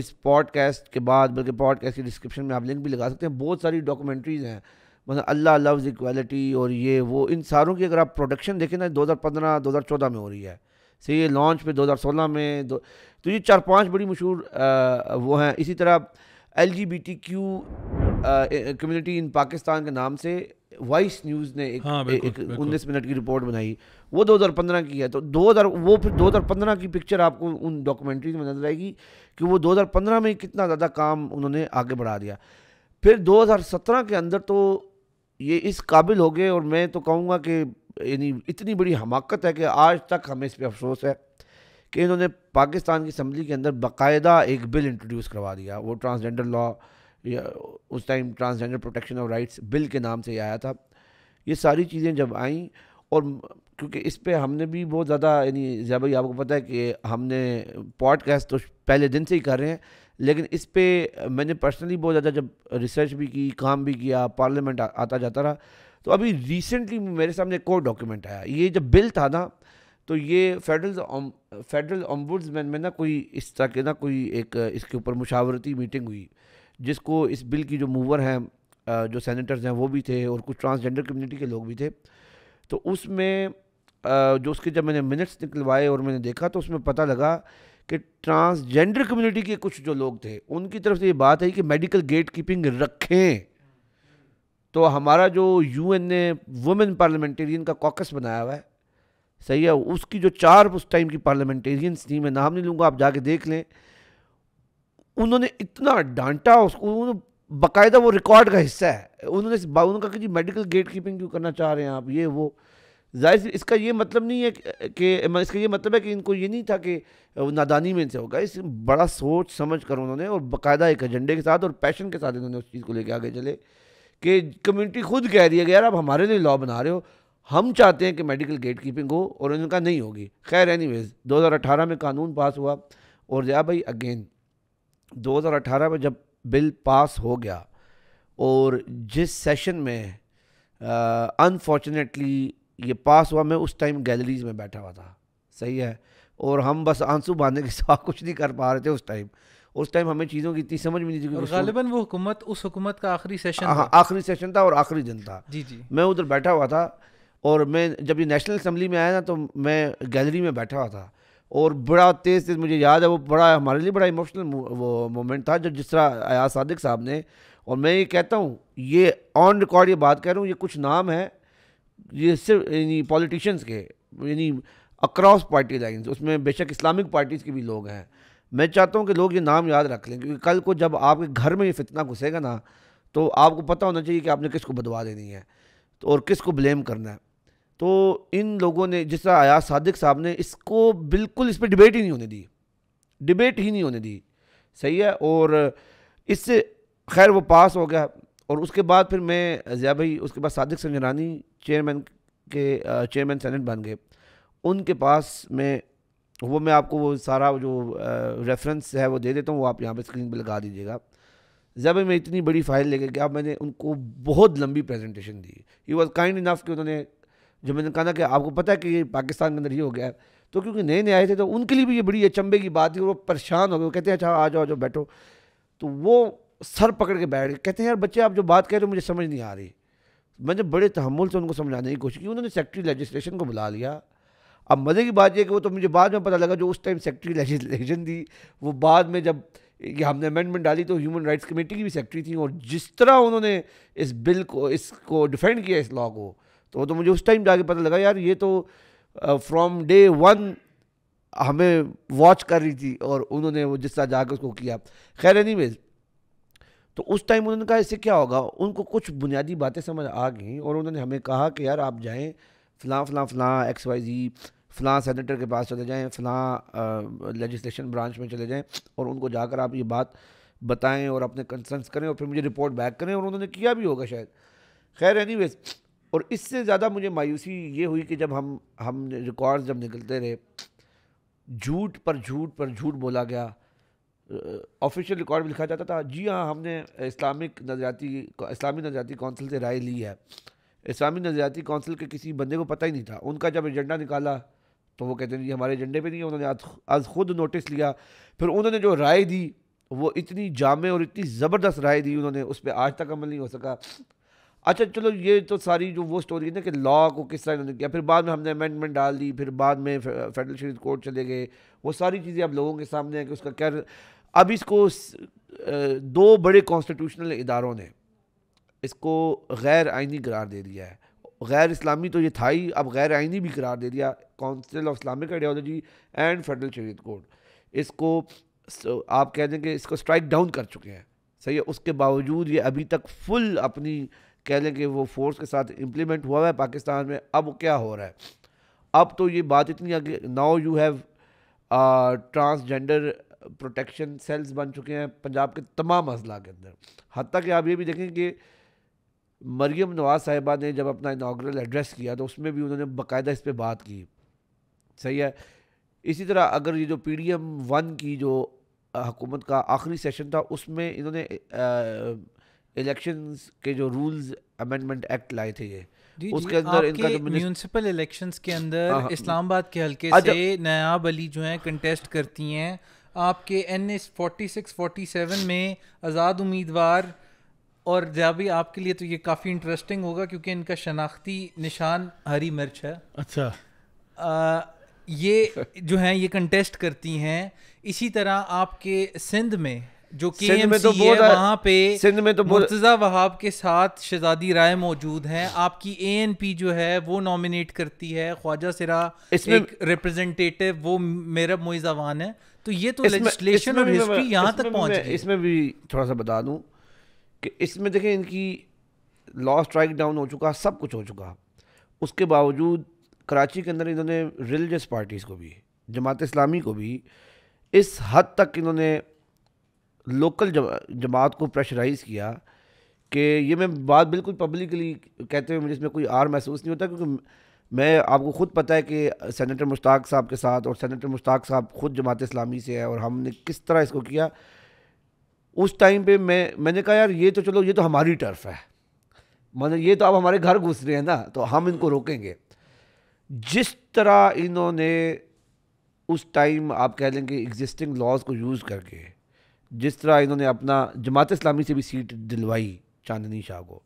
[SPEAKER 2] इस पॉडकास्ट के बाद बल्कि पॉडकास्ट के डिस्क्रिप्शन में आप लिंक भी लगा सकते हैं बहुत सारी डॉक्यूमेंट्रीज़ हैं मतलब अल्लाह लव्ज़ इक्वालिटी और ये वो इन सारों की अगर आप प्रोडक्शन देखें ना दो हज़ार में हो रही है से ये लॉन्च पे 2016 में दो तो ये चार पांच बड़ी मशहूर वो हैं इसी तरह L G B T Q community in Pakistan के नाम से वॉइस न्यूज़ ने एक, हाँ, उन्नीस मिनट की रिपोर्ट बनाई वो 2015 की है तो 2000 वो फिर 2015 की पिक्चर आपको उन डॉक्यूमेंट्रीज में नजर आएगी कि वो 2015 में कितना ज़्यादा काम उन्होंने आगे बढ़ा दिया फिर 2017 के अंदर तो ये इस काबिल हो गए और मैं तो कहूँगा कि यानी इतनी बड़ी हमाकत है कि आज तक हमें इस पर अफसोस है कि इन्होंने पाकिस्तान की असम्बली के अंदर बाकायदा एक बिल इंट्रोड्यूस करवा दिया वो ट्रांसजेंडर लॉ उस time transgender protection of rights bill के नाम से आया था ये सारी चीज़ें जब आईं और क्योंकि इस पर हमने भी बहुत ज़्यादा यानी जया भाई आपको पता है कि हमने पॉडकास्ट तो पहले दिन से ही कर रहे हैं लेकिन इस पर मैंने पर्सनली बहुत ज़्यादा जब रिसर्च भी की काम भी किया पार्लियामेंट आता जाता रहा तो अभी रिसेंटली मेरे सामने एक और डॉक्यूमेंट आया ये जब बिल था ना तो ये फेडरल फेडरल ऑम्बुड्समैन में ना कोई इस तरह के ना कोई एक इसके ऊपर मुशावरती मीटिंग हुई जिसको इस बिल की जो मूवर हैं जो सेनेटर्स हैं वो भी थे और कुछ ट्रांसजेंडर कम्युनिटी के लोग भी थे तो उसमें जो उसके जब मैंने मिनट्स निकलवाए और मैंने देखा तो उसमें पता लगा कि ट्रांसजेंडर कम्युनिटी के कुछ जो लोग थे उनकी तरफ से ये बात है कि मेडिकल गेट कीपिंग रखें तो हमारा जो यू एन ने वुमेन पार्लियामेंटेरियन का कॉकस बनाया हुआ है सही है उसकी जो चार उस टाइम की पार्लियामेंटेरियंस थी मैं नाम नहीं लूँगा आप जाके देख लें उन्होंने इतना डांटा उसको बाकायदा वो रिकॉर्ड का हिस्सा है उन्होंने उन्होंने कहा कि जी मेडिकल गेट कीपिंग क्यों करना चाह रहे हैं आप ये वो जाहिर इसका ये मतलब नहीं है कि इसका ये मतलब है कि इनको ये नहीं था कि नादानी में इनसे होगा इस बड़ा सोच समझ कर उन्होंने और बाकायदा एक एजेंडे के साथ और पैशन के साथ इन्होंने उस चीज़ को लेकर आगे चले कि कम्युनिटी खुद कह रही है कि यार आप हमारे लिए लॉ बना रहे हो हम चाहते हैं कि मेडिकल गेट कीपिंग हो और इनका नहीं होगी खैर एनी वेज़ दो में कानून पास हुआ और जया भाई अगेन 2018 में जब बिल पास हो गया और जिस सेशन में अनफॉर्चुनेटली ये पास हुआ मैं उस टाइम गैलरीज में बैठा हुआ था सही है और हम बस आंसू बांधने के साथ कुछ नहीं कर पा रहे थे उस टाइम उस टाइम हमें चीज़ों की इतनी समझ में नहीं थी गालिबा वो
[SPEAKER 3] हुकूमत उस हुकूमत का आखिरी सेशन हाँ
[SPEAKER 2] आखिरी सेशन था और आखिरी दिन था जी जी मैं उधर बैठा हुआ था और मैं जब ये नेशनल असम्बली में आया ना तो मैं गैलरी में बैठा हुआ था और बड़ा तेज़ तेज़ मुझे याद है वो बड़ा हमारे लिए बड़ा इमोशनल वो मोमेंट था जो जिस तरह अयाज सादिक साहब ने और मैं ये कहता हूँ ये ऑन रिकॉर्ड ये बात कह रहा हूँ ये कुछ नाम है ये सिर्फ यानी पॉलिटिशियंस के यानी अक्रॉस पार्टी लाइन उसमें बेशक इस्लामिक पार्टीज़ के भी लोग हैं मैं चाहता हूँ कि लोग ये नाम याद रख लें क्योंकि कल को जब आपके घर में ये फितना घुसेगा ना तो आपको पता होना चाहिए कि आपने किसको बदवा देनी है तो और किसको ब्लेम करना है तो इन लोगों ने जिस तरह आया सादिक साहब ने इसको बिल्कुल इस पर डिबेट ही नहीं होने दी डिबेट ही नहीं होने दी सही है और इससे खैर वो पास हो गया और उसके बाद फिर मैं ज़िया भाई उसके बाद सादिक संजरानी चेयरमैन के चेयरमैन सेनेट बन गए उनके पास मैं वो मैं आपको वो सारा जो रेफरेंस है वो दे देता हूँ वो आप यहाँ पे स्क्रीन पे लगा दीजिएगा जब मैं इतनी बड़ी फाइल लेके गया मैंने उनको बहुत लंबी प्रेजेंटेशन दी ही वॉज काइंड इनफ कि उन्होंने जब मैंने कहा ना कि आपको पता है कि पाकिस्तान के अंदर ये हो गया है तो क्योंकि नए नए आए थे तो उनके लिए भी ये बड़ी अचंबे की बात थी वो परेशान हो गए कहते हैं अच्छा आ जाओ जाओ बैठो तो वो सर पकड़ के बैठ गए कहते हैं यार बच्चे आप जो बात कह रहे हो मुझे समझ नहीं आ रही मैंने बड़े तहमुल से उनको समझाने की कोशिश की उन्होंने सेक्रेटरी लेजिस्लेशन को बुला लिया अब मज़े की बात यह कि वो तो मुझे बाद में पता लगा जो उस टाइम सेक्रेटरी लेजिस्लेशन थी वो बाद में जब ये हमने अमेंडमेंट डाली तो ह्यूमन राइट्स कमेटी की भी सेक्रेटरी थी और जिस तरह उन्होंने इस बिल को इसको डिफेंड किया इस लॉ को तो वो तो मुझे उस टाइम जाके पता लगा यार ये तो फ्रॉम डे वन हमें वॉच कर रही थी और उन्होंने वो जिस तरह जाकर उसको किया खैर वेज़ तो उस टाइम उन्होंने कहा इससे क्या होगा उनको कुछ बुनियादी बातें समझ आ गई और उन्होंने हमें कहा कि यार आप जाएँ फ़लाँ फ़लाँ फ़लाँ एक्स वाई जी फ़लाँ सेनेटर के पास चले जाएँ फ़लाँ लेजिस्लेशन ब्रांच में चले जाएँ और उनको जाकर आप ये बात बताएं और अपने कंसर्नस करें और फिर मुझे रिपोर्ट बैक करें और उन्होंने किया भी होगा शायद खैर वेज़ और इससे ज़्यादा मुझे मायूसी ये हुई कि जब हम हम रिकॉर्ड जब निकलते रहे झूठ पर झूठ पर झूठ बोला गया ऑफिशियल रिकॉर्ड में लिखा जाता था जी हाँ हमने इस्लामिक नजरियाती इस्लामी नजरियाती कौंसिल से राय ली है इस्लामी नजरियाती कौंसिल के किसी बंदे को पता ही नहीं था उनका जब एजेंडा निकाला तो वो कहते हैं जी हमारे एजेंडे पे नहीं है उन्होंने आज खुद नोटिस लिया फिर उन्होंने जो राय दी वो इतनी जामे और इतनी ज़बरदस्त राय दी उन्होंने उस पर आज तक अमल नहीं हो सका अच्छा चलो ये तो सारी जो वो स्टोरी है ना कि लॉ को किस तरह इन्होंने किया फिर बाद में हमने अमेंडमेंट डाल दी फिर बाद में फेडरल शरीर कोर्ट चले गए वो सारी चीज़ें अब लोगों के सामने हैं कि उसका क्या अब इसको दो बड़े कॉन्स्टिट्यूशनल इदारों ने इसको गैर आइनी करार दे दिया है गैर इस्लामी तो ये था ही अब गैर आइनी भी करार दे दिया council of Islamic ideology and federal Shariat court इसको आप कह दें कि इसको स्ट्राइक डाउन कर चुके हैं सही है उसके बावजूद ये अभी तक फुल अपनी कह लें कि वो फोर्स के साथ इम्प्लीमेंट हुआ है पाकिस्तान में अब क्या हो रहा है अब तो ये बात इतनी आगे now you have transgender protection cells बन चुके हैं पंजाब के तमाम अजला के अंदर हती कि आप ये भी देखें कि मरियम नवाज़ साहिबा ने जब अपना इनाग्रल एड्रेस किया तो उसमें भी उन्होंने बाकायदा इस पर बात की सही है इसी तरह अगर ये जो पी डी एम वन की जो हुकूमत का आखिरी सेशन था उसमें इन्होंने आ, इलेक्शंस के जो रूल्स अमेंडमेंट एक्ट लाए थे ये उसके अंदर इनका
[SPEAKER 3] म्यूनसिपल इलेक्शंस के अंदर हाँ, हाँ। इस्लामाबाद के हलके अच्छा। से नयाब अली जो हैं कंटेस्ट करती हैं आपके N S forty six forty seven में आज़ाद उम्मीदवार और जाबी आपके लिए तो ये काफ़ी इंटरेस्टिंग होगा क्योंकि इनका शनाख्ती निशान हरी मिर्च है अच्छा आ, ये जो हैं ये कंटेस्ट करती हैं इसी तरह आपके सिंध में
[SPEAKER 1] जो कि तो है वहाँ पे
[SPEAKER 3] सिंध में तो मुर्तजा वहाब के साथ शहजादी राय मौजूद हैं आपकी ए एन पी जो है वो नॉमिनेट करती है ख्वाजा सिरा इसमें रिप्रेजेंटेटिव वो मेरा मोइजावान है तो ये तो लेजिस्लेशन और हिस्ट्री यहाँ तक पहुँच गई इसमें
[SPEAKER 2] भी थोड़ा सा बता दूँ कि इसमें देखें इनकी लॉ स्ट्राइक डाउन हो चुका सब कुछ हो चुका उसके बावजूद कराची के अंदर इन्होंने रिलीजस पार्टीज़ को भी जमात इस्लामी को भी इस हद तक इन्होंने लोकल जमात को प्रेशराइज़ किया कि ये मैं बात बिल्कुल पब्लिकली कहते हुए मुझे इसमें कोई आर महसूस नहीं होता क्योंकि मैं आपको ख़ुद पता है कि सेनेटर मुश्ताक साहब के साथ और सेनेटर मुश्ताक साहब ख़ुद जमात इस्लामी से है और हमने किस तरह इसको किया उस टाइम पे मैं मैंने कहा यार ये तो चलो ये तो हमारी टर्फ है मैंने ये तो आप हमारे घर घुस रहे हैं ना तो हम इनको रोकेंगे जिस तरह इन्होंने उस टाइम आप कह लेंगे एग्जिस्टिंग लॉज को यूज़ करके जिस तरह इन्होंने अपना जमात इस्लामी से भी सीट दिलवाई चांदनी शाह को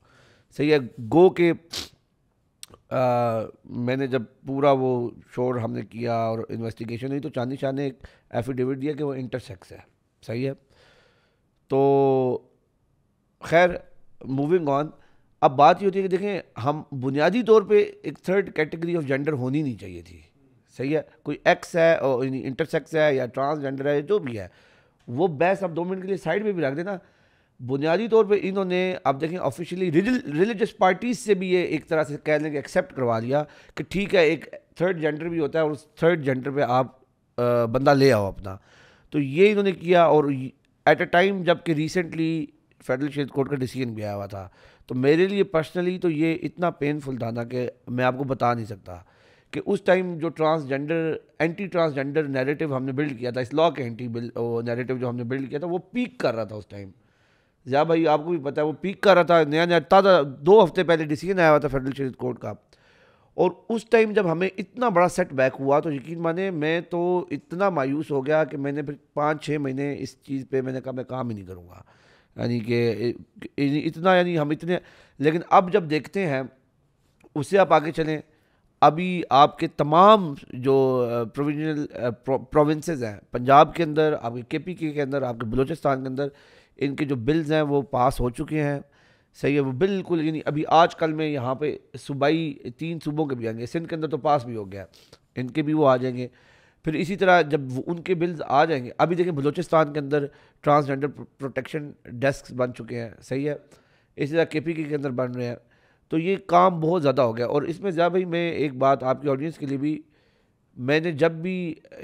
[SPEAKER 2] सही है गो के आ, मैंने जब पूरा वो शोर हमने किया और इन्वेस्टिगेशन हुई तो चांदनी शाह ने एक एफिडेविट दिया कि वो इंटरसेक्स है सही है तो खैर मूविंग ऑन अब बात ये होती है कि देखें हम बुनियादी तौर पे एक थर्ड कैटेगरी ऑफ जेंडर होनी नहीं चाहिए थी सही है कोई एक्स है और इंटरसेक्स है या ट्रांसजेंडर है जो भी है वो बहस आप दो मिनट के लिए साइड में भी रख देना बुनियादी तौर पे इन्होंने आप देखें ऑफिशियली रिलीजियस पार्टीज से भी ये एक तरह से कह लेंगे एक्सेप्ट करवा लिया कि ठीक है एक थर्ड जेंडर भी होता है और उस थर्ड जेंडर पे आप आ, बंदा ले आओ अपना तो ये इन्होंने किया और एट अ टाइम जबकि रिसेंटली फेडरल शेयर कोर्ट का डिसीजन भी आया हुआ था तो मेरे लिए पर्सनली तो ये इतना पेनफुल था ना कि मैं आपको बता नहीं सकता कि उस टाइम जो ट्रांसजेंडर एंटी ट्रांसजेंडर नैरेटिव हमने बिल्ड किया था इस लॉ के एंटी नैरेटिव जो हमने बिल्ड किया था वो पीक कर रहा था उस टाइम ज़िया भाई आपको भी पता है वो पीक कर रहा था नया नया ताज़ा दो हफ्ते पहले डिसीजन आया हुआ था फेडरल शरीर कोर्ट का और उस टाइम जब हमें इतना बड़ा सेटबैक हुआ तो यकीन माने मैं तो इतना मायूस हो गया कि मैंने फिर पाँच छः महीने इस चीज़ पे मैंने कहा मैं काम ही नहीं करूँगा यानी कि इतना यानी हम इतने लेकिन अब जब देखते हैं उससे आप आगे चलें अभी आपके तमाम जो प्रोविजनल प्रोविंसेस हैं पंजाब के अंदर आपके के पी के अंदर आपके बलूचिस्तान के अंदर इनके जो बिल्स हैं वो पास हो चुके हैं सही है वो बिल्कुल यानी अभी आज कल में यहाँ पे सूबाई तीन सूबों के भी आएंगे सिंध के अंदर तो पास भी हो गया इनके भी वो आ जाएंगे फिर इसी तरह जब उनके बिल्स आ जाएंगे अभी देखें बलूचिस्तान के अंदर ट्रांसजेंडर प्रोटेक्शन डेस्क बन चुके हैं सही है इसी तरह के पी के अंदर बन रहे हैं तो ये काम बहुत ज़्यादा हो गया और इसमें ज़्यादा भाई मैं एक बात आपकी ऑडियंस के लिए भी मैंने जब भी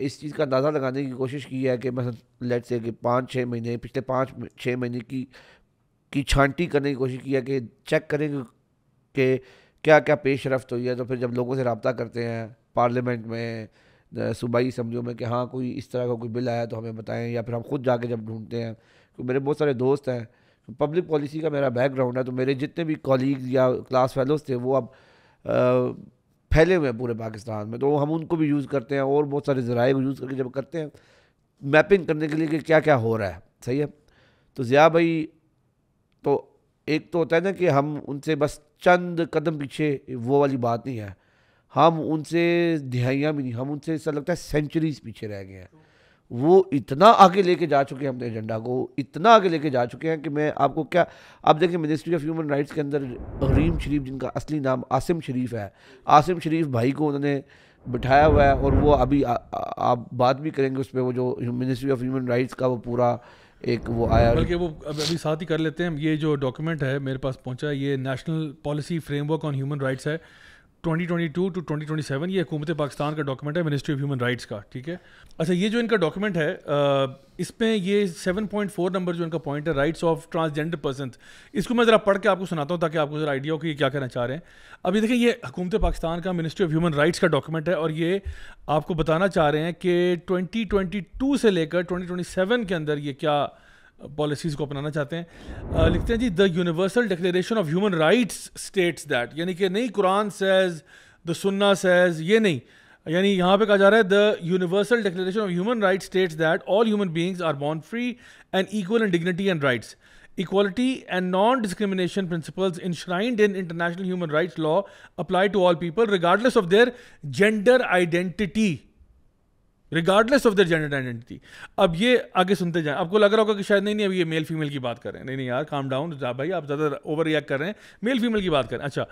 [SPEAKER 2] इस चीज़ का अंदाज़ा लगाने की कोशिश की है कि मैं लेट से कि पाँच छः महीने पिछले पाँच छः महीने की की छांटी करने की कोशिश की है कि चेक करें कि क्या क्या पेश रफ्त हुई है तो फिर जब लोगों से रबता करते हैं पार्लियामेंट में सूबाई असम्बलियों में कि हाँ कोई इस तरह का कोई बिल आया तो हमें बताएं या फिर हम खुद जाके जब ढूंढते हैं तो मेरे बहुत सारे दोस्त हैं पब्लिक तो पॉलिसी का मेरा बैकग्राउंड है तो मेरे जितने भी कॉलीग या क्लास फेलोज थे वो अब फैले हुए हैं पूरे पाकिस्तान में तो हम उनको भी यूज़ करते हैं और बहुत सारे ज़राए को यूज़ करके जब करते हैं मैपिंग करने के लिए कि क्या क्या हो रहा है सही है तो ज़िया भाई तो एक तो होता है ना कि हम उनसे बस चंद कदम पीछे वो वाली बात नहीं है हम उनसे दिहाइयाँ भी नहीं हम उनसे ऐसा लगता है सेंचुरीज पीछे रह गए हैं वो इतना आगे लेके जा चुके हैं अपने एजेंडा को इतना आगे लेके जा चुके हैं कि मैं आपको क्या आप देखें मिनिस्ट्री ऑफ ह्यूमन राइट्स के अंदर रीम शरीफ जिनका असली नाम आसिम शरीफ है आसिम शरीफ भाई को उन्होंने बिठाया हुआ है और वो अभी आ, आ, आप बात भी करेंगे उस पर वो जो मिनिस्ट्री ऑफ ह्यूमन राइट्स का वो पूरा एक वो आया बल्कि
[SPEAKER 1] वो अभी साथ ही कर लेते हैं ये जो डॉक्यूमेंट है मेरे पास पहुंचा ये national policy framework on human rights है 2022 टू 2027 ये हुकूमत पाकिस्तान का डॉक्यूमेंट है मिनिस्ट्री ऑफ ह्यूमन राइट्स का ठीक है अच्छा ये जो इनका डॉक्यूमेंट है इसमें ये 7.4 नंबर जो इनका पॉइंट है राइट्स ऑफ ट्रांसजेंडर पर्सन इसको मैं ज़रा पढ़ के आपको सुनाता हूँ ताकि आपको ज़रा आइडिया हो कि ये क्या कहना चाह रहे हैं अब ये देखें ये हुकूमत पाकिस्तान का मिनिस्ट्री ऑफ ह्यूमन राइट्स का डॉक्यूमेंट है और ये आपको बताना चाह रहे हैं कि ट्वेंटी से लेकर ट्वेंटी के अंदर ये क्या पॉलिसीज़ को अपनाना चाहते हैं लिखते हैं जी the universal declaration of human rights states that यानी कि नहीं Quran says the Sunnah says ये नहीं यानी यहाँ पे कहा जा रहा है the universal declaration of human right states that all human beings are born free and equal in dignity and rights equality and non discrimination principles enshrined in international human rights law apply to all people regardless of their gender identity regardless of their gender identity अब ये आगे सुनते जाएं आपको लग रहा होगा कि शायद नहीं नहीं अब ये मेल फीमेल की बात कर रहे हैं नहीं नहीं यार काम डाउन भाई आप ज़्यादा ओवर रिएक्ट कर रहे हैं मेल फीमेल की बात करें अच्छा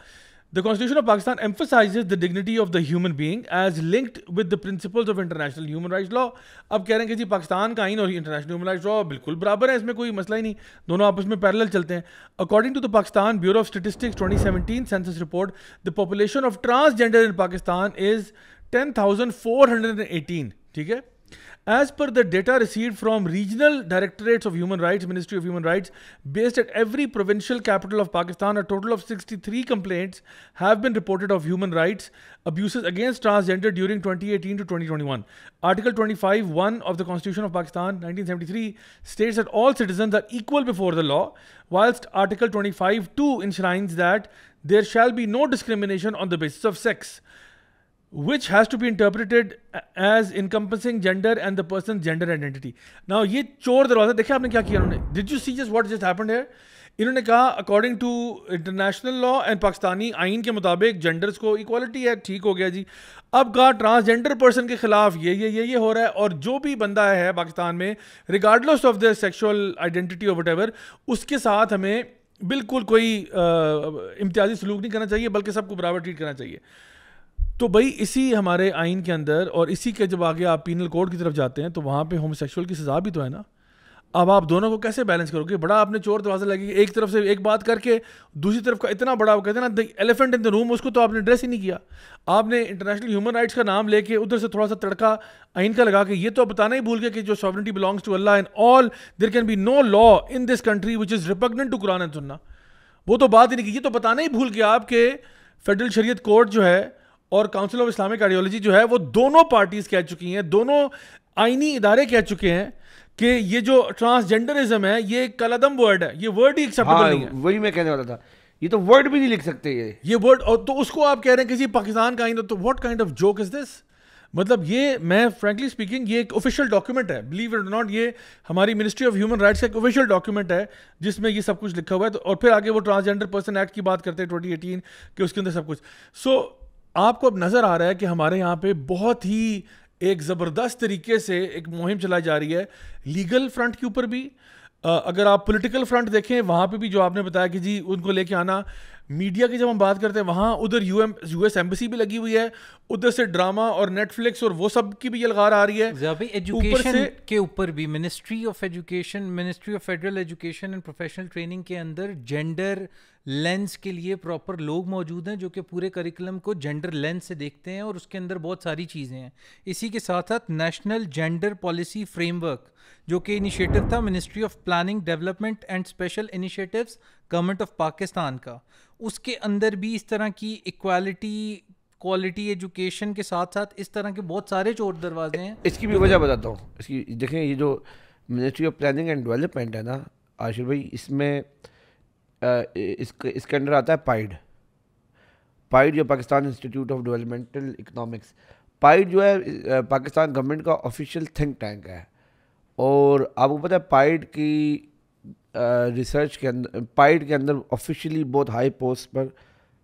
[SPEAKER 1] the constitution of Pakistan emphasises the dignity of the human being as linked with the principles of international human right law अब कह रहे हैं कि जी पाकिस्तान का आइन और इंटरनेशनल ह्यूमन राइट्स लॉ बिल्कुल बराबर है इसमें कोई मसला ही नहीं दोनों आपस में पैरल चलते हैं according to the Pakistan bureau of statistics seventeen census report the population of transgender in Pakistan is ten thousand four hundred and eighteen As per the data received from regional directorates of human rights, Ministry of Human Rights, based at every provincial capital of Pakistan, a total of 63 complaints have been reported of human rights abuses against transgender during 2018 to 2021. Article 25, 1 of the Constitution of Pakistan, 1973, states that all citizens are equal before the law, whilst Article 25, 2 enshrines that there shall be no discrimination on the basis of sex. Which has to be interpreted as encompassing gender and the person gender identity ना ये चोर दरवाजा देखिए आपने क्या किया उन्होंने Did you see just what just happen here? इन्होंने कहा according to international law and Pakistani आइन के मुताबिक जेंडर्स को इक्वालिटी है ठीक हो गया जी अब कहा ट्रांसजेंडर पर्सन के खिलाफ ये ये ये ये हो रहा है और जो भी बंदा है पाकिस्तान में regardless of the sexual identity और वट एवर उसके साथ हमें बिल्कुल कोई इम्तियाजी सलूक नहीं करना चाहिए बल्कि सबको बराबर ट्रीट करना चाहिए तो भाई इसी हमारे आइन के अंदर और इसी के जब आगे आप पीनल कोड की तरफ जाते हैं तो वहाँ पे होमोसेक्सुअल की सज़ा भी तो है ना अब आप दोनों को कैसे बैलेंस करोगे बड़ा आपने चोर दरवाजा लगेगा एक तरफ से एक बात करके दूसरी तरफ का इतना बड़ा वो कहते हैं ना एलिफेंट इन द रूम उसको तो आपने ड्रेस ही नहीं किया आपने इंटरनेशनल ह्यूमन राइट्स का नाम लेके उधर से थोड़ा सा तड़का आइन का लगा के ये तो बताना ही भूल गया कि जो sovereignty belongs to Allah and all there can be no law in this country which is repugnant to Quran Sunnah वो तो बात ही नहीं की ये तो बताना ही भूल गया आपके फेडरल शरीय कोर्ट जो है और काउंसिल ऑफ इस्लामिक आइडियोलॉजी जो है वो दोनों पार्टीज़ कह चुकी हैं दोनों आइनी इदारे कह चुके हैं कि ये जो ट्रांसजेंडरिज्म है ये कलदम वर्ड है ये वर्ड ही एक्सेप्टेबल हाँ, नहीं है वही मैं कहने वाला था ये तो वर्ड भी नहीं लिख सकते ये ये वर्ड और तो उसको आप कह रहे हैं किसी पाकिस्तान का आइन तो what kind of joke is this मतलब ये मैं फ्रेंकली स्पीकिंग ये एक ऑफिशियल डॉक्यूमेंट है बिलीव इट नॉट ये हमारी मिनिस्ट्री ऑफ ह्यूमन राइट्स का एक ऑफिशियल डॉक्यूमेंट है जिसमें ये सब कुछ लिखा हुआ है तो और फिर आगे वो ट्रांसजेंडर पर्सन एक्ट की बात करते हैं ट्वेंटी के उसके अंदर सब कुछ सो so, आपको अब नज़र आ रहा है कि हमारे यहाँ पे बहुत ही एक ज़बरदस्त तरीके से एक मुहिम चलाई जा रही है लीगल फ्रंट के ऊपर भी अगर आप पॉलिटिकल फ्रंट देखें वहाँ पे भी जो आपने बताया कि जी उनको लेके आना मीडिया की जब हम बात करते हैं वहाँ उधर U M U S embassy भी लगी हुई है उधर से ड्रामा और नेटफ्लिक्स और वो सब की भी ये लगार आ रही है एजुकेशन
[SPEAKER 3] के ऊपर भी ministry of education ministry of federal education and professional training के अंदर जेंडर लेंस के लिए प्रॉपर लोग मौजूद हैं जो कि पूरे करिकुलम को जेंडर लेंस से देखते हैं और उसके अंदर बहुत सारी चीज़ें हैं इसी के साथ साथ नेशनल जेंडर पॉलिसी फ्रेमवर्क जो कि इनिशिएटिव था ministry of planning development and special initiatives government of Pakistan का उसके अंदर भी इस तरह की इक्वालिटी क्वालिटी एजुकेशन के साथ साथ इस तरह के बहुत सारे चोर दरवाजे हैं इसकी भी वजह बताता
[SPEAKER 2] हूँ इसकी देखें ये जो ministry of planning and development है ना आशिर भाई इसमें इसके अंडर आता है पाइड पाइड जो Pakistan institute of developmental economics PIDE जो है पाकिस्तान गवर्नमेंट का ऑफिशियल थिंक टैंक है और आपको पता है पाइड की रिसर्च के अंदर पाइड के अंदर ऑफिशियली बहुत हाई पोस्ट पर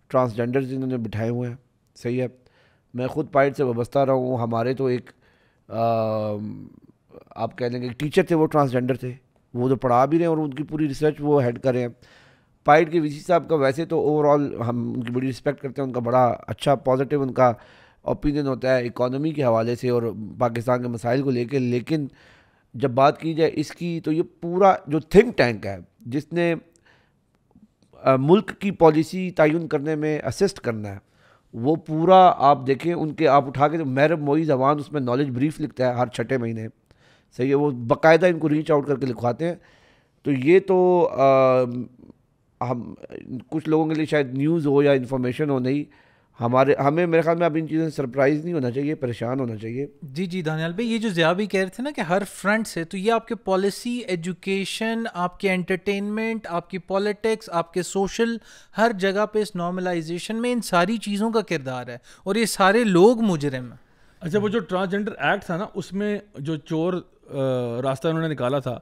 [SPEAKER 2] ट्रांसजेंडर जिन्होंने बिठाए हुए हैं सही है मैं ख़ुद पाइड से वाबस्ता रहा हूँ हमारे तो एक आ, आप कह लेंगे टीचर थे वो ट्रांसजेंडर थे वो तो पढ़ा भी रहे हैं और उनकी पूरी रिसर्च वो हेड कर रहे हैं पाइड के वीसी साहब का वैसे तो ओवरऑल हम उनकी बड़ी रिस्पेक्ट करते हैं उनका बड़ा अच्छा पॉजिटिव उनका ओपिनियन होता है इकोनॉमी के हवाले से और पाकिस्तान के मसाइल को लेकर लेकिन जब बात की जाए इसकी तो ये पूरा जो थिंक टैंक है जिसने आ, मुल्क की पॉलिसी तयन करने में असिस्ट करना है वो पूरा आप देखें उनके आप उठा के तो मैरब मोई जवान उसमें नॉलेज ब्रीफ लिखता है हर छठे महीने सही है वो बाकायदा इनको रीच आउट करके लिखवाते हैं तो ये तो हम कुछ लोगों के लिए शायद न्यूज़ हो या इन्फॉर्मेशन हो नहीं हमारे हमें मेरे ख्याल में अब इन चीज़ों से सरप्राइज़ नहीं होना चाहिए परेशान होना चाहिए
[SPEAKER 3] जी जी दानियाल भाई ये जो ज़िया भी कह रहे थे ना कि हर फ्रंट से तो ये आपके पॉलिसी एजुकेशन आपके एंटरटेनमेंट आपकी पॉलिटिक्स आपके सोशल हर जगह पे इस नॉर्मलाइजेशन में इन सारी चीज़ों का किरदार है
[SPEAKER 1] और ये सारे लोग मुजरम हैं अच्छा वो जो ट्रांसजेंडर एक्ट था ना उसमें जो चोर रास्ता उन्होंने निकाला था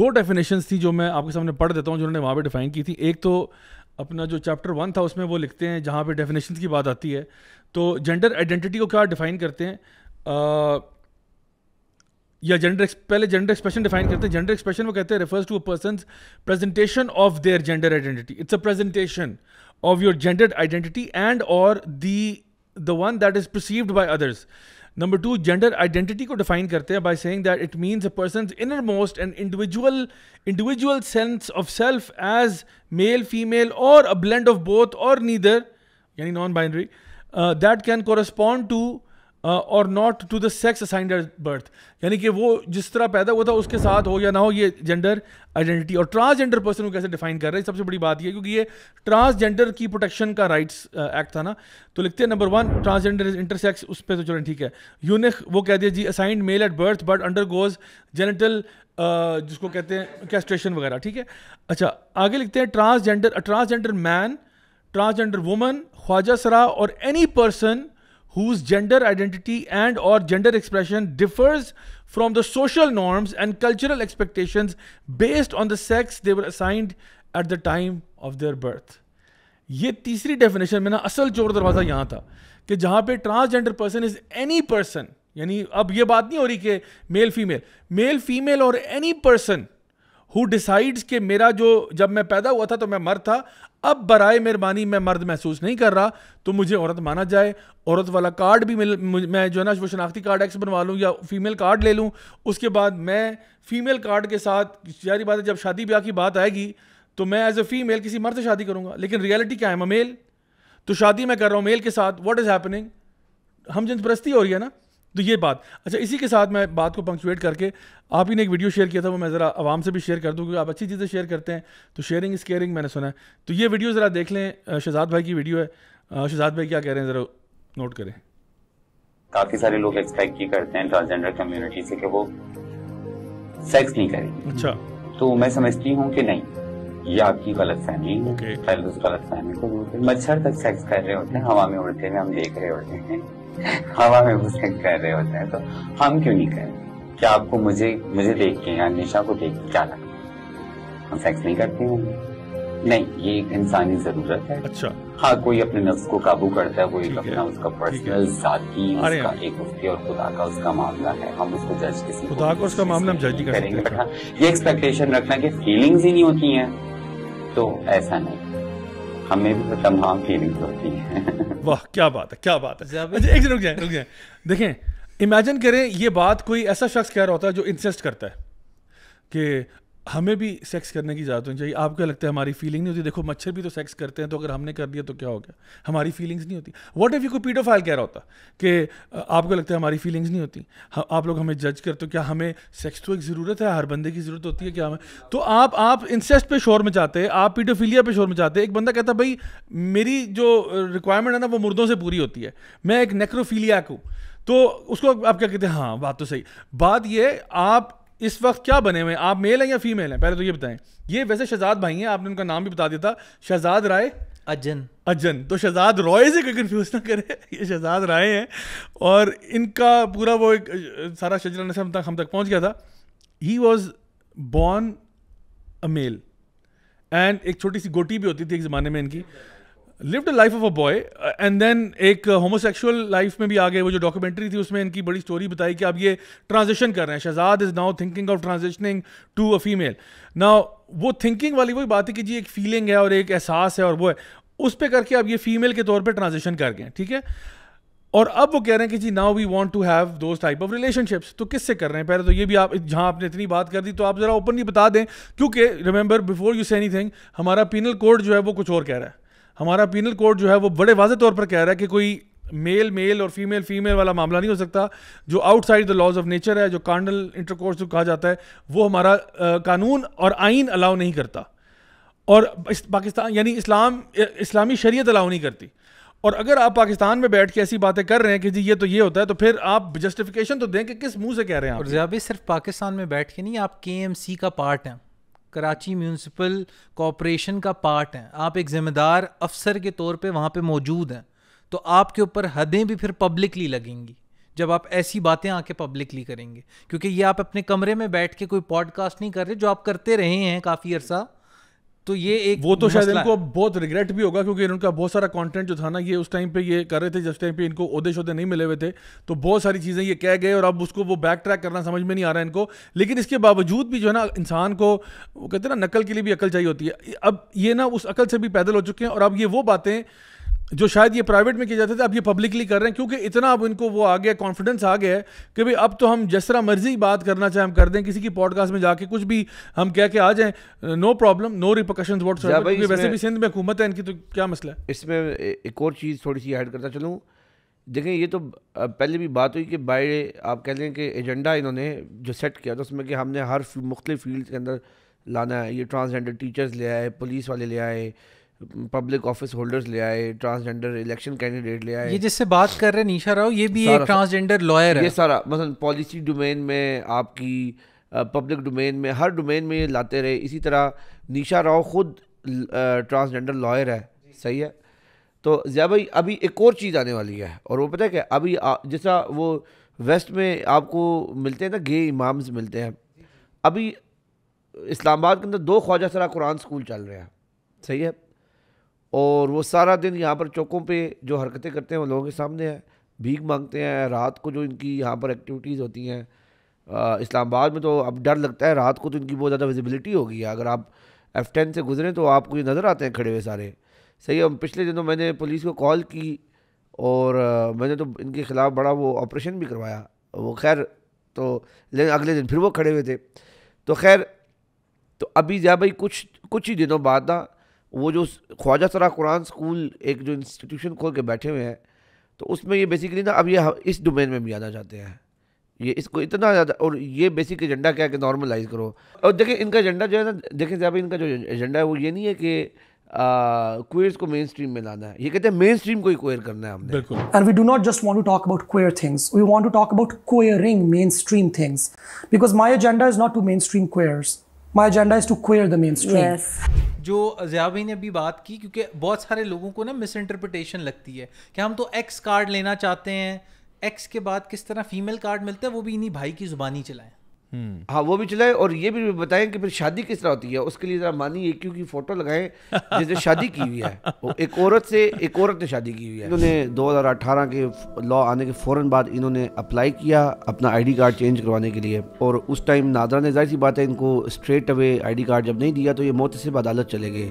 [SPEAKER 1] दो डेफिनेशन थी जो मैं आपके सामने पढ़ देता हूँ जिन्होंने वहाँ पर डिफाइन की थी एक तो अपना जो चैप्टर वन था उसमें वो लिखते हैं जहाँ पे डेफिनेशन की बात आती है तो जेंडर आइडेंटिटी को क्या डिफाइन करते हैं आ, या जेंडर पहले जेंडर एक्सप्रेशन डिफाइन करते हैं जेंडर एक्सप्रेशन वो कहते हैं refers to a person presentation of their gender identity it's a presentation of your gender identity and और the the one that is perceived by others Number two, gender identity को define करते हैं by saying that it means a person's innermost and individual individual sense of self as male, female or a blend of both or neither, यानी non-binary, uh, that can correspond to और not to the sex assigned at birth यानी कि वो जिस तरह पैदा हुआ था उसके साथ हो या ना हो ये जेंडर आइडेंटिटी और ट्रांसजेंडर पर्सन को कैसे डिफाइन कर रहे हैं सबसे बड़ी बात ये क्योंकि ये ट्रांसजेंडर की प्रोटेक्शन का राइट्स एक्ट था ना तो लिखते हैं number one transgender is intersex उस पर तो चलो ठीक है यूनिक वो कह दिया जी assigned male at birth but undergoes genital जिसको कहते हैं कैस्ट्रेशन वगैरह ठीक है अच्छा आगे लिखते हैं transgender transgender man transgender woman khwaja sara और any person whose gender identity and or gender expression differs from the social norms and cultural expectations based on the sex they were assigned at the time of their birth ये तीसरी definition में ना असल चोर दरवाज़ा यहाँ था कि जहाँ पे transgender person is any person यानी अब ये बात नहीं हो रही कि मेल फीमेल मेल फीमेल और एनी पर्सन हु डिसाइड्स कि मेरा जो जब मैं पैदा हुआ था तो मैं मर्द था अब बरए मेहरबानी मैं मर्द महसूस नहीं कर रहा तो मुझे औरत माना जाए औरत वाला कार्ड भी मिल मैं जो है ना वो शनाख्ती कार्ड एक्स बनवा लूँ या फीमेल कार्ड ले लूँ उसके बाद मैं फीमेल कार्ड के साथ यारी बात है जब शादी ब्याह की बात आएगी तो मैं एज ए फीमेल किसी मर्द से शादी करूँगा लेकिन रियलिटी क्या है मैं मेल तो शादी मैं कर रहा हूँ मेल के साथ वॉट इज़ हैपनिंग हम जिन परस्ती हो रही है ना तो ये बात अच्छा इसी के साथ मैं बात को पंक्चुएट करके आप ही ने एक वीडियो शेयर किया था वो मैं ज़रा आवाम से भी शेयर कर दूँ क्योंकि आप अच्छी चीज़ें शेयर करते हैं तो शेयरिंग इज़ केयरिंग मैंने सुना है तो ये वीडियो ज़रा देख लें शहजाद भाई की वीडियो है शहजाद भाई क्या कह रहे हैं ज़रा नोट करें
[SPEAKER 4] काफ़ी सारे लोग एक्सपेक्ट ये करते हैं ट्रांसजेंडर कम्युनिटी से कि वो सेक्स नहीं करेंगे अच्छा तो मैं समझती हूँ कि नहीं ये आपकी गलत फहमी है okay. गलत फहमी को तो मच्छर तक सेक्स कर रहे होते हैं हवा में उड़ते हैं हम देख रहे होते हैं हवा में घुसे कर रहे होते हैं तो हम क्यों नहीं करें क्या आपको मुझे मुझे देख के या निशा को देख के क्या लगा हम सेक्स नहीं करते होंगे नहीं ये एक इंसानी जरूरत है अच्छा हाँ कोई अपने नफ्स को काबू करता है कोई अपना उसका पर्सनल जाति उसका एक उसकी और खुदा का उसका मामला है हम उसको जज किसी खुदा का उसका मामला हम जज नहीं करेंगे अच्छा। ये एक्सपेक्टेशन रखना कि फीलिंग्स ही नहीं होती हैं तो ऐसा नहीं हमें भी तमाम फीलिंग होती है
[SPEAKER 1] वाह क्या बात है क्या बात है अच्छा, एक रुक जाए रुक जाए देखें इमेजिन करें ये बात कोई ऐसा शख्स कह रहा होता है जो इंसेस्ट करता है कि हमें भी सेक्स करने की इजाज़त होनी चाहिए आपको क्या लगता है हमारी फीलिंग नहीं होती देखो मच्छर भी तो सेक्स करते हैं तो अगर हमने कर दिया तो क्या हो गया हमारी फीलिंग्स नहीं होती वॉट इफ़ यू को फाइल कह रहा होता कि आपको लगता है हमारी फीलिंग्स नहीं होती आप लोग हमें जज करते हो क्या हमें सेक्स तो एक ज़रूरत है हर बंदे की ज़रूरत होती है क्या हमें तो आप आप इंसेस्ट पे शोर में मचाते आप पीडोफीलिया पे शोर में मचाते एक बंदा कहता भाई मेरी जो रिक्वायरमेंट है ना वो मुर्दों से पूरी होती है मैं एक नेक्रोफीलिया को तो उसको आप क्या कहते हैं हाँ बात तो सही बात ये आप इस वक्त क्या बने हुए हैं आप मेल हैं या फीमेल हैं पहले तो ये बताएं ये वैसे शहजाद भाई हैं आपने उनका नाम भी बता दिया था शहजाद राय अजन अजन तो शहजाद रॉय से कोई कन्फ्यूज ना करे ये शहजाद राय हैं और इनका पूरा वो एक सारा शजरा नशम तक हम तक पहुंच गया था he was born a male and एक छोटी सी गोटी भी होती थी एक ज़माने में इनकी lived life of a boy and then एक होमोसेक्सुअल uh, लाइफ में भी आ गए वो जो डॉक्यूमेंट्री थी उसमें इनकी बड़ी स्टोरी बताई कि आप ये ट्रांजिशन कर रहे हैं Shahzad is now thinking of transitioning to a female now वो थिंकिंग वाली वही बात है कि जी एक फीलिंग है और एक एहसास है और वो है उस पर करके आप ये फीमेल के तौर पर ट्रांजिशन कर गए ठीक है और अब वो कह रहे हैं कि जी now we want to have those type of relationships तो किससे कर रहे हैं पहले तो ये भी आप जहां आपने इतनी बात कर दी तो आप ज़रा ओपनली बता दें क्योंकि remember before you say any हमारा पिनल कोड जो है वो कुछ और कह रहा है हमारा पीनल कोड जो है वो बड़े वाजे तौर पर कह रहा है कि कोई मेल मेल और फीमेल फीमेल वाला मामला नहीं हो सकता जो outside the laws of nature है जो कार्नल इंटरकोर्स जो कहा जाता है वो हमारा आ, कानून और आइन अलाउ नहीं करता और इस पाकिस्तान यानी इस्लाम इस्लामी शरीयत अलाउ नहीं करती और अगर आप पाकिस्तान में बैठ के ऐसी बातें कर रहे हैं कि जी ये तो ये होता है तो फिर आप जस्टिफिकेशन तो दें कि किस मुंह से कह रहे हैं आप और सिर्फ
[SPEAKER 3] पाकिस्तान में बैठ के नहीं आप के का पार्ट हैं कराची म्यूनसिपल कॉरपोरेशन का पार्ट हैं आप एक ज़िम्मेदार अफसर के तौर पे वहाँ पे मौजूद हैं तो आपके ऊपर हदें भी फिर पब्लिकली लगेंगी जब आप ऐसी बातें आके पब्लिकली करेंगे क्योंकि ये आप अपने कमरे में बैठ के कोई पॉडकास्ट नहीं कर रहे जो आप करते रहे हैं काफ़ी अरसा तो ये एक वो तो शायद इनको
[SPEAKER 1] बहुत रिग्रेट भी होगा क्योंकि इनका बहुत सारा कंटेंट जो था ना ये उस टाइम पे ये कर रहे थे जिस टाइम पे इनको ओदे शोदे नहीं मिले हुए थे तो बहुत सारी चीज़ें ये कह गए और अब उसको वो बैक ट्रैक करना समझ में नहीं आ रहा है इनको लेकिन इसके बावजूद भी जो है ना इंसान को वो कहते हैं ना नकल के लिए भी अकल चाहिए होती है अब ये ना उस अकल से भी पैदल हो चुके हैं और अब ये वो बातें जो शायद ये प्राइवेट में किए जाते थे अब ये पब्लिकली कर रहे हैं क्योंकि इतना अब इनको वो आ गया कॉन्फिडेंस आ गया है कि भाई अब तो हम जिस तरह मर्जी बात करना चाहे हम कर दें किसी की पॉडकास्ट में जाके कुछ भी हम कह के आ जाए no problem no repercussion vote वैसे भी सिंध में हुकूमत है इनकी तो क्या मसला है
[SPEAKER 2] इसमें एक और चीज़ थोड़ी सी ऐड करता चलूँ देखें ये तो पहले भी बात हुई कि बाय आप कह लें कि एजेंडा इन्होंने जो सेट किया था उसमें कि हमने हर मुख्तलिफ फील्ड के अंदर लाना है ये ट्रांसजेंडर टीचर्स ले आए पुलिस वाले ले आए पब्लिक ऑफिस होल्डर्स ले आए ट्रांसजेंडर इलेक्शन कैंडिडेट ले आए ये जिससे बात कर रहे निशा राव ये भी एक ट्रांसजेंडर लॉयर है ये सारा मतलब पॉलिसी डोमेन में आपकी पब्लिक डोमेन में हर डोमेन में ये लाते रहे इसी तरह निशा राव खुद ट्रांसजेंडर लॉयर है सही है तो ज़्या भाई अभी एक और चीज़ आने वाली है और वो पता है क्या अभी जैसा वो वेस्ट में आपको मिलते हैं ना गे इमाम्स मिलते हैं अभी इस्लामाबाद के अंदर दो ख्वाजा सरा कुरान स्कूल चल रहे हैं सही है और वो सारा दिन यहाँ पर चौकों पे जो हरकतें करते हैं वो लोगों के सामने है भीख मांगते हैं रात को जो इनकी यहाँ पर एक्टिविटीज़ होती हैं इस्लामाबाद में तो अब डर लगता है रात को तो इनकी बहुत ज़्यादा विजिबिलिटी होगी अगर आप एफ टेन से गुजरें तो आपको ये नज़र आते हैं खड़े हुए सारे सही है पिछले दिनों मैंने पुलिस को कॉल की और मैंने तो इनके ख़िलाफ़ बड़ा वो ऑपरेशन भी करवाया वो खैर तो लेकिन अगले दिन फिर वो खड़े हुए थे तो खैर तो अभी जहाँ भाई कुछ कुछ ही दिनों बाद ना वो जो ख्वाजा सरा कुरान स्कूल एक जो इंस्टीट्यूशन खोल के बैठे हुए हैं तो उसमें ये बेसिकली ना अब ये इस डोमेन में भी आना चाहते हैं ये इसको इतना ज़्यादा और ये बेसिक एजेंडा क्या है कि नॉर्मलाइज करो और देखें इनका एजेंडा जो है ना देखें साहब इनका जो एजेंडा है वो ये नहीं है कि क्वेयर्स को मेन स्ट्रीम में लाना है ये कहते हैं मेन स्ट्रीम को ही क्वेयर करना है हमने बिल्कुल and we do not just want to talk about queer things we want to talk about queering mainstream things because my agenda is not to mainstream queers my agenda is to queer the mainstream
[SPEAKER 3] जो ज़िया भाई ने अभी बात की क्योंकि बहुत सारे लोगों को ना मिस इंटरप्रिटेशन लगती है कि हम तो एक्स कार्ड लेना
[SPEAKER 2] चाहते हैं एक्स के बाद किस तरह फीमेल कार्ड मिलता है वो भी इन्हीं भाई की ज़ुबानी चलाएं हम्म। हाँ वो भी चलाएं और ये भी बताएं कि फिर शादी किस तरह होती है उसके लिए जरा मानी एक की फोटो लगाएं जिसने शादी की हुई है एक औरत से एक औरत ने शादी की हुई है इन्होंने 2018 के लॉ आने के फौरन बाद इन्होंने अप्लाई किया अपना आईडी कार्ड चेंज करवाने के लिए और उस टाइम नादरा ने जाहिर सी बात है इनको स्ट्रेट अवे आई कार्ड जब नहीं दिया तो ये मौत से अदालत चले गए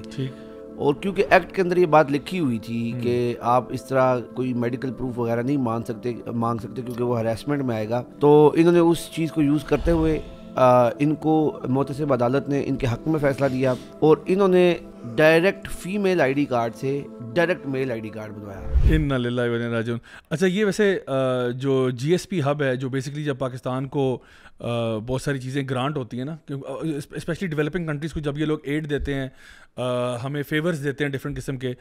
[SPEAKER 2] और क्योंकि एक्ट के अंदर ये बात लिखी हुई थी हम्म। कि आप इस तरह कोई मेडिकल प्रूफ वगैरह नहीं मान सकते मांग सकते क्योंकि वो हरेसमेंट में आएगा तो इन्होंने उस चीज़ को यूज़ करते हुए आ, इनको मोतसब अदालत ने इनके हक में फ़ैसला दिया और इन्होंने डायरेक्ट फीमेल आईडी कार्ड से डायरेक्ट मेल आईडी कार्ड बनवाया
[SPEAKER 1] इन राजन अच्छा ये वैसे जो जीएसपी हब है जो बेसिकली जब पाकिस्तान को बहुत सारी चीज़ें ग्रांट होती हैं ना स्पेशली डेवलपिंग कंट्रीज़ को जब ये लोग एड देते हैं हमें फेवर्स देते हैं डिफरेंट किस्म के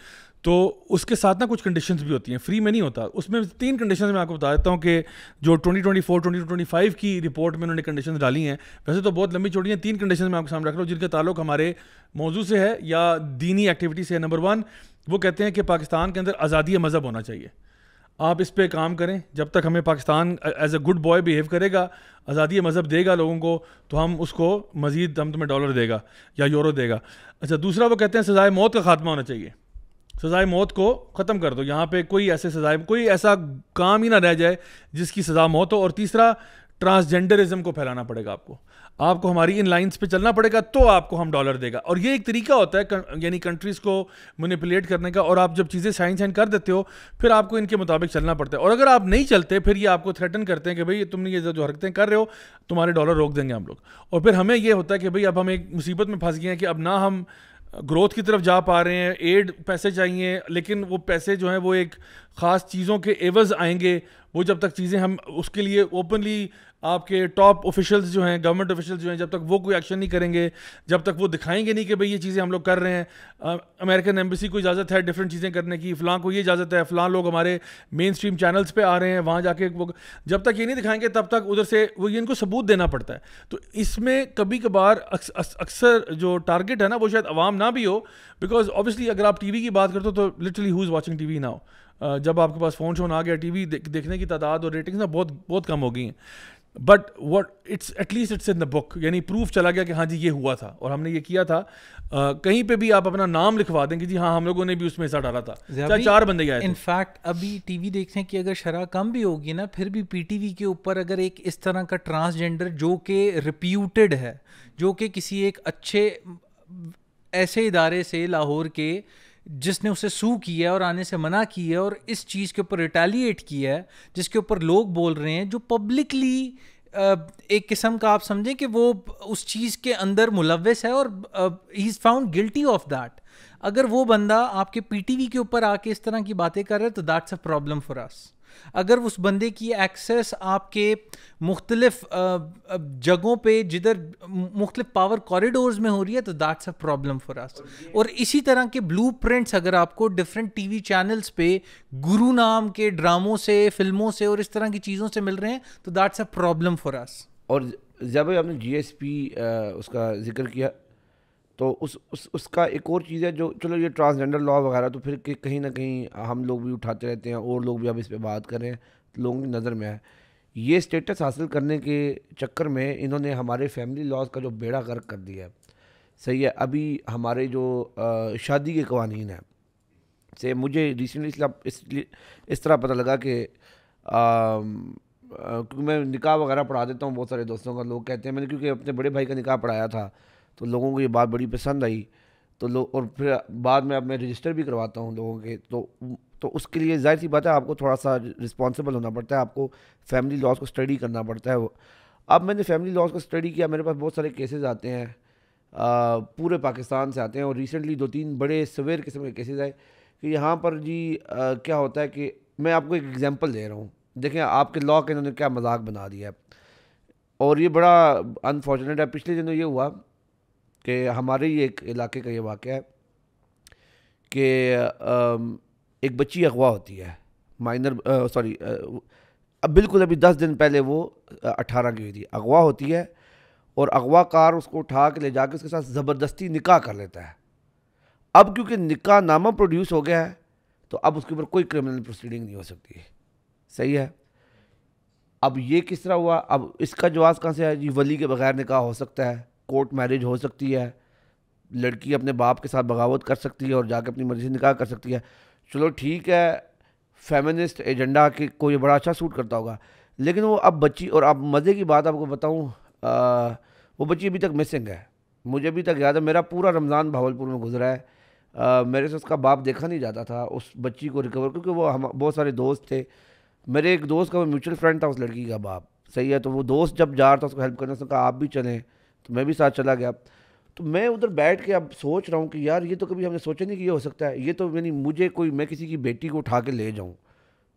[SPEAKER 1] तो उसके साथ ना कुछ कंडीशन भी होती हैं फ्री में नहीं होता उसमें तीन कंडीशन मैं आपको बता देता हूँ कि जो 2024 2025 की रिपोर्ट में उन्होंने कंडीशन डाली हैं वैसे तो बहुत लंबी चोटी हैं तीन कंडीशन मैं आपके सामने रख रहा हूँ जिनका ताल्लुक हमारे मौजू से है या दीनी एक्टिविटी से है नंबर वन वो कहते हैं कि पाकिस्तान के अंदर आज़ादी मज़हब होना चाहिए आप इस पर काम करें जब तक हमें Pakistan as a good boy behave करेगा आज़ादी मज़हब देगा लोगों को तो हम उसको मज़ीद हम तुम्हें डॉलर देगा या यूरो देगा अच्छा दूसरा वो कहते हैं सज़ाए मौत का ख़ात्मा होना चाहिए सज़ाए मौत को ख़त्म कर दो यहाँ पे कोई ऐसे सज़ाए कोई ऐसा काम ही ना रह जाए जिसकी सज़ा मौत हो और तीसरा ट्रांसजेंडरिज़म को फैलाना पड़ेगा आपको आपको हमारी इन लाइन्स पे चलना पड़ेगा तो आपको हम डॉलर देगा और ये एक तरीका होता है यानी कंट्रीज़ को मैनिपुलेट करने का और आप जब चीज़ें साइन साइन कर देते हो फिर आपको इनके मुताबिक चलना पड़ता है और अगर आप नहीं चलते फिर ये आपको थ्रेटन करते हैं कि भाई तुमने ये जो हरकतें कर रहे हो तुम्हारे डॉलर रोक देंगे हम लोग और फिर हमें यह होता है कि भाई अब हम एक मुसीबत में फंस गए हैं कि अब ना हम ग्रोथ की तरफ जा पा रहे हैं एड पैसे चाहिए लेकिन वो पैसे जो हैं वो एक ख़ास चीज़ों के एवज़ आएंगे वो जब तक चीज़ें हम उसके लिए ओपनली आपके टॉप ऑफिशियल्स जो हैं गवर्नमेंट ऑफिशियल्स जो हैं जब तक वो कोई एक्शन नहीं करेंगे जब तक वो दिखाएंगे नहीं कि भाई ये चीज़ें हम लोग कर रहे हैं अमेरिकन एम्बेसी को इजाज़त है डिफरेंट चीज़ें करने की फ़लाँ को ये इजाज़त है फ़लाँ लोग हमारे मेन स्ट्रीम चैनल्स पर आ रहे हैं वहाँ जाके वो जब तक ये नहीं दिखाएंगे तब तक उधर से वो ये इनको सबूत देना पड़ता है तो इसमें कभी कभार अक्सर जो टारगेट है ना वो शायद आवाम ना भी हो बिकॉज ऑब्वियसली अगर आप टी की बात करते हो तो literally who is watching T V हो जब आपके पास फ़ोन शोन आ गया टीवी देखने की तादाद और रेटिंग्स ना बहुत बहुत कम हो गई हैं but what it's at least it's in the book यानी प्रूफ चला गया कि हाँ जी ये हुआ था और हमने ये किया था आ, कहीं पे भी आप अपना नाम लिखवा दें कि जी हाँ हम लोगों ने भी उसमें हिस्सा डाला था चाहे चार बंदे गए
[SPEAKER 3] इनफैक्ट अभी टीवी देखते हैं कि अगर शराह कम भी होगी ना फिर भी पीटीवी के ऊपर अगर एक इस तरह का ट्रांसजेंडर जो कि रिप्यूटेड है जो कि किसी एक अच्छे ऐसे इदारे से लाहौर के जिसने उसे सू किया है और आने से मना किया है और इस चीज़ के ऊपर रिटेलिएट किया है जिसके ऊपर लोग बोल रहे हैं जो पब्लिकली एक किस्म का आप समझें कि वो उस चीज़ के अंदर मुलविस है और he is found guilty of that अगर वो बंदा आपके पीटीवी के ऊपर आके इस तरह की बातें कर रहा है तो that's a problem for us अगर उस बंदे की एक्सेस आपके मुख्तलिफ जगहों पे जिधर मुख्तलिफ पावर कॉरिडोर्स में हो रही है तो that's a problem for us और इसी तरह के ब्लू अगर आपको डिफरेंट टीवी चैनल्स पे गुरु नाम के ड्रामों से फिल्मों से और इस
[SPEAKER 2] तरह की चीज़ों से मिल रहे हैं तो that's
[SPEAKER 3] a problem for us
[SPEAKER 2] और जब आपने जी उसका जिक्र किया तो उस उस उसका एक और चीज़ है जो चलो ये ट्रांसजेंडर लॉ वगैरह तो फिर कहीं ना कहीं हम लोग भी उठाते रहते हैं और लोग भी अब इस पर बात कर रहे हैं तो लोगों की नज़र में आए ये स्टेटस हासिल करने के चक्कर में इन्होंने हमारे फैमिली लॉज का जो बेड़ा गर्क कर दिया है सही है अभी हमारे जो शादी के कवानीन हैं से मुझे रिसेंटली इसलिए इस तरह पता लगा कि क्योंकि मैं निकाह वगैरह पढ़ा देता हूँ बहुत सारे दोस्तों का लोग कहते हैं मैंने क्योंकि अपने बड़े भाई का निकाह पढ़ाया था तो लोगों को ये बात बड़ी पसंद आई तो लोग और फिर बाद में अब मैं रजिस्टर भी करवाता हूँ लोगों के तो तो उसके लिए जाहिर सी बात है आपको थोड़ा सा रिस्पॉन्सिबल होना पड़ता है आपको फैमिली लॉस को स्टडी करना पड़ता है वो अब मैंने फैमिली लॉस को स्टडी किया मेरे पास बहुत सारे केसेज आते हैं आ, पूरे पाकिस्तान से आते हैं और रिसेंटली दो तीन बड़े सवेर किस्म के केसेज आए कि यहाँ पर जी आ, क्या होता है कि मैं आपको एक एग्ज़ाम्पल दे रहा हूँ देखें आपके लॉ के इन्होंने क्या मजाक बना दिया है और ये बड़ा अनफॉर्चुनेट है पिछले दिनों ये हुआ कि हमारे ही एक इलाके का ये वाक़ है कि एक बच्ची अगवा होती है माइनर सॉरी अब बिल्कुल अभी दस दिन पहले वो अठारह की हुई थी अगवा होती है और अगवा कार उसको उठा के ले जाके उसके साथ ज़बरदस्ती निकाह कर लेता है अब क्योंकि निकाह नामा प्रोड्यूस हो गया है तो अब उसके ऊपर कोई क्रिमिनल प्रोसीडिंग नहीं हो सकती है सही है अब ये किस तरह हुआ अब इसका जवाब कहाँ से है जी वली के बगैर निकाह हो सकता है कोर्ट मैरिज हो सकती है लड़की अपने बाप के साथ बगावत कर सकती है और जाके अपनी मर्ज़ी से निकाह कर सकती है चलो ठीक है फेमिनिस्ट एजेंडा के को ये बड़ा अच्छा सूट करता होगा लेकिन वो अब बच्ची और अब मज़े की बात आपको बताऊँ वो बच्ची अभी तक मिसिंग है मुझे अभी तक याद है मेरा पूरा रमज़ान भावलपुर में गुजरा है आ, मेरे से उसका बाप देखा नहीं जाता था उस बच्ची को रिकवर क्योंकि वो हम बहुत सारे दोस्त थे मेरे एक दोस्त का वो म्यूचुअल फ्रेंड था उस लड़की का बाप सही है तो वो दोस्त जब जा रहा था उसको हेल्प करने उसने कहा आप भी चलें तो मैं भी साथ चला गया तो मैं उधर बैठ के अब सोच रहा हूँ कि यार ये तो कभी हमने सोचा नहीं कि ये हो सकता है ये तो यानी मुझे कोई मैं किसी की बेटी को उठा के ले जाऊँ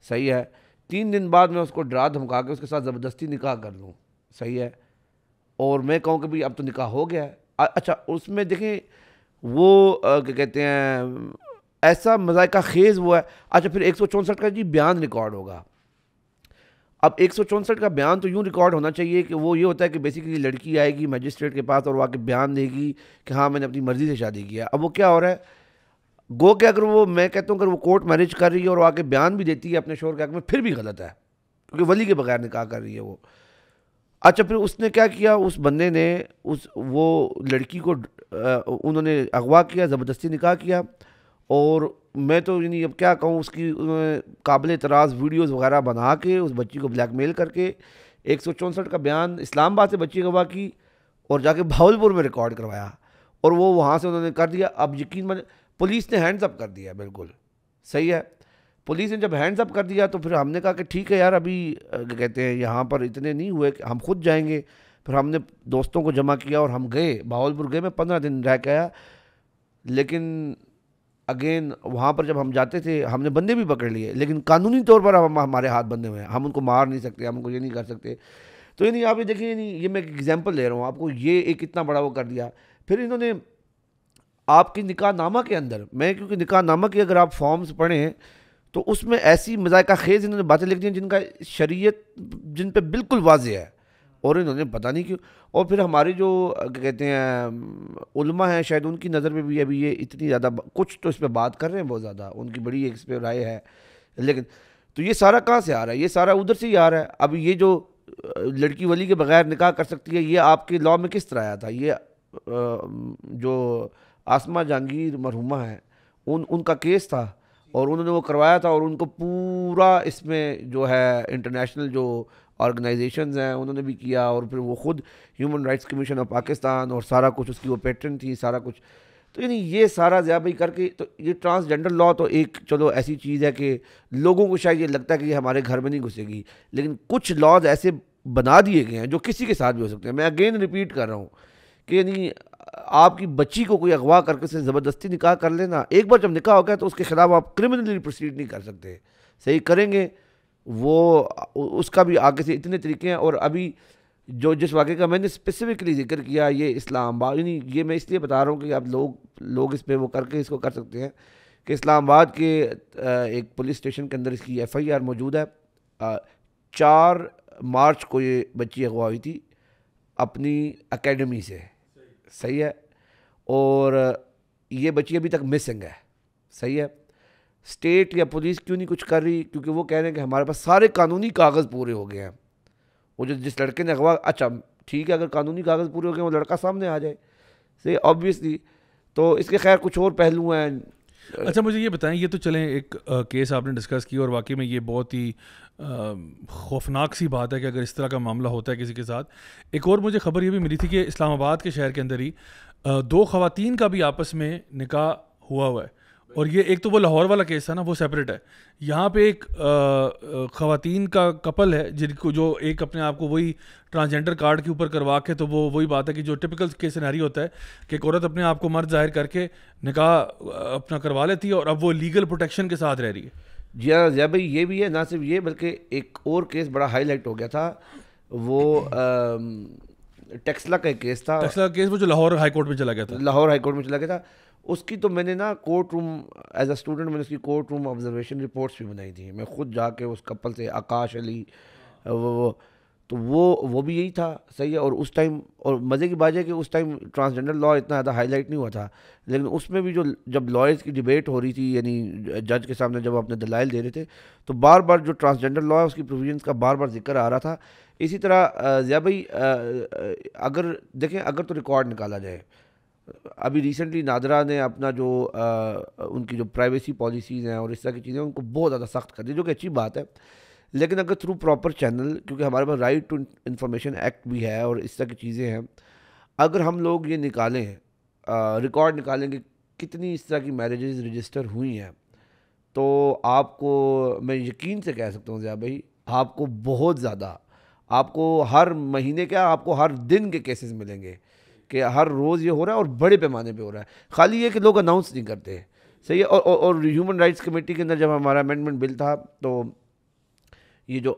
[SPEAKER 2] सही है तीन दिन बाद मैं उसको डरा धमका के उसके साथ ज़बरदस्ती निकाह कर लूँ सही है और मैं कहूँ कि भाई अब तो निकाह हो गया है अच्छा उसमें देखें वो क्या कहते हैं ऐसा मजाक खेज़ हुआ है अच्छा फिर एक सौ चौंसठ का जी बयान रिकॉर्ड होगा अब एक का बयान तो यूँ रिकॉर्ड होना चाहिए कि वो ये होता है कि बेसिकली लड़की आएगी मजिस्ट्रेट के पास और के बयान देगी कि हाँ मैंने अपनी मर्ज़ी से शादी किया अब वो क्या हो रहा है गो के अगर वो मैं कहता हूँ अगर वो कोर्ट मैरिज कर रही है और आके बयान भी देती है अपने शोर के आगे में फिर भी गलत है क्योंकि वली के बगैर निकाह कर रही है वो अच्छा फिर उसने क्या किया उस बंदे ने उस वो लड़की को उन्होंने अगवा किया ज़बरदस्ती निकाह किया और मैं तो यानी अब क्या कहूँ उसकी काबिल तराज वीडियोस वगैरह बना के उस बच्ची को ब्लैकमेल करके एक सौ चौंसठ का बयान इस्लामाबाद से बच्ची गवा की और जाके भावलपुर में रिकॉर्ड करवाया और वो वहाँ से उन्होंने कर दिया अब यकीन मैंने पुलिस ने हैंड्सअप कर दिया बिल्कुल सही है पुलिस ने जब हैंड्सअप कर दिया तो फिर हमने कहा कि ठीक है यार अभी कहते हैं यहाँ पर इतने नहीं हुए कि हम खुद जाएंगे फिर हमने दोस्तों को जमा किया और हम गए भावलपुर गए मैं पंद्रह दिन रह के आया लेकिन अगेन वहाँ पर जब हम जाते थे हमने बंदे भी पकड़ लिए लेकिन कानूनी तौर पर हम हमारे हाथ बंधे हुए हैं हम उनको मार नहीं सकते हम उनको ये नहीं कर सकते तो नहीं आप ये देखिए नहीं ये मैं एक एग्जाम्पल ले रहा हूँ आपको ये एक इतना बड़ा वो कर दिया फिर इन्होंने आपके निकाह नामा के अंदर मैं क्योंकि निकाह नामा के अगर आप फॉर्म्स पढ़ें तो उसमें ऐसी मजायका खेज इन्होंने बातें लिख दी जिनका शरीय जिन पर बिल्कुल वाज है और इन्होंने पता नहीं क्यों और फिर हमारे जो कहते हैं उलमा हैं शायद उनकी नज़र में भी अभी ये इतनी ज़्यादा कुछ तो इस पर बात कर रहे हैं बहुत ज़्यादा उनकी बड़ी एक इस पर राय है लेकिन तो ये सारा कहाँ से आ रहा है ये सारा उधर से ही आ रहा है अब ये जो लड़की वली के बगैर निकाह कर सकती है ये आपके लॉ में किस तरह आया था ये जो आसमा जहांगीर मरहुमा है उन उनका केस था और उन्होंने वो करवाया था और उनको पूरा इसमें जो है इंटरनेशनल जो ऑर्गेनाइजेशन हैं उन्होंने भी किया और फिर वो ख़ुद human rights commission of Pakistan और सारा कुछ उसकी वो पैटर्न थी सारा कुछ तो यानी ये सारा ज़्यादा करके तो ये ट्रांसजेंडर लॉ तो एक चलो ऐसी चीज़ है कि लोगों को शायद ये लगता है कि ये हमारे घर में नहीं घुसेगी लेकिन कुछ लॉज ऐसे बना दिए गए हैं जो किसी के साथ भी हो सकते हैं मैं अगेन रिपीट कर रहा हूँ कि यानी आपकी बच्ची को कोई अगवा करके से ज़बरदस्ती निकाह कर लेना एक बार जब निकाह हो गया तो उसके ख़िलाफ़ आप क्रिमिनली प्रोसीड नहीं कर सकते सही करेंगे वो उसका भी आगे से इतने तरीके हैं और अभी जो जिस वाक़े का मैंने स्पेसिफिकली जिक्र किया ये इस्लाम आबाद यानी ये मैं इसलिए बता रहा हूँ कि आप लोग लोग इस पर वो करके इसको कर सकते हैं कि इस्लाम आबाद के एक पुलिस स्टेशन के अंदर इसकी एफ़ आई आर मौजूद है चार मार्च को ये बच्ची अगवा हुई थी अपनी एकेडमी से सही है और ये बच्ची अभी तक मिसिंग है सही है स्टेट या पुलिस क्यों नहीं कुछ कर रही क्योंकि वो कह रहे हैं कि हमारे पास सारे कानूनी कागज़ पूरे हो गए हैं वो जो जिस लड़के ने अगवा अच्छा ठीक है अगर कानूनी कागज़ पूरे हो गए वो लड़का सामने आ जाए से ऑब्वियसली तो इसके खैर कुछ और पहलू हैं
[SPEAKER 1] अच्छा मुझे ये बताएं ये तो चलें एक आ, केस आपने डिस्कस की और वाकई में ये बहुत ही खौफनाक सी बात है कि अगर इस तरह का मामला होता है किसी के साथ एक और मुझे खबर ये भी मिली थी कि इस्लामाबाद के शहर के अंदर ही आ, दो खातन का भी आपस में निकाह हुआ हुआ है और ये एक तो वो लाहौर वाला केस था ना वो सेपरेट है यहाँ पे एक खातन का कपल है जिनको जो एक अपने आप को वही ट्रांसजेंडर कार्ड के ऊपर करवा के तो वो वही बात है कि जो टिपिकल केस सिनारी होता है कि एक औरत अपने आप को मर्द जाहिर करके निकाह
[SPEAKER 2] अपना करवा लेती है और अब वो लीगल प्रोटेक्शन के साथ रह रही है जी हाँ जया भाई ये भी है ना सिर्फ ये बल्कि एक और केस बड़ा हाईलाइट हो गया था वो आ, टेक्सला का एक केस था टेक्सला केस वो जो लाहौर हाई कोर्ट में चला गया था लाहौर हाई कोर्ट में चला गया था उसकी तो मैंने ना courtroom as a student मैंने उसकी कोर्ट रूम ऑब्जर्वेशन रिपोर्ट्स भी बनाई थी मैं खुद जाके उस कपल से आकाश अली वो वो तो वो वो भी यही था सही है और उस टाइम और मज़े की बात है कि उस टाइम ट्रांसजेंडर लॉ इतना ज़्यादा हाईलाइट नहीं हुआ था लेकिन उसमें भी जो जब लॉयर्स की डिबेट हो रही थी यानी जज के सामने जब अपने दलाइल दे रहे थे तो बार बार जो ट्रांसजेंडर लॉ है उसकी प्रोविजन का बार बार जिक्र आ रहा था इसी तरह ज़या भाई अगर देखें अगर तो रिकॉर्ड निकाला जाए अभी रिसेंटली नादरा ने अपना जो आ, उनकी जो प्राइवेसी पॉलिसीज़ हैं और इस तरह की चीज़ें उनको बहुत ज़्यादा सख्त कर दी जो कि अच्छी बात है लेकिन अगर थ्रू प्रॉपर चैनल क्योंकि हमारे पास राइट टू इंफॉर्मेशन एक्ट भी है और इस तरह की चीज़ें हैं अगर हम लोग ये निकालें रिकॉर्ड निकालेंगे कितनी इस तरह की मैरिज़ रजिस्टर हुई हैं तो आपको मैं यकीन से कह सकता हूँ ज़या भाई आपको बहुत ज़्यादा आपको हर महीने क्या आपको हर दिन के केसेस मिलेंगे कि हर रोज़ ये हो रहा है और बड़े पैमाने पे हो रहा है खाली ये कि लोग अनाउंस नहीं करते सही है और और, और ह्यूमन राइट्स कमेटी के अंदर जब हमारा अमेंडमेंट बिल था तो ये जो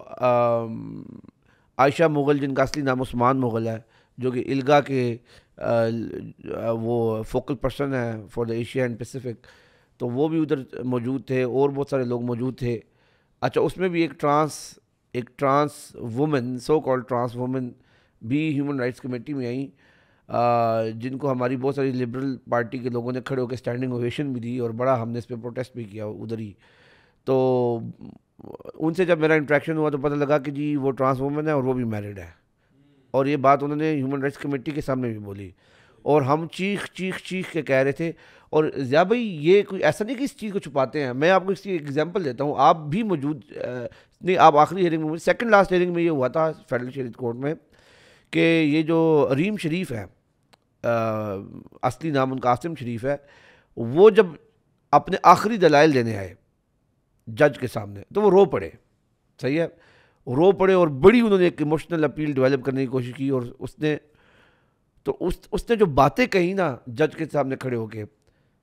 [SPEAKER 2] आयशा मुग़ल जिनका असली नाम उस्मान मुग़ल है जो कि इल्गा के आ, वो फोकल पर्सन है for the Asia and Pacific तो वो भी उधर मौजूद थे और बहुत सारे लोग मौजूद थे अच्छा उसमें भी एक ट्रांस एक trans women so called trans women भी ह्यूमन राइट्स कमेटी में आई जिनको हमारी बहुत सारी लिबरल पार्टी के लोगों ने खड़े होकर स्टैंडिंग ओवेशन भी दी और बड़ा हमने इस पर प्रोटेस्ट भी किया उधर ही तो उनसे जब मेरा इंट्रैक्शन हुआ तो पता लगा कि जी वो ट्रांस वुमेन है और वो भी मैरिड है और ये बात उन्होंने ह्यूमन राइट्स कमेटी के सामने भी बोली और हम चीख चीख चीख के कह रहे थे और ज़्या भाई ये कोई ऐसा नहीं कि इस चीज़ को छुपाते हैं मैं आपको इसकी एग्जांपल देता हूँ आप भी मौजूद नहीं आप आखिरी हेयरिंग में सेकंड लास्ट हेयरिंग में ये हुआ था फेडरल शरीफ कोर्ट में कि ये जो रीम शरीफ है आ, असली नाम उनका आसिम शरीफ है वो जब अपने आखिरी दलाइल देने आए जज के सामने तो वो रो पड़े सही है रो पड़े और बड़ी उन्होंने एक इमोशनल अपील डेवलप करने की कोशिश की और उसने तो उस उसने जो बातें कही ना जज के सामने खड़े होके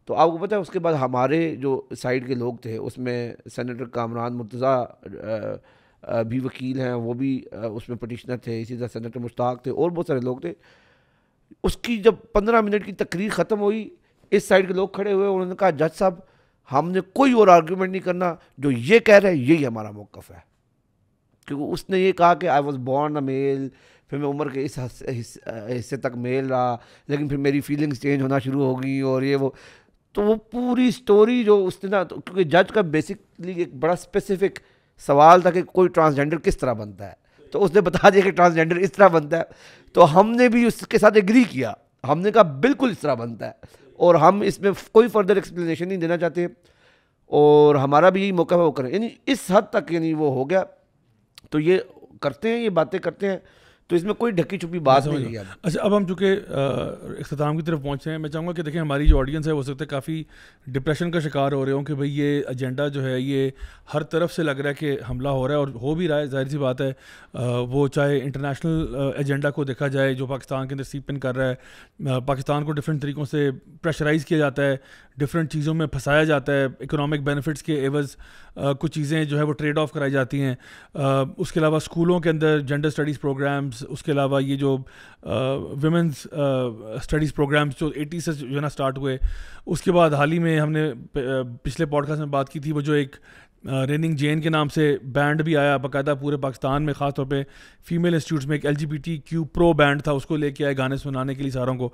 [SPEAKER 2] तो आपको पता है उसके बाद हमारे जो साइड के लोग थे उसमें सेनेटर कामरान मुर्तज़ा भी वकील हैं वो भी उसमें पटिशनर थे इसी तरह सेनेटर मुश्ताक थे और बहुत सारे लोग थे उसकी जब पंद्रह मिनट की तकरीर ख़त्म हुई इस साइड के लोग खड़े हुए उन्होंने कहा जज साहब हमने कोई और आर्ग्यूमेंट नहीं करना जो ये कह रहे हैं यही हमारा मौक़ है क्योंकि उसने ये कहा कि I was born a male फिर मैं उम्र के इस हिस्से तक मेल रहा लेकिन फिर मेरी फीलिंग्स चेंज होना शुरू हो गई और ये वो तो वो पूरी स्टोरी जो उसने ना तो क्योंकि जज का बेसिकली एक बड़ा स्पेसिफिक सवाल था कि कोई ट्रांसजेंडर किस तरह बनता है तो उसने बता दिया कि ट्रांसजेंडर इस तरह बनता है तो हमने भी उसके साथ एग्री किया हमने कहा बिल्कुल इस तरह बनता है और हम इसमें कोई फर्दर एक्सप्लेनेशन नहीं देना चाहते और हमारा भी यही मौका वो करें यानी इस हद तक यानी वो हो गया तो ये करते हैं ये बातें करते हैं तो इसमें कोई ढकी छुपी बात नहीं है अच्छा अब हम
[SPEAKER 1] चूँकि अख्ताम की तरफ पहुँचे हैं मैं चाहूँगा कि देखें हमारी जो ऑडियंस है हो सकता है काफ़ी डिप्रेशन का शिकार हो रहे हो कि भाई ये एजेंडा जो है ये हर तरफ से लग रहा है कि हमला हो रहा है और हो भी रहा है जाहिर सी बात है वो चाहे इंटरनेशनल एजेंडा को देखा जाए जो पाकिस्तान के अंदर सीपिन कर रहा है पाकिस्तान को डिफरेंट तरीक़ों से प्रेशराइज़ किया जाता है डिफरेंट चीज़ों में फंसाया जाता है इकोनॉमिक बेनिफिट्स के एवज कुछ चीज़ें जो है वो ट्रेड ऑफ कराई जाती हैं उसके अलावा स्कूलों के अंदर जेंडर स्टडीज़ प्रोग्राम्स उसके अलावा ये जो वमेंस स्टडीज़ प्रोग्राम्स जो एटी से जो है ना स्टार्ट हुए उसके बाद हाल ही में हमने पिछले पॉडकास्ट में बात की थी वो जो एक रेनिंग जेन के नाम से बैंड भी आया बाकायदा पूरे पाकिस्तान में ख़ासतौर पे फीमेल इंस्टीट्यूट्स में एक L G T Q pro band था उसको लेके आए गाने सुनाने के लिए सारों को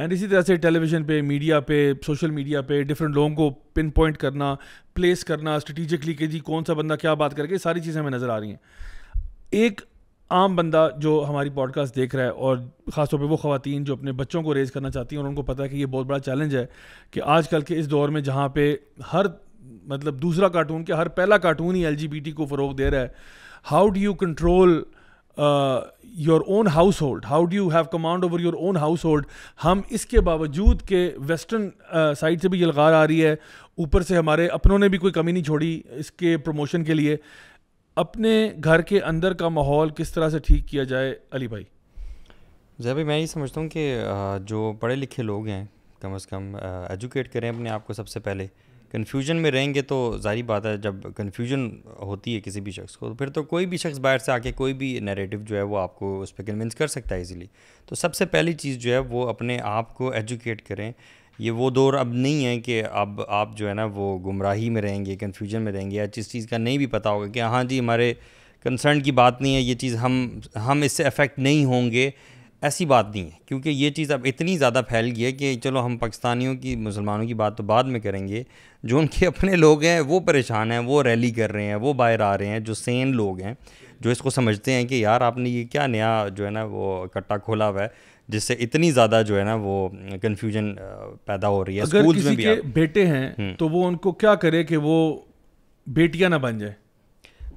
[SPEAKER 1] एंड इसी तरह से टेलीविज़न पे मीडिया पे सोशल मीडिया पे डिफरेंट लोगों को पिन पॉइंट करना प्लेस करना स्ट्रेटिजिकली कि जी कौन सा बंदा क्या बात करके सारी चीज़ें हमें नज़र आ रही हैं एक आम बंदा जो हमारी पॉडकास्ट देख रहा है और ख़ासतौर पर वो ख़वान जो अपने बच्चों को रेज़ करना चाहती हैं और उनको पता है कि ये बहुत बड़ा चैलेंज है कि आजकल के इस दौर में जहाँ पे हर मतलब दूसरा कार्टून के हर पहला कार्टून ही एल को फ़रोग दे रहा है how do you control your own household how do you have command over your own household हम इसके बावजूद के वेस्टर्न साइड uh, से भी यलगार आ रही है ऊपर से हमारे अपनों ने भी कोई कमी नहीं छोड़ी इसके प्रमोशन के लिए अपने घर के अंदर का माहौल किस तरह से ठीक किया जाए अली भाई जै भाई मैं ये समझता
[SPEAKER 4] हूँ कि uh, जो पढ़े लिखे लोग हैं कम अज़ कम एजुकेट uh, करें अपने आप को सबसे पहले कन्फ्यूजन में रहेंगे तो जारी बात है जब कन्फ्यूजन होती है किसी भी शख्स को तो फिर तो कोई भी शख्स बाहर से आके कोई भी नैरेटिव जो है वो आपको उस पर कन्विंस कर सकता है इजीली तो सबसे पहली चीज़ जो है वो अपने आप को एजुकेट करें ये वो दौर अब नहीं है कि अब आप जो है ना वो गुमराही में रहेंगे कन्फ्यूजन में रहेंगे या जिस चीज़ का नहीं भी पता होगा कि हाँ जी हमारे कंसर्न की बात नहीं है ये चीज़ हम हम इससे अफेक्ट नहीं होंगे ऐसी बात नहीं है क्योंकि ये चीज़ अब इतनी ज़्यादा फैल गई है कि चलो हम पाकिस्तानियों की मुसलमानों की बात तो बाद में करेंगे जो उनके अपने लोग हैं वो परेशान हैं वो रैली कर रहे हैं वो बाहर आ रहे हैं जो सेन लोग हैं जो इसको समझते हैं कि यार आपने ये क्या नया जो है ना वो कट्टा खोला हुआ है जिससे इतनी ज़्यादा जो है ना वो कन्फ्यूजन पैदा हो रही है अगर किसी में भी के बेटे हैं हम्म।
[SPEAKER 1] तो वो उनको क्या करे कि वो बेटियाँ ना बन जाए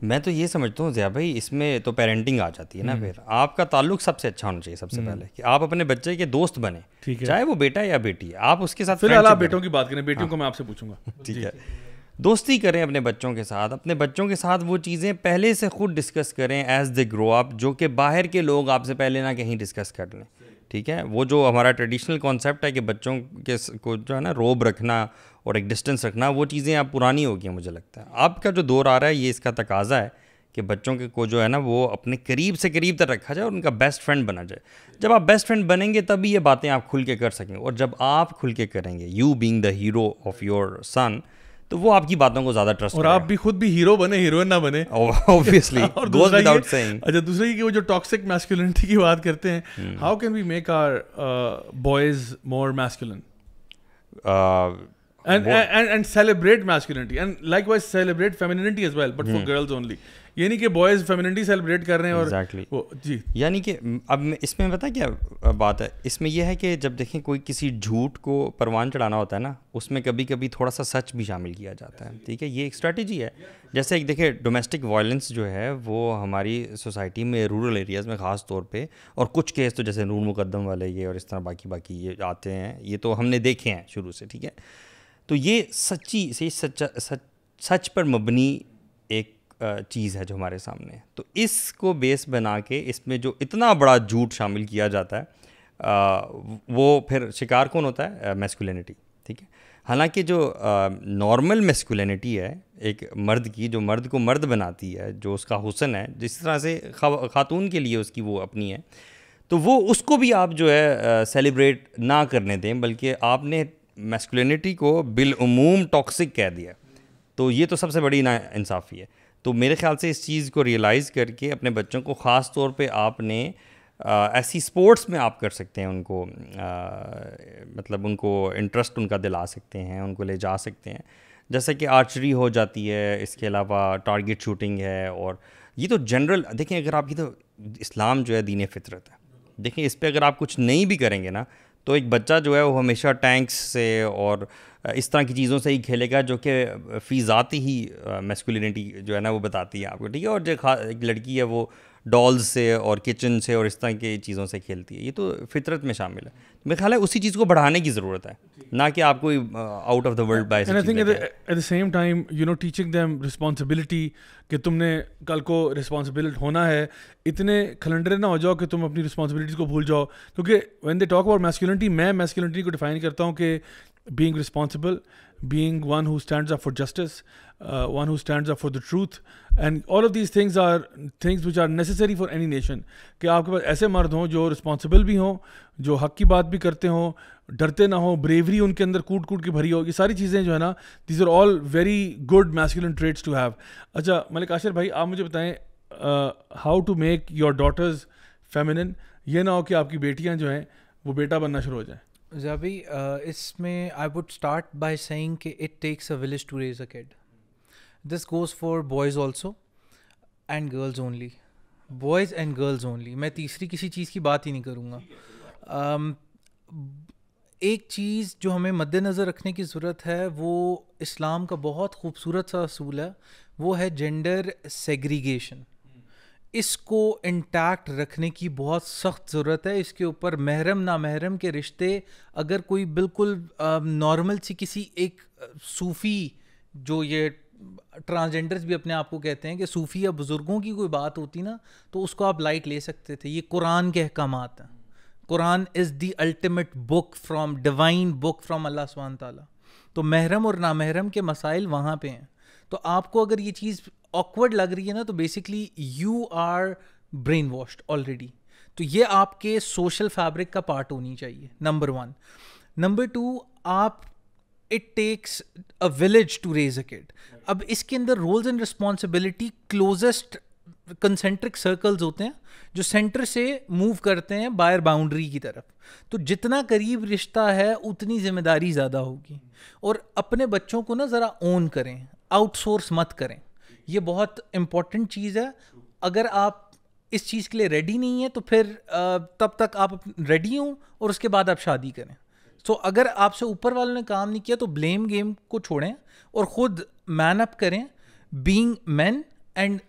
[SPEAKER 4] मैं तो ये समझता हूँ जया भाई इसमें तो पेरेंटिंग आ जाती है ना हम्म। फिर आपका ताल्लुक सबसे अच्छा होना चाहिए सबसे हम्म। पहले कि आप अपने बच्चे के दोस्त बने ठीक है चाहे वो बेटा या बेटी है आप उसके साथ फिर आप बेटों की बात करें बेटियों हाँ। को मैं आपसे पूछूंगा ठीक है दोस्ती करें अपने बच्चों के साथ अपने बच्चों के साथ वो चीज़ें पहले से खुद डिस्कस करें एज दे ग्रो अप जो कि बाहर के लोग आपसे पहले ना कहीं डिस्कस कर लें ठीक है वो जो हमारा ट्रेडिशनल कॉन्सेप्ट है कि बच्चों के को जो है ना रोब रखना और एक डिस्टेंस रखना वो चीज़ें अब पुरानी हो गई मुझे लगता है अब का जो दौर आ रहा है ये इसका तकाजा है कि बच्चों के को जो है ना वो अपने करीब से करीब तक रखा जाए और उनका बेस्ट फ्रेंड बना जाए जब आप बेस्ट फ्रेंड बनेंगे तभी ये बातें आप खुल के कर सकेंगे और जब आप खुल के करेंगे you being the hero of your
[SPEAKER 1] son तो वो आपकी बातों को ज्यादा ट्रस्ट और आप भी खुद भी हीरो बने हीरोइन ना बने ऑब्वियसली विदाउट सेइंग अच्छा दूसरा ये कि वो जो टॉक्सिक मैस्कुलिनिटी की बात करते हैं how can we make our boys more masculine and, and and celebrate masculinity and likewise celebrate femininity as well but hmm. for girls only ये नहीं कि बॉयज फेमिनिटी सेलिब्रेट कर रहे हैं और exactly. वो जी यानी कि अब इसमें पता क्या
[SPEAKER 4] बात है इसमें यह है कि जब देखें कोई किसी झूठ को परवान चढ़ाना होता है ना उसमें कभी कभी थोड़ा सा सच भी शामिल किया जाता है ठीक है ये एक स्ट्रेटजी है जैसे एक देखिए डोमेस्टिक वायलेंस जो है वो हमारी सोसाइटी में रूरल एरियाज़ में ख़ास तौर पर और कुछ केस तो जैसे नूर मुकदम वाले ये और इस तरह बाकी बाकी ये आते हैं ये तो हमने देखे हैं शुरू से ठीक है तो ये सच्ची से सच्चा सच सच पर मबनी एक चीज़ है जो हमारे सामने तो इसको बेस बना के इसमें जो इतना बड़ा झूठ शामिल किया जाता है वो फिर शिकार कौन होता है मेस्कुलिनिटी ठीक है हालांकि जो नॉर्मल मेस्कुलिनिटी है एक मर्द की जो मर्द को मर्द बनाती है जो उसका हुसन है जिस तरह से खातून के लिए उसकी वो अपनी है तो वो उसको भी आप जो है सेलिब्रेट ना करने दें बल्कि आपने मेस्कुलिनिटी को बिलूम टॉक्सिक कह दिया तो ये तो सबसे बड़ी ना इंसाफ़ी है तो मेरे ख्याल से इस चीज़ को रियलाइज़ करके अपने बच्चों को ख़ास तौर पे आपने आ, ऐसी स्पोर्ट्स में आप कर सकते हैं उनको आ, मतलब उनको इंटरेस्ट उनका दिला सकते हैं उनको ले जा सकते हैं जैसे कि आर्चरी हो जाती है इसके अलावा टारगेट शूटिंग है और ये तो जनरल देखें अगर आपकी तो इस्लाम जो है दीन फितरत है देखें इस पर अगर आप कुछ नहीं भी करेंगे ना तो एक बच्चा जो है वो हमेशा टैंक्स से और इस तरह की चीज़ों से ही खेलेगा जो कि फ़ी ज़ाती ही मेस्कुलिनिटी जो है ना वो बताती है आपको ठीक है और जो एक लड़की है वो डॉल्स से और किचन से और इस तरह की चीज़ों से खेलती है ये तो फितरत में शामिल है तो मेरे ख्याल है उसी चीज़ को बढ़ाने की ज़रूरत है ना कि आपको out of the world by
[SPEAKER 1] at the same time you know teaching them responsibility कि तुमने कल को रिस्पॉन्सिबिल होना है इतने खलंडरे ना हो जाओ कि तुम अपनी रिस्पॉन्सिबिलिटीज़ को भूल जाओ क्योंकि when they talk about masculinity मैं मैस्कुलिटी को डिफाइन करता हूँ कि being responsible, being one who stands up for justice, uh, one who stands up for the truth, and all of these things are things which are necessary for any nation. ke aapke paas aise mard हों jo responsible भी हों जो हक की बात भी करते हों डरते ना हो ब्रेवरी उनके अंदर कूट कूट के भरी हो ये सारी चीज़ें जो है ना these are all very good masculine traits to have अच्छा मलिक आशिर भाई आप मुझे बताएं how to make your daughters feminine ये ना हो कि आपकी बेटियां जो हैं वो बेटा बनना शुरू हो जाएं
[SPEAKER 3] जबी uh, इसमें I would start by saying कि it takes a village to raise a kid this goes for boys also and girls only boys and girls only मैं तीसरी किसी चीज़ की बात ही नहीं करूँगा um, एक चीज़ जो हमें मद्देनज़र रखने की ज़रूरत है वो इस्लाम का बहुत खूबसूरत सा असूल है वो है जेंडर सेग्रीगेशन इसको इंटैक्ट रखने की बहुत सख्त ज़रूरत है इसके ऊपर महरम ना महरम के रिश्ते अगर कोई बिल्कुल नॉर्मल सी किसी एक सूफ़ी जो ये ट्रांसजेंडर्स भी अपने आप को कहते हैं कि सूफ़ी या बुज़ुर्गों की कोई बात होती ना तो उसको आप लाइट ले सकते थे ये कुरान के अहकाम हैं Quran is the ultimate book from divine book from Allah सुबहान तो महरम और नामहरम के मसाइल वहाँ पे हैं तो आपको अगर ये चीज़ ऑकवर्ड लग रही है ना तो basically you are brainwashed already तो ये आपके सोशल फैब्रिक का पार्ट होनी चाहिए नंबर वन नंबर टू आप it takes a village to raise a kid अब इसके अंदर roles and responsibility closest concentric circles होते हैं जो सेंटर से मूव करते हैं बायर बाउंड्री की तरफ तो जितना करीब रिश्ता है उतनी जिम्मेदारी ज़्यादा होगी और अपने बच्चों को ना ज़रा ओन करें आउटसोर्स मत करें ये बहुत इम्पॉर्टेंट चीज़ है अगर आप इस चीज़ के लिए रेडी नहीं है तो फिर तब तक आप रेडी हों और उसके बाद आप शादी करें सो so, अगर आपसे ऊपर वालों ने काम नहीं किया तो ब्लेम गेम को छोड़ें और ख़ुद मैन अप करें being man and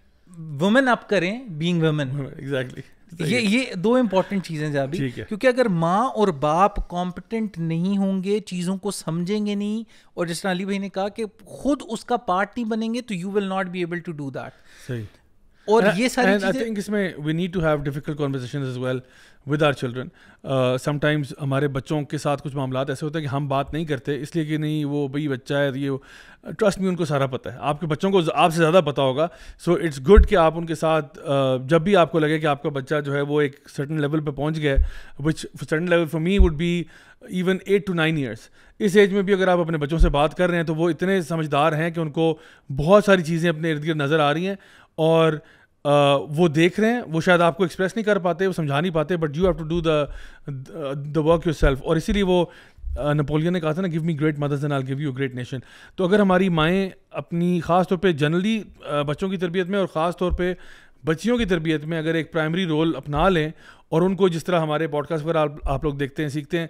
[SPEAKER 3] women up करें बींग वुमेन एग्जैक्टली ये ये दो इम्पोर्टेंट चीज़ें भी क्योंकि अगर माँ और बाप कॉम्पिटेंट नहीं होंगे चीज़ों को समझेंगे नहीं और जिस तरह अली भाई ने कहा कि खुद उसका पार्ट नहीं बनेंगे तो you will not be able to do
[SPEAKER 1] that और and, ये सारी आई थिंक इसमें we need to have difficult as well with our children sometimes हमारे बच्चों के साथ कुछ मामला ऐसे होते हैं कि हम बात नहीं करते इसलिए कि नहीं वो भाई बच्चा है ये ट्रस्ट में उनको सारा पता है आपके बच्चों को आपसे ज़्यादा पता होगा सो इट्स गुड कि आप उनके साथ uh, जब भी आपको लगे कि आपका बच्चा जो है वो एक सर्टन लेवल पर पहुँच गया which certain level for me would be even eight to nine years इस एज में भी अगर आप अपने बच्चों से बात कर रहे हैं तो वो इतने समझदार हैं कि उनको बहुत सारी चीज़ें अपने इर्द गिर्द नज़र आ रही हैं और uh, वो देख रहे हैं वो शायद आपको एक्सप्रेस नहीं कर पाते वो समझा नहीं पाते but you have to do the work yourself और इसीलिए वो uh, ने कहा था ना give me great mothers and I'll give you great nation तो अगर हमारी माएँ अपनी ख़ास तौर पर जनरली बच्चों की तरबियत में और ख़ास तौर पर बच्चियों की तरबियत में अगर एक प्राइमरी रोल अपना लें और उनको जिस तरह हमारे पॉडकास्ट पर आप, आप लोग देखते हैं सीखते हैं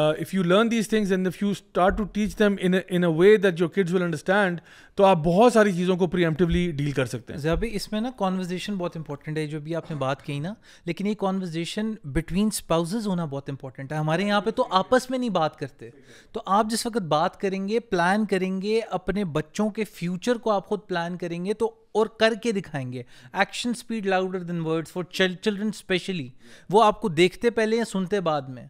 [SPEAKER 1] uh, if you learn these things and if you start to teach them in a, in a way that your kids will understand तो आप बहुत सारी चीज़ों को प्रिएम्पटिवली डील कर सकते हैं जब इसमें ना कॉन्वर्जेसन
[SPEAKER 3] बहुत इंपॉर्टेंट है जो भी आपने बात कही ना लेकिन ये कॉन्वर्जेसन बिटवीन स्पाउजेज होना बहुत इंपॉर्टेंट है हमारे यहाँ पे तो आपस में नहीं बात करते तो आप जिस वक्त बात करेंगे प्लान करेंगे अपने बच्चों के फ्यूचर को आप खुद प्लान करेंगे तो और करके दिखाएंगे action speak louder than words for children specially वो आपको देखते पहले या सुनते बाद में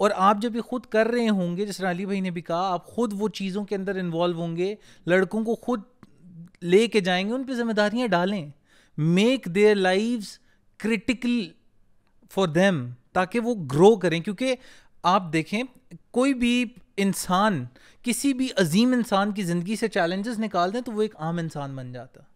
[SPEAKER 3] और आप जब ये खुद कर रहे होंगे जिस अली भाई ने भी कहा आप खुद वो चीज़ों के अंदर इन्वॉल्व होंगे लड़कों को खुद ले के जाएंगे उन पर जिम्मेदारियाँ डालें make their live critical for them ताकि वो ग्रो करें क्योंकि आप देखें कोई भी इंसान किसी भी अजीम इंसान की ज़िंदगी से चैलेंजेस निकाल दें तो वो एक आम इंसान बन जाता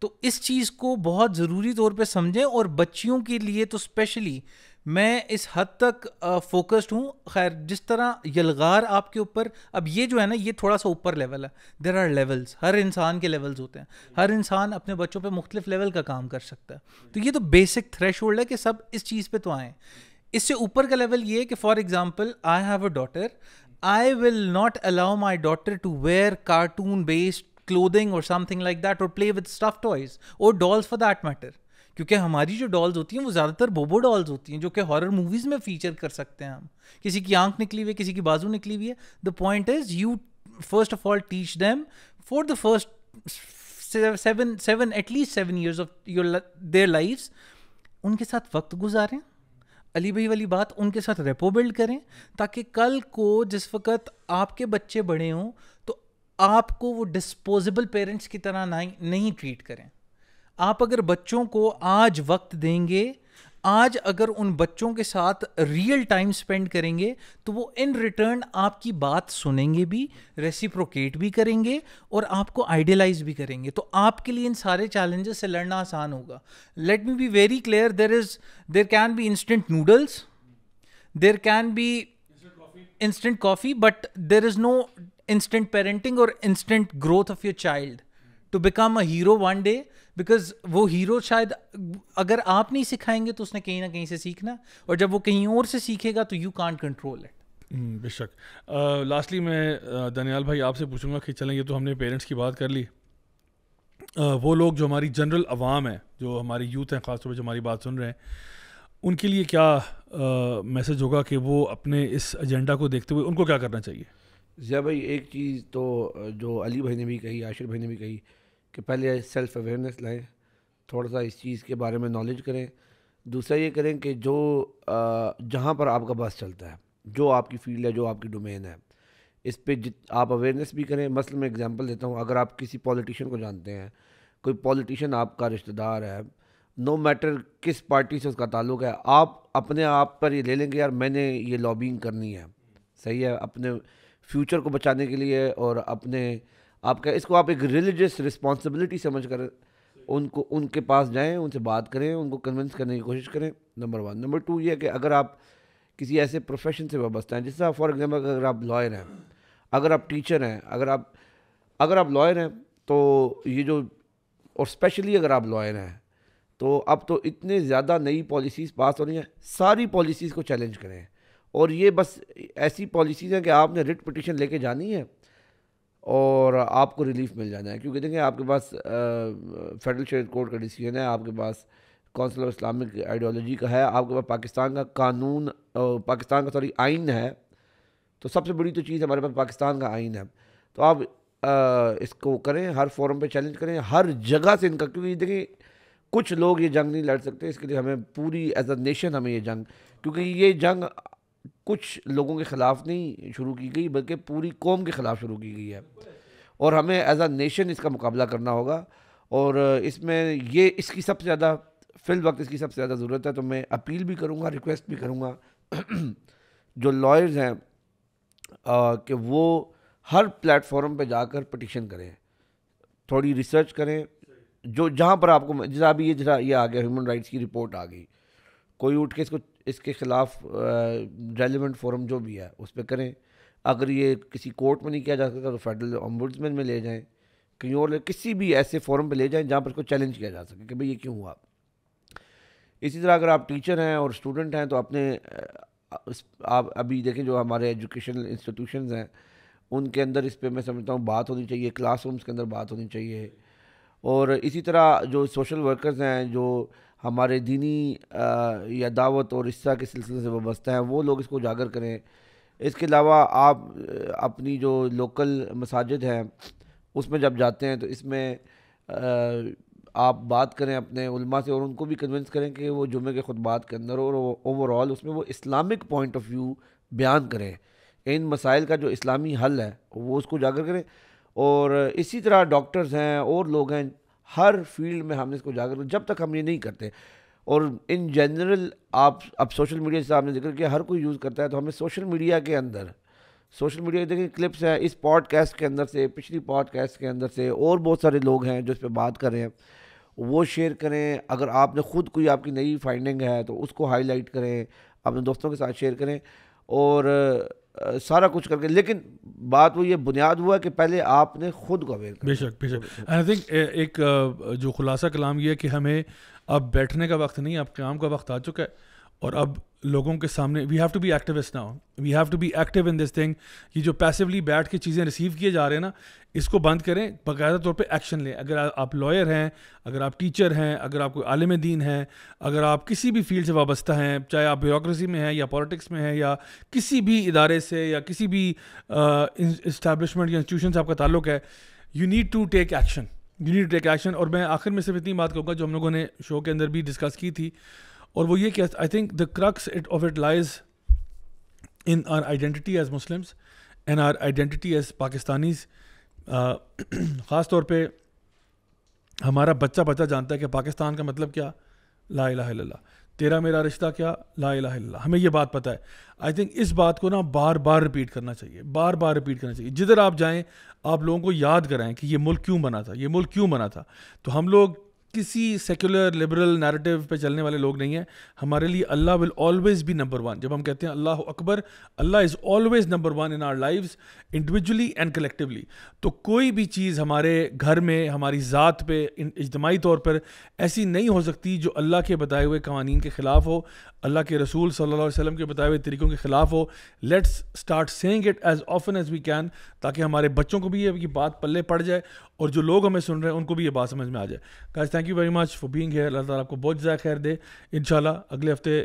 [SPEAKER 3] तो इस चीज़ को बहुत ज़रूरी तौर पे समझें और बच्चियों के लिए तो स्पेशली मैं इस हद तक फोकस्ड हूँ खैर जिस तरह यलगार आपके ऊपर अब ये जो है ना ये थोड़ा सा ऊपर लेवल है देर आर लेवल्स हर इंसान के लेवल्स होते हैं हर इंसान अपने बच्चों पे मुख्तलिफ लेवल का काम कर सकता है तो ये तो बेसिक थ्रेश है कि सब इस चीज़ पे तो आएँ इससे ऊपर का लेवल ये है कि for example I have a daughter I will not allow my daughter to wear cartoon based clothing और समथिंग लाइक दैट और प्ले विद स्टफ टॉयज और डॉल्स फॉर दैट मैटर क्योंकि हमारी जो डॉल्स होती हैं वो ज़्यादातर बोबो डॉल्स होती हैं जो कि हॉरर मूवीज़ में फीचर कर सकते हैं हम किसी की आंख निकली हुई है किसी की बाजू निकली हुई है the point is you first of all teach them for the first seven seven at least seven years of your their lives उनके साथ वक्त गुजारें अली भाई वाली बात उनके साथ रेपो बिल्ड करें ताकि कल को जिस वक्त आपके बच्चे बड़े हों तो आपको वो डिस्पोजेबल पेरेंट्स की तरह ना नहीं ट्रीट करें आप अगर बच्चों को आज वक्त देंगे आज अगर उन बच्चों के साथ रियल टाइम स्पेंड करेंगे तो वो इन रिटर्न आपकी बात सुनेंगे भी रेसिप्रोकेट भी करेंगे और आपको आइडियलाइज भी करेंगे तो आपके लिए इन सारे चैलेंजेस से लड़ना आसान होगा let me be very clear there is there can be instant noodles there can be instant coffee but there is no instant parenting और instant growth of your child to become a hero one day because वो hero शायद अगर आप नहीं सिखाएंगे तो उसने कहीं ना कहीं से सीखना और जब वो कहीं और से सीखेगा तो यू कॉन्ट कंट्रोल इट
[SPEAKER 1] बेशक लास्टली मैं दनियाल भाई आपसे पूछूंगा कि चलें ये तो हमने पेरेंट्स की बात कर ली आ, वो लोग जो हमारी जनरल आवाम है जो हमारी यूथ हैं ख़ासतौर पर जो हमारी बात सुन रहे हैं उनके लिए क्या मैसेज होगा कि वो अपने इस एजेंडा को देखते हुए उनको क्या करना चाहिए
[SPEAKER 2] जिया भाई एक चीज़ तो जो अली भाई ने भी कही आशिर भाई ने भी कही कि पहले सेल्फ़ अवेयरनेस लाएँ थोड़ा सा इस चीज़ के बारे में नॉलेज करें दूसरा ये करें कि जो जहाँ पर आपका बस चलता है जो आपकी फील्ड है जो आपकी डोमेन है इस पर जित आप अवेयरनेस भी करें मसल मैं एग्जांपल देता हूँ अगर आप किसी पॉलिटिशियन को जानते हैं कोई पॉलिटिशियन आपका रिश्तेदार है नो no मैटर किस पार्टी से उसका ताल्लुक है आप अपने आप पर ये ले लेंगे यार मैंने ये लॉबिंग करनी है सही है अपने फ्यूचर को बचाने के लिए और अपने आपका इसको आप एक रिलीजियस रिस्पॉन्सिबिलिटी समझ कर उनको उनके पास जाएं उनसे बात करें उनको कन्विंस करने की कोशिश करें नंबर वन नंबर टू ये है कि अगर आप किसी ऐसे प्रोफेशन से वाबस्ता हैं जैसे फॉर एग्जाम्पल अगर आप लॉयर हैं अगर आप टीचर हैं अगर आप अगर आप लॉयर हैं तो ये जो और स्पेशली अगर आप लॉयर हैं तो अब तो इतने ज़्यादा नई पॉलिसीज़ पास हो रही हैं सारी पॉलिसीज़ को चैलेंज करें और ये बस ऐसी पॉलिसीज़ हैं कि आपने रिट पटिशन लेके जानी है और आपको रिलीफ मिल जाना है क्योंकि देखें आपके पास फेडरल शरीर कोर्ट का डिसीजन है आपके पास काउंसिल ऑफ इस्लामिक आइडियोलॉजी का है आपके पास पाकिस्तान का कानून पाकिस्तान का सॉरी आइन है तो सबसे बड़ी तो चीज़ हमारे पास पाकिस्तान का आइन है तो आप आ, इसको करें हर फोरम पे चैलेंज करें हर जगह से इनका क्योंकि देखिए कुछ लोग ये जंग नहीं लड़ सकते इसके लिए हमें पूरी एज अ नेशन हमें ये जंग क्योंकि ये जंग कुछ लोगों के ख़िलाफ़ नहीं शुरू की गई बल्कि पूरी कौम के ख़िलाफ़ शुरू की गई है और हमें एज आ नेशन इसका मुकाबला करना होगा और इसमें ये इसकी सबसे ज़्यादा फिल वक्त इसकी सबसे ज़्यादा ज़रूरत है तो मैं अपील भी करूँगा रिक्वेस्ट भी करूँगा जो लॉयर्स हैं कि वो हर प्लेटफॉर्म पे जाकर पटिशन करें थोड़ी रिसर्च करें जो जहाँ पर आपको जैसा अभी ये जरा ये आ गया ह्यूमन राइट्स की रिपोर्ट आ गई कोई उठ के इसको इसके ख़िलाफ़ रेलिवेंट फोरम जो भी है उस पर करें अगर ये किसी कोर्ट में नहीं किया जा सकता तो फेडरल ऑम्बुड्समैन में ले जाएं कहीं और किसी भी ऐसे फोरम पे ले जाएं जहाँ पर इसको चैलेंज किया जा सके कि भाई ये क्यों हुआ इसी तरह अगर आप टीचर हैं और स्टूडेंट हैं तो अपने आप अभी देखें जो हमारे एजुकेशनल इंस्टीट्यूशन हैं उनके अंदर इस पर मैं समझता हूँ बात होनी चाहिए क्लास के अंदर बात होनी चाहिए और इसी तरह जो सोशल वर्कर्स हैं जो हमारे दीनी या दावत और हिस्सा के सिलसिले से वाबस्ता हैं वो लोग इसको उजागर करें इसके अलावा आप अपनी जो लोकल मसाजिद हैं उसमें जब जाते हैं तो इसमें आप बात करें अपने उल्मा से और उनको भी कन्विंस करें कि वो जुमे के खुतबात के अंदर और ओवरऑल उसमें वो इस्लामिक पॉइंट ऑफ व्यू बयान करें इन मसाइल का जो इस्लामी हल है वो उसको उजागर करें और इसी तरह डॉक्टर्स हैं और लोग हैं हर फील्ड में हमने इसको जागरूक जब तक हम ये नहीं करते और इन जनरल आप अब सोशल मीडिया से आपने जिक्र किया हर कोई यूज़ करता है तो हमें सोशल मीडिया के अंदर सोशल मीडिया देखिए क्लिप्स हैं इस पॉडकास्ट के अंदर से पिछली पॉडकास्ट के अंदर से और बहुत सारे लोग हैं जो इस पर बात कर रहे हैं वो शेयर करें अगर आपने ख़ुद कोई आपकी नई फाइंडिंग है तो उसको हाईलाइट करें अपने दोस्तों के साथ शेयर करें और सारा कुछ करके लेकिन बात वो ये बुनियाद हुआ कि पहले आपने खुद को अवेयर बेशक बेशक
[SPEAKER 1] आई थिंक एक जो खुलासा कलाम ये है कि हमें अब बैठने का वक्त नहीं अब काम का वक्त आ चुका है और अब लोगों के सामने we have to be activist now we have to be active in this thing ये जो पैसिवली बैठ के चीज़ें रिसीव किए जा रहे हैं ना इसको बंद करें बाकायदा तौर पे एक्शन लें अगर आ, आप लॉयर हैं अगर आप टीचर हैं अगर आप कोई आलम दीन हैं अगर आप किसी भी फील्ड से वाबस्ता हैं चाहे आप ब्यूरोसी में हैं या पॉलिटिक्स में हैं या किसी भी इदारे से या किसी भी इस्टेबलिशमेंट या इंस्टीट्यूशन से आपका ताल्लुक है you need to take action you need take action और मैं आखिर में सिर्फ इतनी बात कहूँगा जो हम लोगों ने शो के अंदर भी डिस्कस की थी और वो ये क्या I think the crux it of it lies in our identity as Muslims and our identity as Pakistanis ख़ास तौर पे हमारा बच्चा बच्चा जानता है कि पाकिस्तान का मतलब क्या ला इला तेरा मेरा रिश्ता क्या ला इला हमें ये बात पता है आई थिंक इस बात को ना बार बार रिपीट करना चाहिए बार बार रिपीट करना चाहिए जिधर आप जाएं आप लोगों को याद कराएं कि ये मुल्क क्यों बना था ये मुल्क क्यों बना था तो हम लोग किसी सेक्युलर लिबरल नैरेटिव पे चलने वाले लोग नहीं हैं हमारे लिए Allah will always be number one जब हम कहते हैं अल्लाह अकबर Allah is always number one in our lives individually and collectively तो कोई भी चीज़ हमारे घर में हमारी ज़ात पे इजमाही तौर पर ऐसी नहीं हो सकती जो अल्लाह के बताए हुए कवानीन के ख़िलाफ़ हो अल्लाह के रसूल सल्ला वसम के बताए हुए तरीक़ों के ख़िलाफ़ हो let's start saying it as often as we can ताकि हमारे बच्चों को भी ये बात पल्ले पड़ जाए और जो लोग हमें सुन रहे हैं उनको भी ये बात समझ में आ जाए guys thank you very much for being here Allah ताला आपको बहुत ज़्यादा खैर दे इन अगले हफ्ते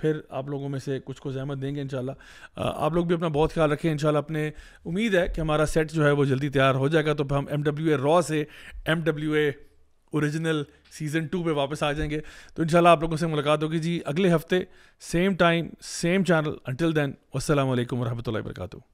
[SPEAKER 1] फिर आप लोगों में से कुछ को जहमत देंगे इन आप लोग भी अपना बहुत ख्याल रखें इन अपने उम्मीद है कि हमारा सेट जो है वो जल्दी तैयार हो जाएगा तो हम एम डब्ल्यू ए रॉ से M W A original season two पे वापस आ जाएंगे तो इंशाल्लाह आप लोगों से मुलाकात होगी जी अगले हफ्ते same time same channel until then असलम वरहमल वर्का